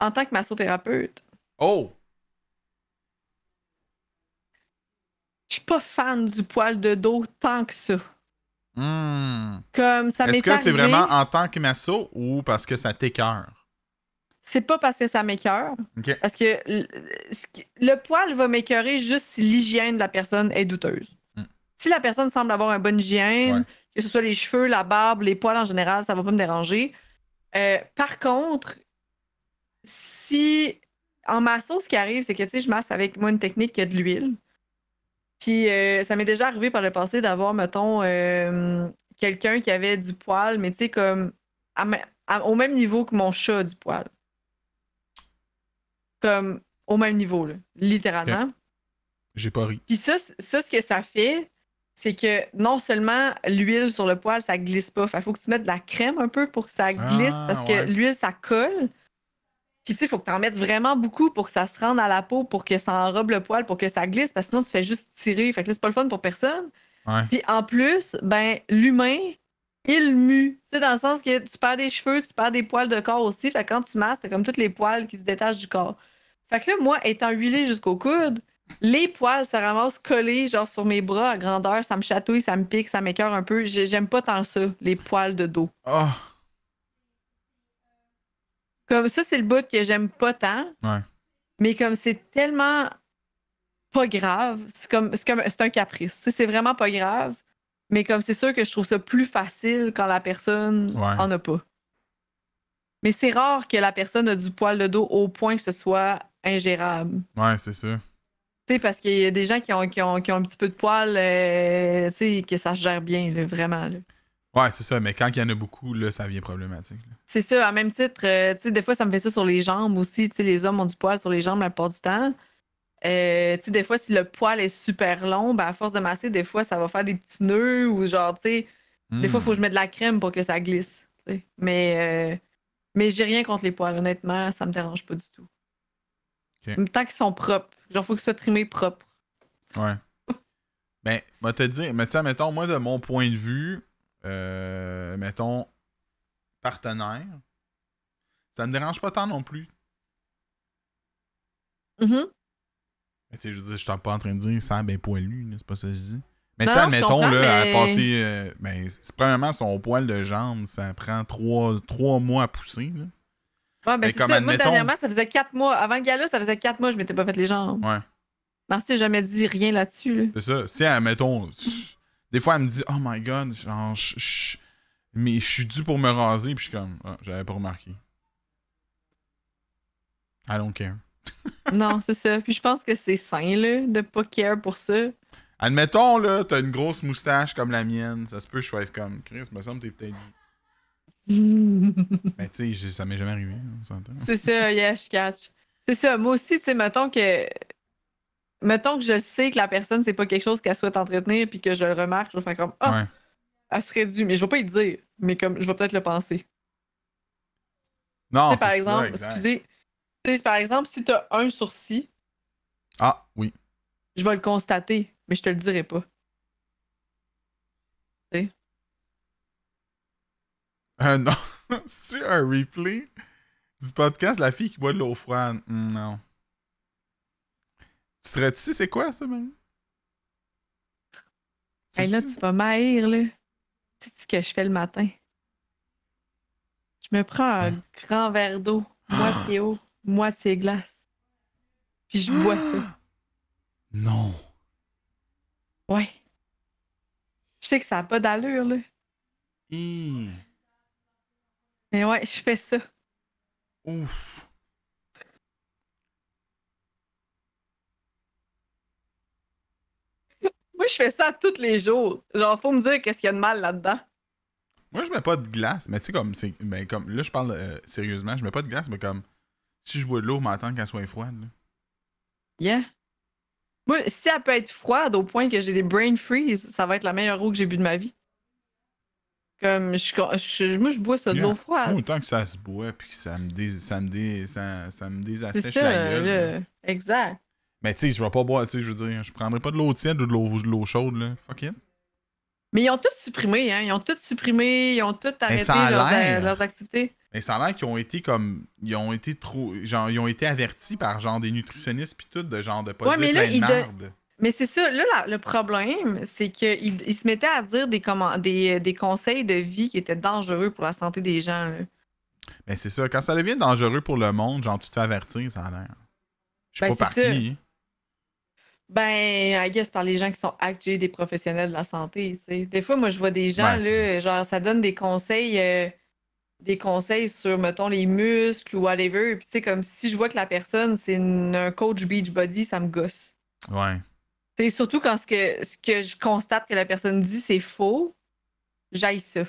en tant que massothérapeute. Oh! Je suis pas fan du poil de dos tant que ça. Hmm. Comme ça Est-ce que c'est vraiment en tant que masso ou parce que ça t'écœure? C'est pas parce que ça m'écœure. Parce que le, poil va m'écœurer juste si l'hygiène de la personne est douteuse. Hmm. Si la personne semble avoir une bonne hygiène, que ce soit les cheveux, la barbe, les poils en général, ça va pas me déranger. Euh, par contre, si en masseau, ce qui arrive, c'est que je masse avec moi une technique qui a de l'huile. Puis euh, ça m'est déjà arrivé par le passé d'avoir, mettons, euh, quelqu'un qui avait du poil, mais tu sais, comme au même niveau que mon chat du poil. Comme au même niveau, là, littéralement. J'ai pas ri. Puis ça, ça, ce que ça fait, c'est que non seulement l'huile sur le poil, ça glisse pas. Il faut que tu mettes de la crème un peu pour que ça glisse ah, parce que l'huile, ça colle. Puis, tu sais, il faut que tu en mettes vraiment beaucoup pour que ça se rende à la peau, pour que ça enrobe le poil, pour que ça glisse, parce que sinon, tu fais juste tirer. Fait que là, c'est pas le fun pour personne. Ouais. Puis, en plus, ben, l'humain, il mue. Tu sais, dans le sens que tu perds des cheveux, tu perds des poils de corps aussi. Fait que quand tu masses, t'as comme toutes les poils qui se détachent du corps. Fait que là, moi, étant huilé jusqu'au coude, les poils se ramassent collés, genre sur mes bras à grandeur. Ça me chatouille, ça me pique, ça m'écœure un peu. J'aime pas tant ça, les poils de dos. Ah! ça, c'est le bout que j'aime pas tant. Mais comme c'est tellement pas grave, c'est comme c'est, un caprice. c'est vraiment pas grave. Mais comme c'est sûr que je trouve ça plus facile quand la personne en a pas. Mais c'est rare que la personne a du poil de dos au point que ce soit ingérable. Ouais, c'est sûr. Tu sais, parce qu'il y a des gens qui ont, qui ont, un petit peu de poil, euh, tu sais, que ça se gère bien, vraiment. Ouais, c'est ça, mais quand il y en a beaucoup, là, ça devient problématique. C'est ça, à même titre, euh, tu sais, des fois, ça me fait ça sur les jambes aussi. Tu sais, les hommes ont du poil sur les jambes la plupart du temps. Euh, tu sais, des fois, si le poil est super long, ben, à force de masser, des fois, ça va faire des petits nœuds ou genre, tu sais, des fois, il hmm. faut que je mette de la crème pour que ça glisse. Mais, euh, mais j'ai rien contre les poils, honnêtement, ça me dérange pas du tout. Tant qu'ils sont propres. Genre, faut qu'ils soient trimés propre. Ouais. ben, moi, te dire, mais tu mettons, moi, de mon point de vue, euh, mettons, partenaire, ça ne dérange pas tant non plus. Mm-hmm. Mais tu sais, je veux dire, je suis pas en train de dire ça, ben poilu, c'est pas ça que je dis. Mais tu sais, admettons, là, mais... à passer. Euh, ben, premièrement, son poil de jambe, ça prend trois, mois à pousser, là. Ouais, ben, c'est ça. Admettons... Moi, dernièrement, ça faisait quatre mois. Avant gala, ça faisait quatre mois, je m'étais pas fait les jambes. Ouais. Marty n'a jamais dit rien là-dessus. C'est ça. Si, admettons, des fois, elle me dit, oh my god, genre, je, mais je suis dû pour me raser, puis je suis comme, oh, j'avais pas remarqué. I don't care. non, c'est ça. Puis je pense que c'est sain, là, de pas care pour ça. Admettons, là, t'as une grosse moustache comme la mienne. Ça se peut, je sois comme Chris, me semble que t'es peut-être Mais tu sais, ça m'est jamais arrivé, on s'entend. C'est ça, yeah, je catch. C'est ça. Moi aussi, tu sais, mettons que mettons que je sais que la personne, c'est pas quelque chose qu'elle souhaite entretenir, puis que je le remarque, je vais faire comme, ah, oh, elle serait dû Mais je vais pas y dire, mais comme, je vais peut-être le penser. Non, c'est par exemple, excusez, par exemple, si t'as un sourcil. Ah, oui. Je vais le constater, mais je te le dirai pas. Euh, non. C'est-tu un replay du podcast La fille qui boit de l'eau froide? Hmm, non. Tu te tu c'est quoi ça, même? Hey, là, tu vas m'haïr, là. Tu sais ce que je fais le matin? Je me prends un hein? grand verre d'eau, ah! moitié eau, moitié glace. Puis je bois ça. Non. Ouais. Je sais que ça n'a pas d'allure, là. Hein. Mais ouais, je fais ça. Ouf. Moi, je fais ça tous les jours. Genre, faut me dire qu'est-ce qu'il y a de mal là-dedans. Moi, je mets pas de glace, mais tu sais, comme, ben, comme. Là, je parle euh, sérieusement, je mets pas de glace, mais comme. Si je bois de l'eau, m'attends qu'elle soit froide. Yeah. Moi, si elle peut être froide au point que j'ai des brain freeze, ça va être la meilleure eau que j'ai bu de ma vie. Comme, je, moi, je bois ça de froide. autant que ça se boit, puis que ça me, ça me, dé, ça, me désassèche la gueule. Exact. Mais tu sais, je vais pas boire, tu sais, je veux dire, je prendrai pas de l'eau tiède ou de l'eau chaude, là. Fuck it. Mais ils ont tout supprimé, hein. Ils ont tout supprimé, ils ont tout arrêté leurs, euh, leurs, activités. Mais ça a l'air qu'ils ont été comme. Ils ont été trop. Genre, ils ont été avertis par genre des nutritionnistes puis tout, de genre de pas dire mais de Mais c'est ça, là, le problème, c'est qu'ils se mettaient à dire des, euh, des, conseils de vie qui étaient dangereux pour la santé des gens. Là. Mais c'est ça, quand ça devient dangereux pour le monde, genre tu te fais avertir, ça a l'air. Je suis ben, pas parti. Ben, I guess par les gens qui sont actués des professionnels de la santé. Des fois, moi, je vois des gens, genre, ça donne des conseils, euh, des conseils sur, mettons, les muscles ou whatever. Puis, tu sais, comme si je vois que la personne, c'est un coach beach body, ça me gosse. Ouais. C'est surtout quand ce que, ce que je constate que la personne dit, c'est faux, j'aille ça.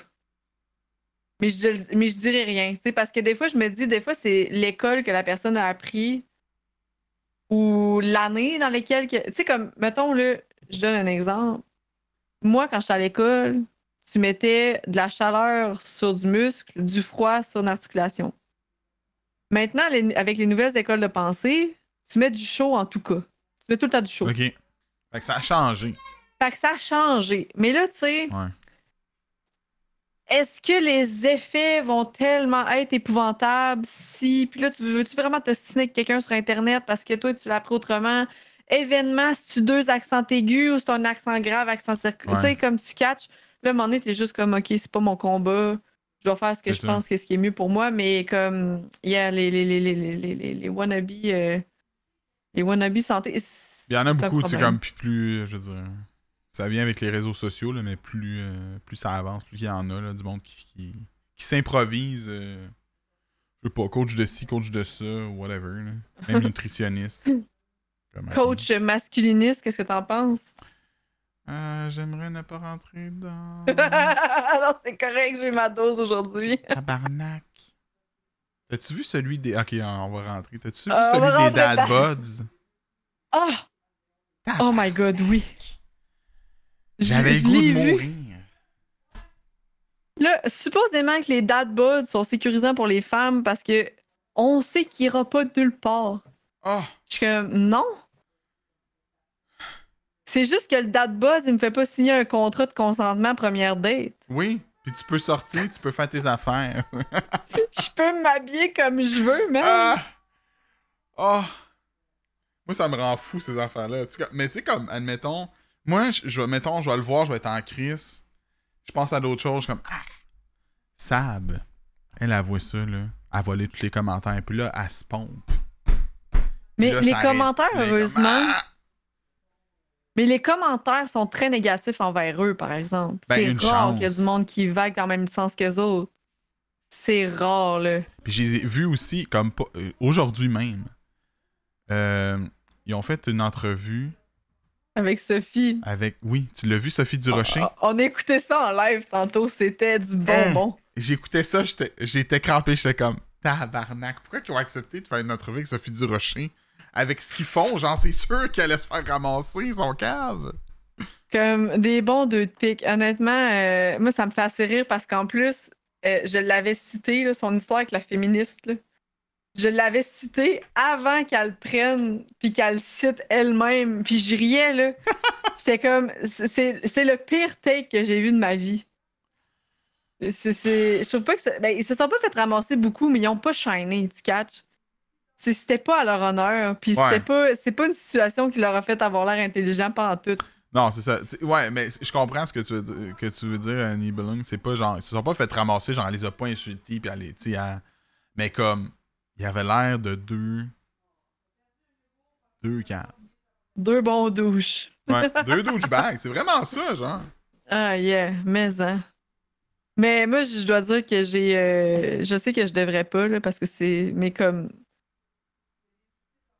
Mais je, mais je dirais rien. Tu parce que des fois, je me dis, des fois, c'est l'école que la personne a appris ou l'année dans laquelle. Tu sais, comme, mettons, là, je donne un exemple. Moi, quand j'étais à l'école, tu mettais de la chaleur sur du muscle, du froid sur une articulation. Maintenant, avec les nouvelles écoles de pensée, tu mets du chaud en tout cas. Tu mets tout le temps du chaud. OK. Fait que ça a changé. Fait que ça a changé. Mais là, tu sais, est-ce que les effets vont tellement être épouvantables si. Puis là, tu veux-tu vraiment t'ostiner avec quelqu'un sur Internet parce que toi, tu l'as autrement? Événement, si tu deux accents aigus ou c'est un accent grave, accent circulaire. Tu sais, comme tu catches. Là, à un moment donné, t'es juste comme, OK, c'est pas mon combat. Je vais faire ce que je pense ce qui est mieux pour moi. Mais comme, il y a les, les, les, les, les les euh, santé. Il y en a beaucoup, tu sais, comme, plus, je veux dire. Ça vient avec les réseaux sociaux, là, mais plus, euh, plus ça avance, plus il y en a là, du monde qui, qui, s'improvise. Euh, je sais pas, coach de ci, coach de ça, whatever. Même nutritionniste. coach masculiniste, qu'est-ce que t'en penses? Euh, J'aimerais ne pas rentrer dans. Alors c'est correct, j'ai ma dose aujourd'hui. Tabarnak. T'as-tu vu celui des. Ok, on va rentrer. T'as-tu vu ah, celui des Dad Buds? Oh. Ah! oh my god, oui. J'avais le goût de mourir. Là, supposément que les dad sont sécurisants pour les femmes parce que on sait qu'il aura pas de nulle part. Ah! Je suis comme, non. C'est juste que le dad buzz, il me fait pas signer un contrat de consentement première date. Oui, puis tu peux sortir, tu peux faire tes affaires. je peux m'habiller comme je veux, même. Ah. Oh. Moi, ça me rend fou, ces affaires-là. Mais tu sais, comme, admettons, moi, je, mettons, je vais le voir, je vais être en crise. Je pense à d'autres choses comme ah, Sab. Elle voit ça, là. Elle volé tous les commentaires. Puis là, elle se pompe. Mais les commentaires, heureusement. Ah! Mais les commentaires sont très négatifs envers eux, par exemple. Ben, c'est rare qu'il y ait du monde qui vague dans le même sens que autres. C'est rare, là. Puis j'ai vu aussi, comme euh, aujourd'hui même, euh, ils ont fait une entrevue avec Sophie. Avec oui, tu l'as vu Sophie Durocher. On, ah, ah, on écoutait ça en live tantôt, c'était du hein? bonbon. J'écoutais ça, j'étais crampé, j'étais comme tabarnak. Pourquoi ils ont accepté de faire une vie avec Sophie Durocher avec ce qu'ils font, genre c'est sûr qu'elle allait se faire ramasser son cave. Comme des bons deux de pique. Honnêtement, euh, moi ça me fait assez rire parce qu'en plus, euh, je l'avais cité son histoire avec la féministe. Là je l'avais cité avant qu'elle prenne, puis qu'elle cite elle-même, puis je riais, là. J'étais comme, c'est le pire take que j'ai eu de ma vie. C'est, je trouve pas que ça, ben, ils se sont pas fait ramasser beaucoup, mais ils ont pas shiné, tu catch. C'était pas à leur honneur, puis c'était pas, c'est pas une situation qui leur a fait avoir l'air intelligent pendant tout. Non, c'est ça. ouais, mais je comprends ce que tu veux, dire, que tu veux dire, Annie C'est pas genre, ils se sont pas fait ramasser, genre, elle les a pas insultés, puis elle sais, mais comme, il avait l'air de deux. Deux caves. Deux bons douches. ouais, deux douchebags. C'est vraiment ça, genre. Ah, yeah, mais hein. Mais moi, je dois dire que j'ai. Euh, je sais que je devrais pas, là, parce que c'est. Mais comme.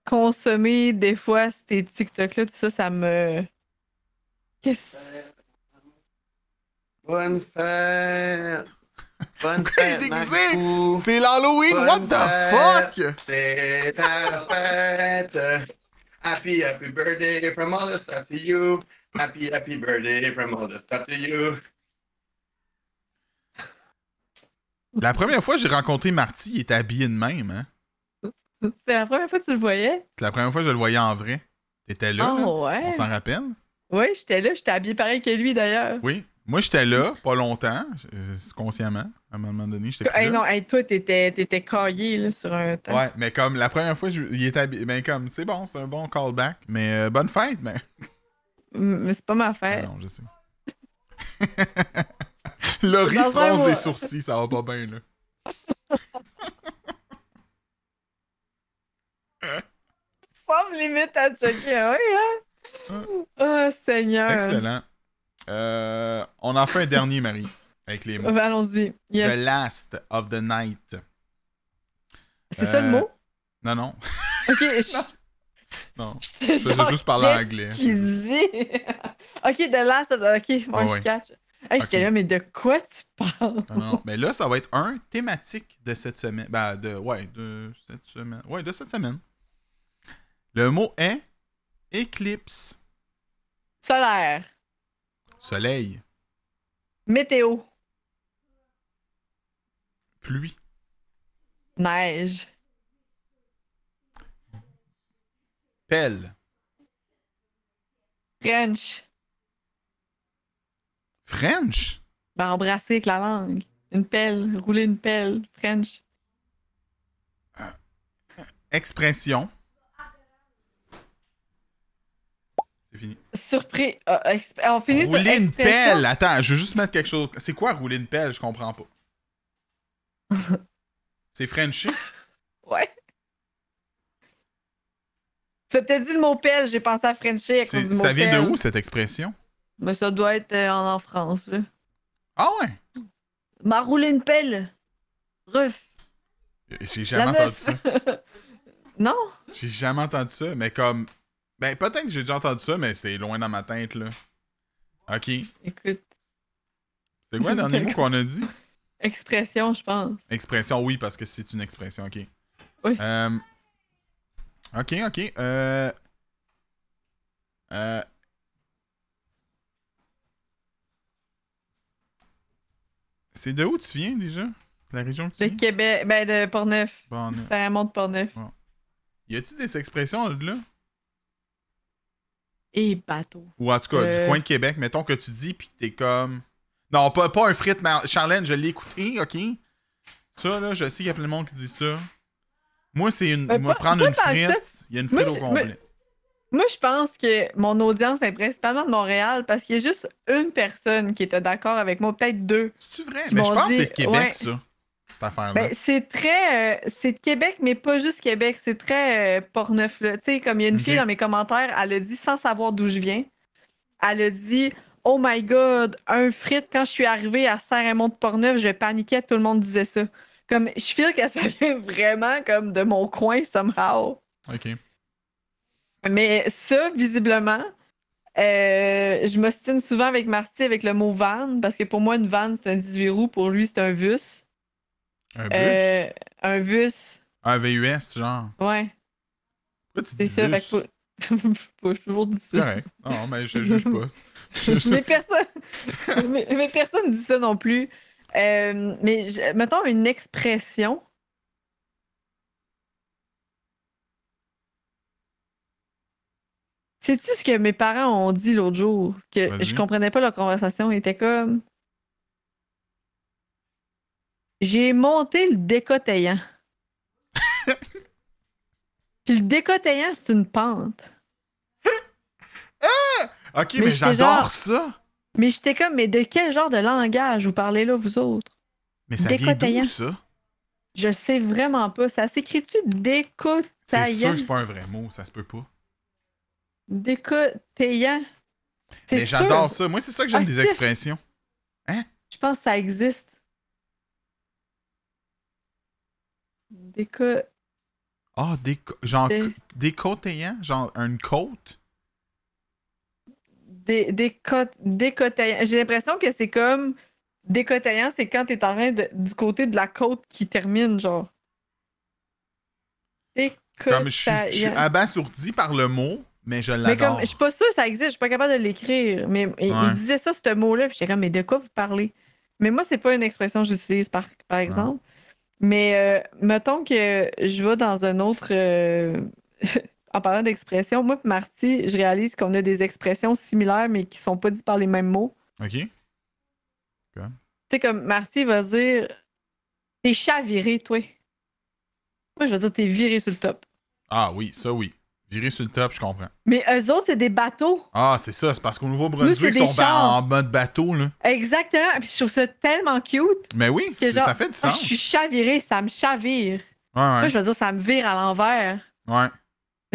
Consommer des fois ces TikTok-là, tout ça, ça me. Qu'est-ce. Bonne fête! C'est l'Halloween, what the fuck? C'est fête. Happy, happy birthday from all the stuff to you. Happy, happy birthday from all the stuff to you. La première fois que j'ai rencontré Marty, il était habillé de même, hein? C'était la première fois que tu le voyais? C'est la première fois que je le voyais en vrai. T'étais là, ah, on s'en rappelle? Oui, j'étais là, j'étais habillé pareil que lui d'ailleurs. Oui, moi, j'étais là, pas longtemps, euh, consciemment. À un moment donné, j'étais Non, toi, t'étais, t'étais là, sur un Ouais, mais comme la première fois, il était Ben, comme, c'est bon, c'est un bon callback. Mais euh, bonne fête, mais. Mais c'est pas ma fête. non, je sais. Laurie fronce des sourcils, ça va pas bien, là. me limite à checker, ah oui, hein? Oh, Seigneur. Excellent. Euh, on en fait un dernier, Marie, avec les mots. Ben, allons-y. The last of the night. C'est ça le euh, mot? Non, non. Ok, je... Non, Je vais juste parler anglais. qu'il dit? ok, The Last of the... Ok, moi, je cache catch. Hey, mais de quoi tu parles? Non, mais ben là, ça va être un thématique de cette semaine. Ben, de... Ouais, de cette semaine. Ouais, de cette semaine. Le mot est éclipse. Solaire. Soleil. Météo. Pluie. Neige. Pelle. French. French? Ben, embrasser avec la langue. Une pelle, rouler une pelle, French. Euh, euh, expression. C'est fini. Surpris. Ah, ah, on finit rouler une pelle. Attends, je veux juste mettre quelque chose. C'est quoi rouler une pelle Je comprends pas. c'est Frenchy Ouais. Ça t'a dit le mot pelle, j'ai pensé à Frenchie à cause du mot Ça vient de où cette expression Mais ça doit être euh, en, en, France. Là. Ah ouais M'a roulé une pelle. Ref. J'ai jamais entendu ça. non J'ai jamais entendu ça, mais comme ben, peut-être que j'ai déjà entendu ça, mais c'est loin dans ma tête, là. Ok. Écoute. C'est quoi le dernier mot qu'on a dit? Expression, je pense. Expression, oui, parce que c'est une expression, ok. Oui. Euh, ok, ok. Euh, euh... C'est de où tu viens déjà? la région que tu De Québec, ben de Portneuf. Portneuf. Ça remonte Portneuf. Y a-t-il des expressions là? Et bateau. Ou en tout cas, du euh, coin de Québec, mettons que tu dis, puis que t'es comme. Non, pas, un frite, mais Charlène, je l'ai écouté, ok? Ça, là, je sais qu'il y a plein de monde qui dit ça. Moi, c'est une. moi, prendre une frite, il y a une frite au complet. Moi, je pense que mon audience est principalement de Montréal parce qu'il y a juste une personne qui était d'accord avec moi, peut-être deux. C'est vrai, mais je pense que c'est Québec, ça. Ben, c'est très. Euh, c'est de Québec, mais pas juste Québec. C'est très euh, porneuf là. Tu sais, comme il y a une fille dans mes commentaires, elle a dit sans savoir d'où je viens. Elle a dit Oh my God, un frit. Quand je suis arrivée à Saint-Raymond de Portneuf, je paniquais, tout le monde disait ça. Comme, je feel que ça vient vraiment comme de mon coin, somehow. OK. Mais ça, visiblement, euh, je m'ostine souvent avec Marty avec le mot van, parce que pour moi, une van, c'est un 10 roues, pour lui, c'est un bus un euh, bus? un bus. Un VUS, genre? Ouais. Pourquoi tu dis ça, bus? Fait je toujours dis ça. Correct. Non, mais je juge pas. mais, personne... mais, personne dit ça non plus. Euh, mais mettons une expression. Sais-tu ce que mes parents ont dit l'autre jour? Que je comprenais pas leur conversation. Ils étaient comme. J'ai monté le décotéant. Puis le décotéant, c'est une pente. ah! Ok, mais, j'adore ça! Mais j'étais comme, mais de quel genre de langage vous parlez là, vous autres? Mais ça vient d'où, ça? Je le sais vraiment pas. Ça s'écrit-tu décotayant? C'est sûr que c'est pas un vrai mot, ça se peut pas. Décotayant. Mais j'adore ça. Moi, c'est ça que j'aime ah, des expressions. Hein? Je pense que ça existe. Des Ah, genre, des, genre une côte? Des, côtes, des J'ai l'impression que c'est comme des c'est quand t'es en train du côté de la côte qui termine, genre. comme je, suis abasourdi par le mot, mais je l'adore. Mais comme, je suis pas sûre que ça existe, je suis pas capable de l'écrire. Mais il, disait ça, ce mot-là, puis j'étais comme, mais de quoi vous parlez? Mais moi, c'est pas une expression que j'utilise, par, par exemple. Mais euh, mettons que je vais dans un autre. Euh, en parlant d'expression, moi et Marty, je réalise qu'on a des expressions similaires, mais qui sont pas dites par les mêmes mots. OK. Tu sais, comme Marty va dire T'es chaviré, toi. Moi, je vais dire T'es viré sur le top. Ah oui, ça oui. Viré sur le top, je comprends. Mais eux autres, c'est des bateaux. Ah, c'est ça, c'est parce qu'au Nouveau-Brunswick, ils sont ben en, en mode bateau, là. Exactement, puis je trouve ça tellement cute. Mais oui, ça fait du sens. Ah, je suis chaviré, ça me chavire. Ouais, Moi, je veux dire, ça me vire à l'envers. Ouais.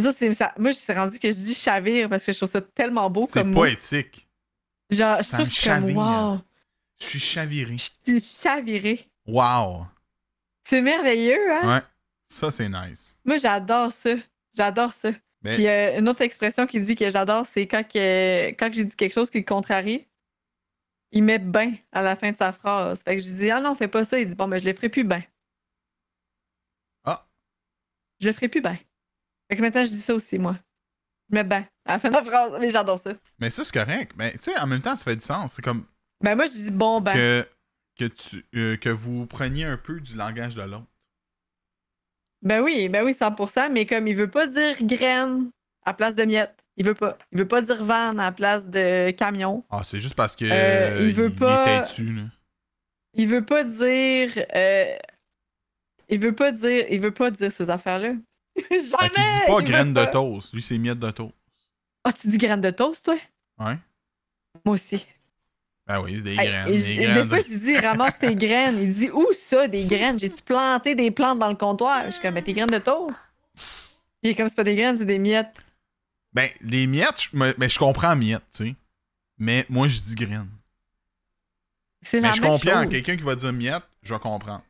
ça, ça, moi, je suis rendu que je dis chavire parce que je trouve ça tellement beau comme. C'est poétique. Genre, je trouve que comme, Je suis chaviré. Je suis chaviré. Wow. C'est merveilleux, hein? Ouais. Ça, c'est nice. Moi, j'adore ça. J'adore ça. Puis euh, une autre expression qu'il dit que j'adore, c'est quand, que, quand j'ai dit quelque chose qui le contrarie, il met ben à la fin de sa phrase. Fait que je dis Ah non, fais pas ça. Il dit Bon, mais ben, je le ferai plus ben. Ah. Je le ferai plus ben. Fait que maintenant, je dis ça aussi, moi. Je mets ben à la fin de la phrase. Mais j'adore ça. Mais ça, c'est correct. Mais tu sais, en même temps, ça fait du sens. C'est comme. Ben moi, je dis bon ben. Que, que, euh, que vous preniez un peu du langage de l'autre. Ben oui, ben oui, 100%, mais comme il veut pas dire graines » à place de miettes ». Il veut pas. Il veut pas dire van à place de camion. Ah, c'est juste parce que euh, il veut pas. Il est têtu, Il veut pas dire. Euh, il veut pas dire. Il veut pas dire ces affaires-là. Jamais. il dit pas graines de toast. Lui, c'est miette de toast. Ah, tu dis graine de toast, toi? Ouais. Moi aussi. Ah oui, c'est des graines. des, fois, je dis ramasse tes graines. Il dit où ça, des graines J'ai-tu planté des plantes dans le comptoir Je suis comme, mais ben, tes graines de toast. Il est comme, c'est pas des graines, c'est des miettes. Ben, les miettes, je, mais, ben, je comprends miettes, tu sais. Mais moi, je dis graines. C'est Mais je comprends. Quelqu'un qui va dire miettes, je vais comprendre.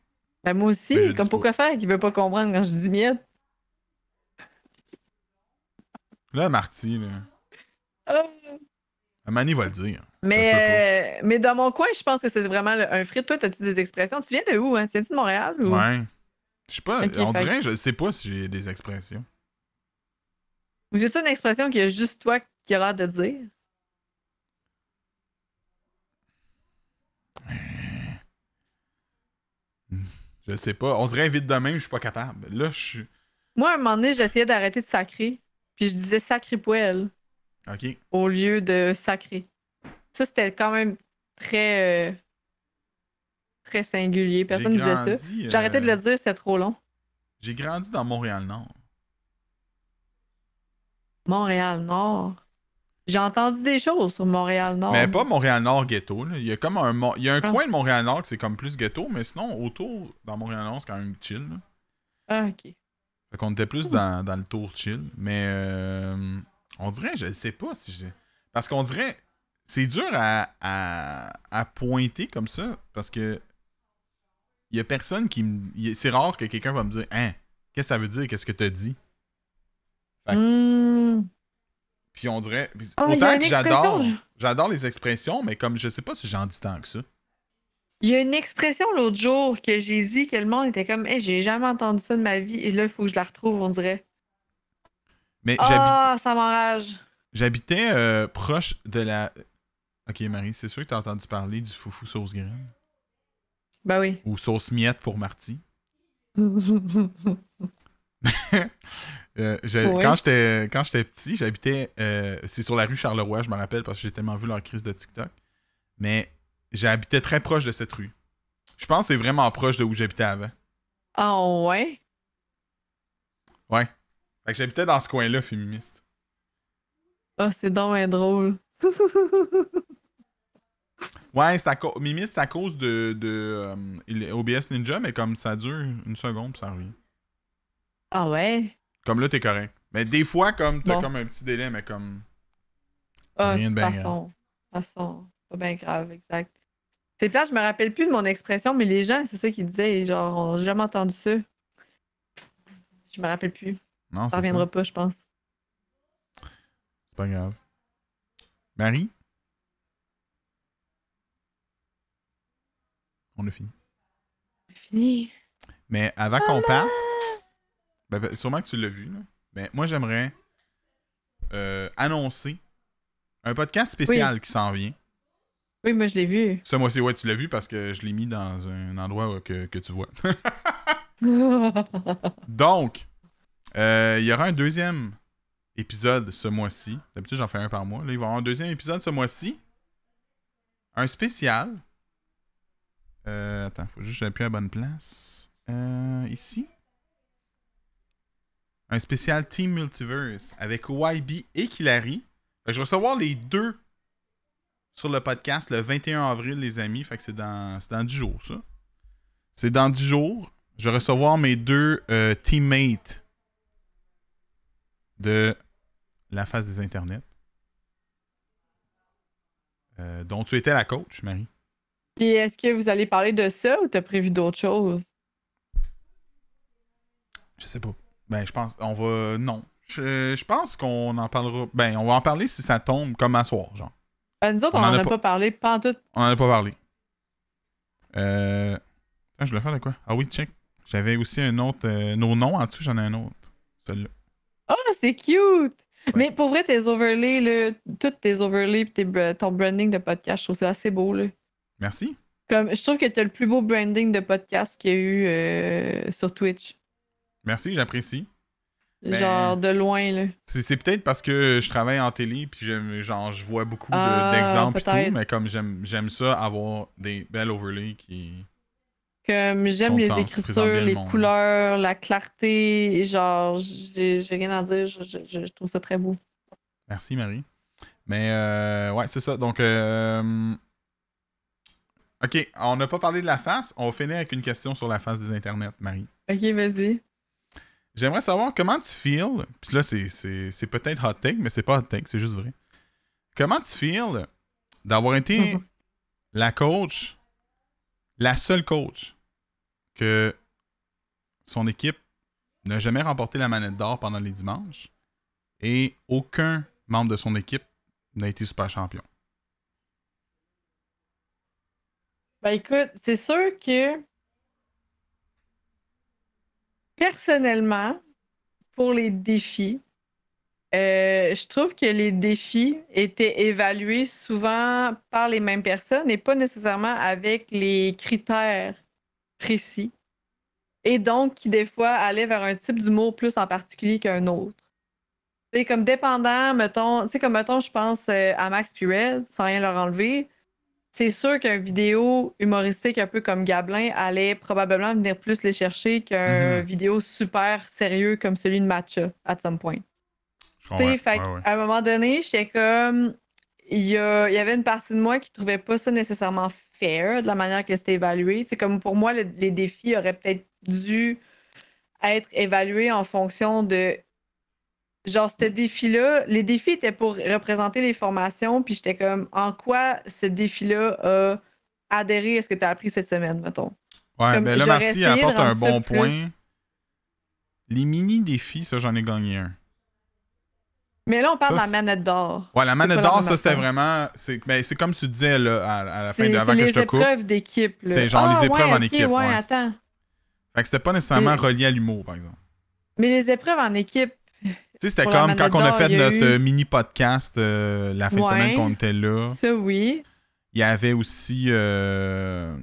Ben, moi aussi, ben, comme pourquoi quoi faire qu'il veut pas comprendre quand je dis miettes Là, Marty, là. Ah. Mani va le dire. Mais, euh, mais dans mon coin, je pense que c'est vraiment un frit. Toi, as-tu des expressions? Tu viens de où? Hein? Tu viens de Montréal? Ou... Ouais. Je sais pas. on dirait, je sais pas si j'ai des expressions. J'ai-tu une expression qu'il y a juste toi qui a l'air de dire? Euh, je sais pas. On dirait vite de même, je suis pas capable. Là, je suis. Moi, à un moment donné, j'essayais d'arrêter de sacrer. Puis je disais sacré poêle au lieu de sacré. Ça, c'était quand même très, euh, très singulier. Personne ne disait ça. Euh, J'arrêtais de le dire, c'est trop long. J'ai grandi dans Montréal-Nord. Montréal-Nord? J'ai entendu des choses sur Montréal-Nord. Mais pas Montréal-Nord ghetto. Il y a comme un, Il y a un ah. coin de Montréal-Nord qui c'est comme plus ghetto, mais sinon, autour, dans Montréal-Nord, c'est quand même chill. Ah, ok. Fait qu'on était plus dans, le tour chill. Mais. Euh, on dirait, je ne sais pas. Si Parce qu'on dirait, c'est dur à, à, pointer comme ça parce que il y a personne qui C'est rare que quelqu'un va me dire Hein, qu'est-ce que ça veut dire Qu'est-ce que as dit hmm. Puis on dirait. Ah, autant que j'adore. J'adore les expressions, mais comme je sais pas si j'en dis tant que ça. Il y a une expression l'autre jour que j'ai dit que le monde était comme Hey, j'ai jamais entendu ça de ma vie et là, il faut que je la retrouve, on dirait. Mais ah, ça m'enrage. J'habitais euh, proche de la. Euh, ok, Marie, c'est sûr que tu as entendu parler du foufou sauce graine. Ben oui. Ou sauce miette pour Marty. Euh, quand j'étais petit, j'habitais. c'est sur la rue Charleroi, je me rappelle, parce que j'ai tellement vu leur crise de TikTok. Mais j'habitais très proche de cette rue. Je pense que c'est vraiment proche de où j'habitais avant. Ah ouais? Ouais. Fait que j'habitais dans ce coin-là, féministe. Ah, c'est donc drôle. ouais, c'est à cause. c'est à cause de, de euh, OBS Ninja, mais comme ça dure une seconde, ça revient. Ah ouais? Comme là, t'es correct. Mais des fois, comme t'as comme un petit délai, mais comme. Ah, Rien de, de façon. façon. Pas bien grave, exact. C'est là, je me rappelle plus de mon expression, mais les gens, c'est ça qu'ils disaient, genre, j'ai jamais entendu ça. Je me rappelle plus. Non, ça reviendra pas, je pense. C'est pas grave. Marie? On a fini. On a fini. Mais avant qu'on parte, ben, ben, sûrement que tu l'as vu, mais ben, moi, j'aimerais euh, annoncer un podcast spécial qui s'en vient. Oui, moi, je l'ai vu. Ça, moi, c'est ouais, tu l'as vu parce que je l'ai mis dans un endroit euh, que tu vois. Donc, euh, il y aura un deuxième épisode ce mois-ci. D'habitude, j'en fais un par mois. Là, il va y avoir un deuxième épisode ce mois-ci. Un spécial. Euh, attends, faut juste appuyer à la bonne place. Euh, ici. Un spécial Team Multiverse avec YB et Kilari. Je vais recevoir les deux sur le podcast le 21 avril, les amis. Fait que c'est dans, dans 10 jours, ça. C'est dans 10 jours. Je vais recevoir mes deux euh, teammates de la face des internets, euh, dont tu étais la coach, Marie. Puis est-ce que vous allez parler de ça ou t'as prévu d'autres choses? Je sais pas. Ben, je pense. On va. Non. Je, pense qu'on en parlera. Ben, on va en parler si ça tombe comme à soir, genre. Ben, nous autres, on n'en a, pas parlé, pas tout. On en a pas parlé. Euh. Ah, je voulais faire de quoi? Ah oui, check. J'avais aussi un autre. Euh, nos noms en dessous, j'en ai un autre. Celui-là. Oh, c'est cute! Mais pour vrai, tes overlays, là, toutes tes overlays et ton branding de podcast, je trouve ça assez beau. Là. Merci. Comme, je trouve que tu as le plus beau branding de podcast qu'il y a eu euh, sur Twitch. Merci, j'apprécie. Ben, genre de loin, là. C'est, peut-être parce que je travaille en télé, puis genre, je vois beaucoup ah, d'exemples tout, mais comme j'aime, j'aime ça, avoir des belles overlays qui, j'aime les écritures, les, couleurs, la clarté, genre, j'ai rien à dire, je, trouve ça très beau. Merci Marie. Mais euh, ouais, c'est ça. Donc, euh, ok, on n'a pas parlé de la face. On finit avec une question sur la face des internets Marie. Ok, vas-y. J'aimerais savoir comment tu feels. Puis là, c'est peut-être hot take, mais c'est pas hot take, c'est juste vrai. Comment tu feels d'avoir été la coach, la seule coach que son équipe n'a jamais remporté la manette d'or pendant les dimanches et aucun membre de son équipe n'a été super champion. Ben écoute, c'est sûr que personnellement, pour les défis, euh, je trouve que les défis étaient évalués souvent par les mêmes personnes et pas nécessairement avec les critères précis et donc qui, des fois, allait vers un type d'humour plus en particulier qu'un autre. C'est comme dépendant, mettons, c'est comme mettons, je pense euh, à Max Purell, sans rien leur enlever, c'est sûr qu'un vidéo humoristique un peu comme Gablin allait probablement venir plus les chercher qu'un mm-hmm. vidéo super sérieux comme celui de Matcha, à some point. tu sais, fait à un moment donné, j'étais comme, il y, y, avait une partie de moi qui trouvait pas ça nécessairement de la manière que c'était évalué. C'est comme pour moi, les défis auraient peut-être dû être évalués en fonction de genre ce défi-là, les défis étaient pour représenter les formations, puis j'étais comme en quoi ce défi-là a adhéré à ce que tu as appris cette semaine, mettons. Ouais, ben là, Marty apporte un bon point. Les mini-défis, ça, j'en ai gagné un. Mais là, on parle de la manette d'or. Ouais, la manette d'or, ça, c'était vraiment. Ben, c'est comme tu disais là, à, la fin de avant que je te coupe. C'était ah, les épreuves d'équipe. C'était genre les épreuves en équipe. Ouais, attends. Fait que c'était pas nécessairement relié à l'humour, par exemple. Mais les épreuves en équipe. Tu sais, c'était comme quand on a fait notre euh, mini podcast euh, la fin de semaine qu'on était là. Ça, oui. Il y avait aussi. Euh,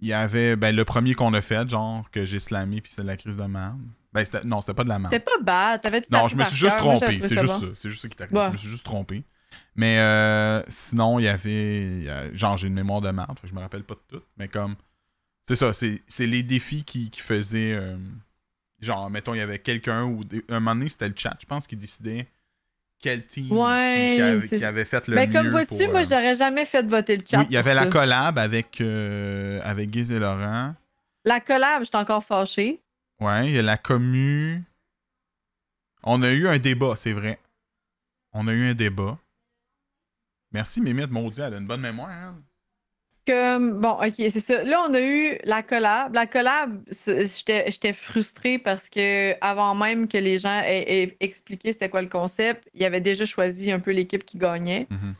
il y avait ben, le premier qu'on a fait, genre, que j'ai slamé, puis c'est de la crise de merde. Ben, non, c'était pas de la merde. C'était pas bad. T'avais tout Non, je me suis juste trompé. C'est juste ça. C'est juste ça qui t'a... Je me suis juste trompé. Mais euh, sinon, il y avait. Genre, j'ai une mémoire de merde. Je me rappelle pas de tout. Mais comme. C'est ça. C'est les défis qui, qui faisaient. Euh, genre, mettons, il y avait quelqu'un ou. Un moment donné, c'était le chat, je pense, qui décidait quel team qui, avait, fait le ben, mieux Mais Comme vois-tu, moi, euh, j'aurais jamais fait voter le chat. il y avait la collab avec, euh, avec Guise et Laurent. La collab, j'étais encore fâché. Ouais, il y a la commu. On a eu un débat, c'est vrai. On a eu un débat. Merci, de Maudit, elle a une bonne mémoire. Hein bon, OK, c'est ça. Là, on a eu la collab. La collab, j'étais frustrée parce que avant même que les gens aient, expliqué c'était quoi le concept, ils avait déjà choisi un peu l'équipe qui gagnait. Mm-hmm.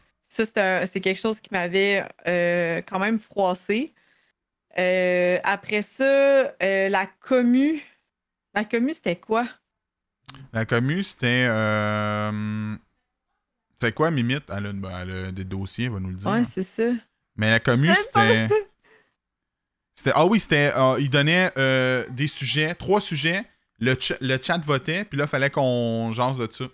Ça, c'est quelque chose qui m'avait euh, quand même froissé. Euh, après ça, euh, la commu. La commu, c'était quoi? La commu, c'était. C'est quoi, Mimite? Elle a, des dossiers, elle va nous le dire. Oui, c'est ça. Mais la commu, c'était. C'était. Ah oui, c'était. Euh, il donnait euh, des sujets, trois sujets. Le, chat votait, puis là, il fallait qu'on jance de ça.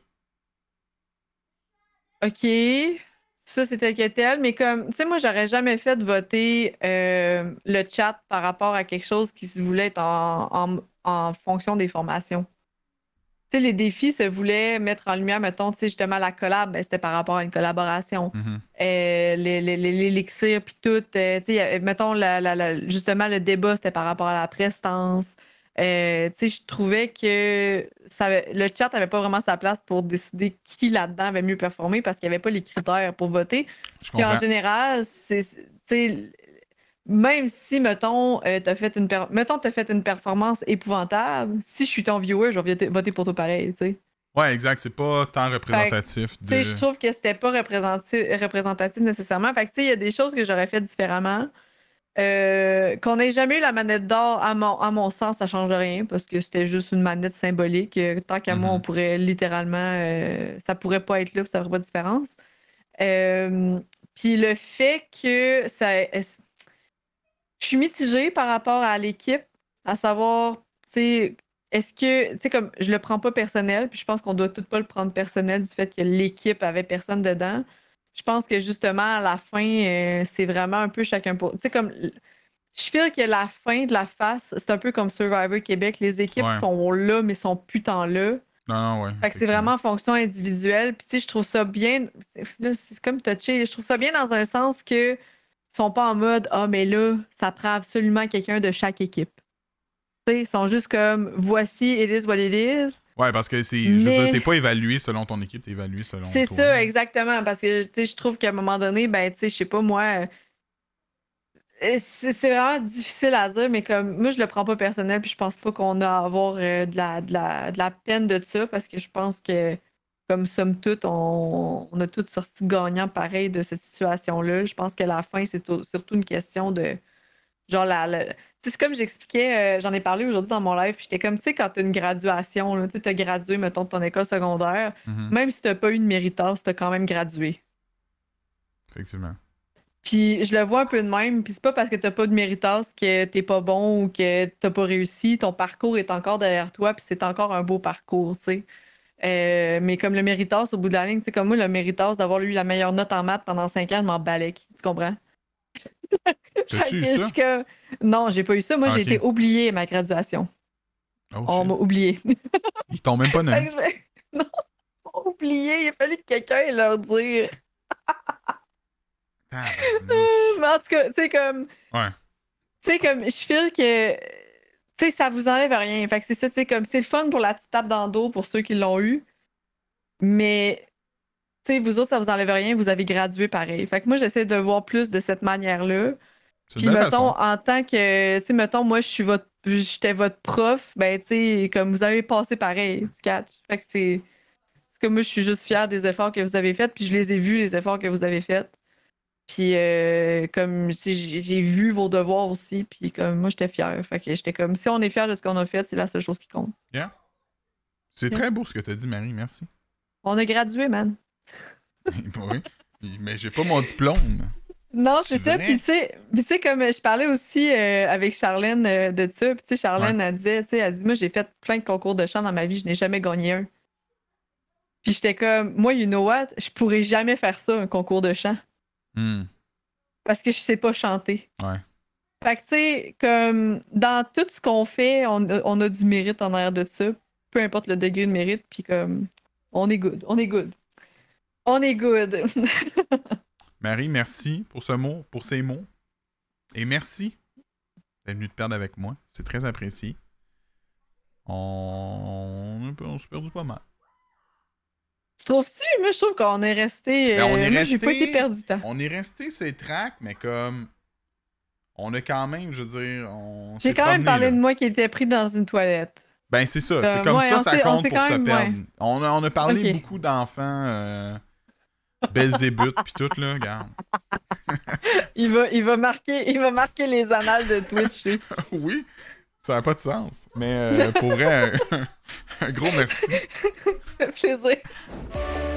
OK. Ça, c'était que tel. Mais comme, tu sais, moi, j'aurais jamais fait de voter euh, le chat par rapport à quelque chose qui se voulait être en, en fonction des formations les défis se voulaient mettre en lumière, mettons, justement, la collab, ben, c'était par rapport à une collaboration. Mhm. Euh, l'élixir, puis tout. Euh, mettons, justement, le débat, c'était par rapport à la prestance. Euh, je trouvais que ça le chat n'avait pas vraiment sa place pour décider qui là-dedans avait mieux performé parce qu'il n'y avait pas les critères pour voter. en général, c'est même si, mettons, euh, t'as fait une fait une performance épouvantable, si je suis ton viewer, je vais voter pour toi pareil, tu Ouais, exact. C'est pas tant représentatif. je trouve que c'était pas représentatif, représentatif nécessairement. Fait tu sais, il y a des choses que j'aurais fait différemment. Euh, qu'on ait jamais eu la manette d'or, à mon, à mon sens, ça change rien parce que c'était juste une manette symbolique. Euh, tant qu'à moi, on mm-hmm. pourrait littéralement. ça pourrait pas être là, ça ferait pas de différence. Puis le fait que ça, je suis mitigée par rapport à l'équipe, à savoir, tu sais, est-ce que, tu sais, comme je le prends pas personnel, puis je pense qu'on doit tout pas le prendre personnel du fait que l'équipe avait personne dedans. Je pense que justement, à la fin, euh, c'est vraiment un peu chacun pour. Tu sais, comme. Je feel que la fin de la face, c'est un peu comme Survivor Québec. Les équipes sont là, mais sont putain là. Non, ouais. Fait que c'est vraiment en fonction individuelle. Puis, tu sais, je trouve ça bien. Là, c'est comme touché. Je trouve ça bien dans un sens que sont pas en mode Ah, oh, mais là, ça prend absolument quelqu'un de chaque équipe. sais ils sont juste comme Voici, Elise is what Ouais, parce que c'est. Je t'es pas évalué selon ton équipe, t'es évalué selon. C'est ça, exactement. Parce que je trouve qu'à un moment donné, ben, tu sais, je sais pas, moi. Euh, c'est vraiment difficile à dire, mais comme moi, je le prends pas personnel, puis je pense pas qu'on a à avoir euh, de, de, la, de la peine de ça, parce que je pense que comme somme toute, on, a tous sorti gagnants pareil de cette situation-là. Je pense que la fin, c'est surtout une question de. Genre, la, c'est comme j'expliquais, euh, j'en ai parlé aujourd'hui dans mon live, puis j'étais comme, tu sais, quand t'as une graduation, tu as gradué, mettons, de ton école secondaire, mhm. même si t'as pas eu de méritage, t'as quand même gradué. Effectivement. Puis je le vois un peu de même, puis c'est pas parce que t'as pas de méritance que t'es pas bon ou que t'as pas réussi, ton parcours est encore derrière toi, puis c'est encore un beau parcours, tu sais. Euh, mais comme le méritos au bout de la ligne, c'est comme moi, le méritas d'avoir eu la meilleure note en maths pendant 5 ans, je m'en balèque Tu comprends? que ça? Non, j'ai pas eu ça. Moi, j'ai ah, été oubliée à ma graduation. Oh, On m'a oublié. Ils t'ont même pas nommé. Non, oublié. Il a fallu que quelqu'un leur dire. mais en tout cas, comme. Ouais. Tu comme, je file que tu sais, ça vous enlève rien. Fait c'est ça, comme c'est le fun pour la petite tape dans dos pour ceux qui l'ont eu. Mais tu sais, vous autres, ça vous enlève rien, vous avez gradué pareil. Fait que moi, j'essaie de voir plus de cette manière-là. Puis mettons, en tant que, tu sais, mettons, moi, je suis votre, j'étais votre prof, ben, tu sais, comme vous avez passé pareil, tu catch. Fait que moi, je suis juste fier des efforts que vous avez faits, puis je les ai vus, les efforts que vous avez faits. Puis euh, comme j'ai vu vos devoirs aussi, puis comme moi j'étais fier. Fait que j'étais comme si on est fier de ce qu'on a fait, c'est la seule chose qui compte. C'est très beau ce que tu as dit, Marie, merci. On a gradué, man. Eh oui, mais j'ai pas mon diplôme. Non, c'est ça. Puis tu sais, comme je parlais aussi euh, avec Charlène euh, de ça, puis tu sais, Charlène, elle disait, tu sais, elle dit, moi j'ai fait plein de concours de chant dans ma vie, je n'ai jamais gagné un. Puis j'étais comme, moi, you know what, je pourrais jamais faire ça, un concours de chant. Hmm. Parce que je sais pas chanter. Ouais. Fait que, tu sais, comme dans tout ce qu'on fait, on, a du mérite en arrière de ça, peu importe le degré de mérite, puis comme, on est good, on est good. On est good. Marie, merci pour ce mot, pour ces mots. Et merci d'être venue te perdre avec moi. C'est très apprécié. On, on s'est perdu pas mal. Moi, je trouve qu'on est resté. Ben, on euh, est resté. J'ai pas été perdu temps. On est resté ces tracks, mais comme. On a quand même, je veux dire. J'ai quand même parlé de moi qui était pris dans une toilette. Ben, c'est ça. Euh, c'est comme ça, ça compte pour se perdre. On a, on a parlé beaucoup d'enfants. Euh... Belzébuth puis tout là, garde. il va il va marquer il va marquer les annales de Twitch oui, ça n'a pas de sens. Mais euh, pour vrai, un, un gros merci. Ça fait plaisir.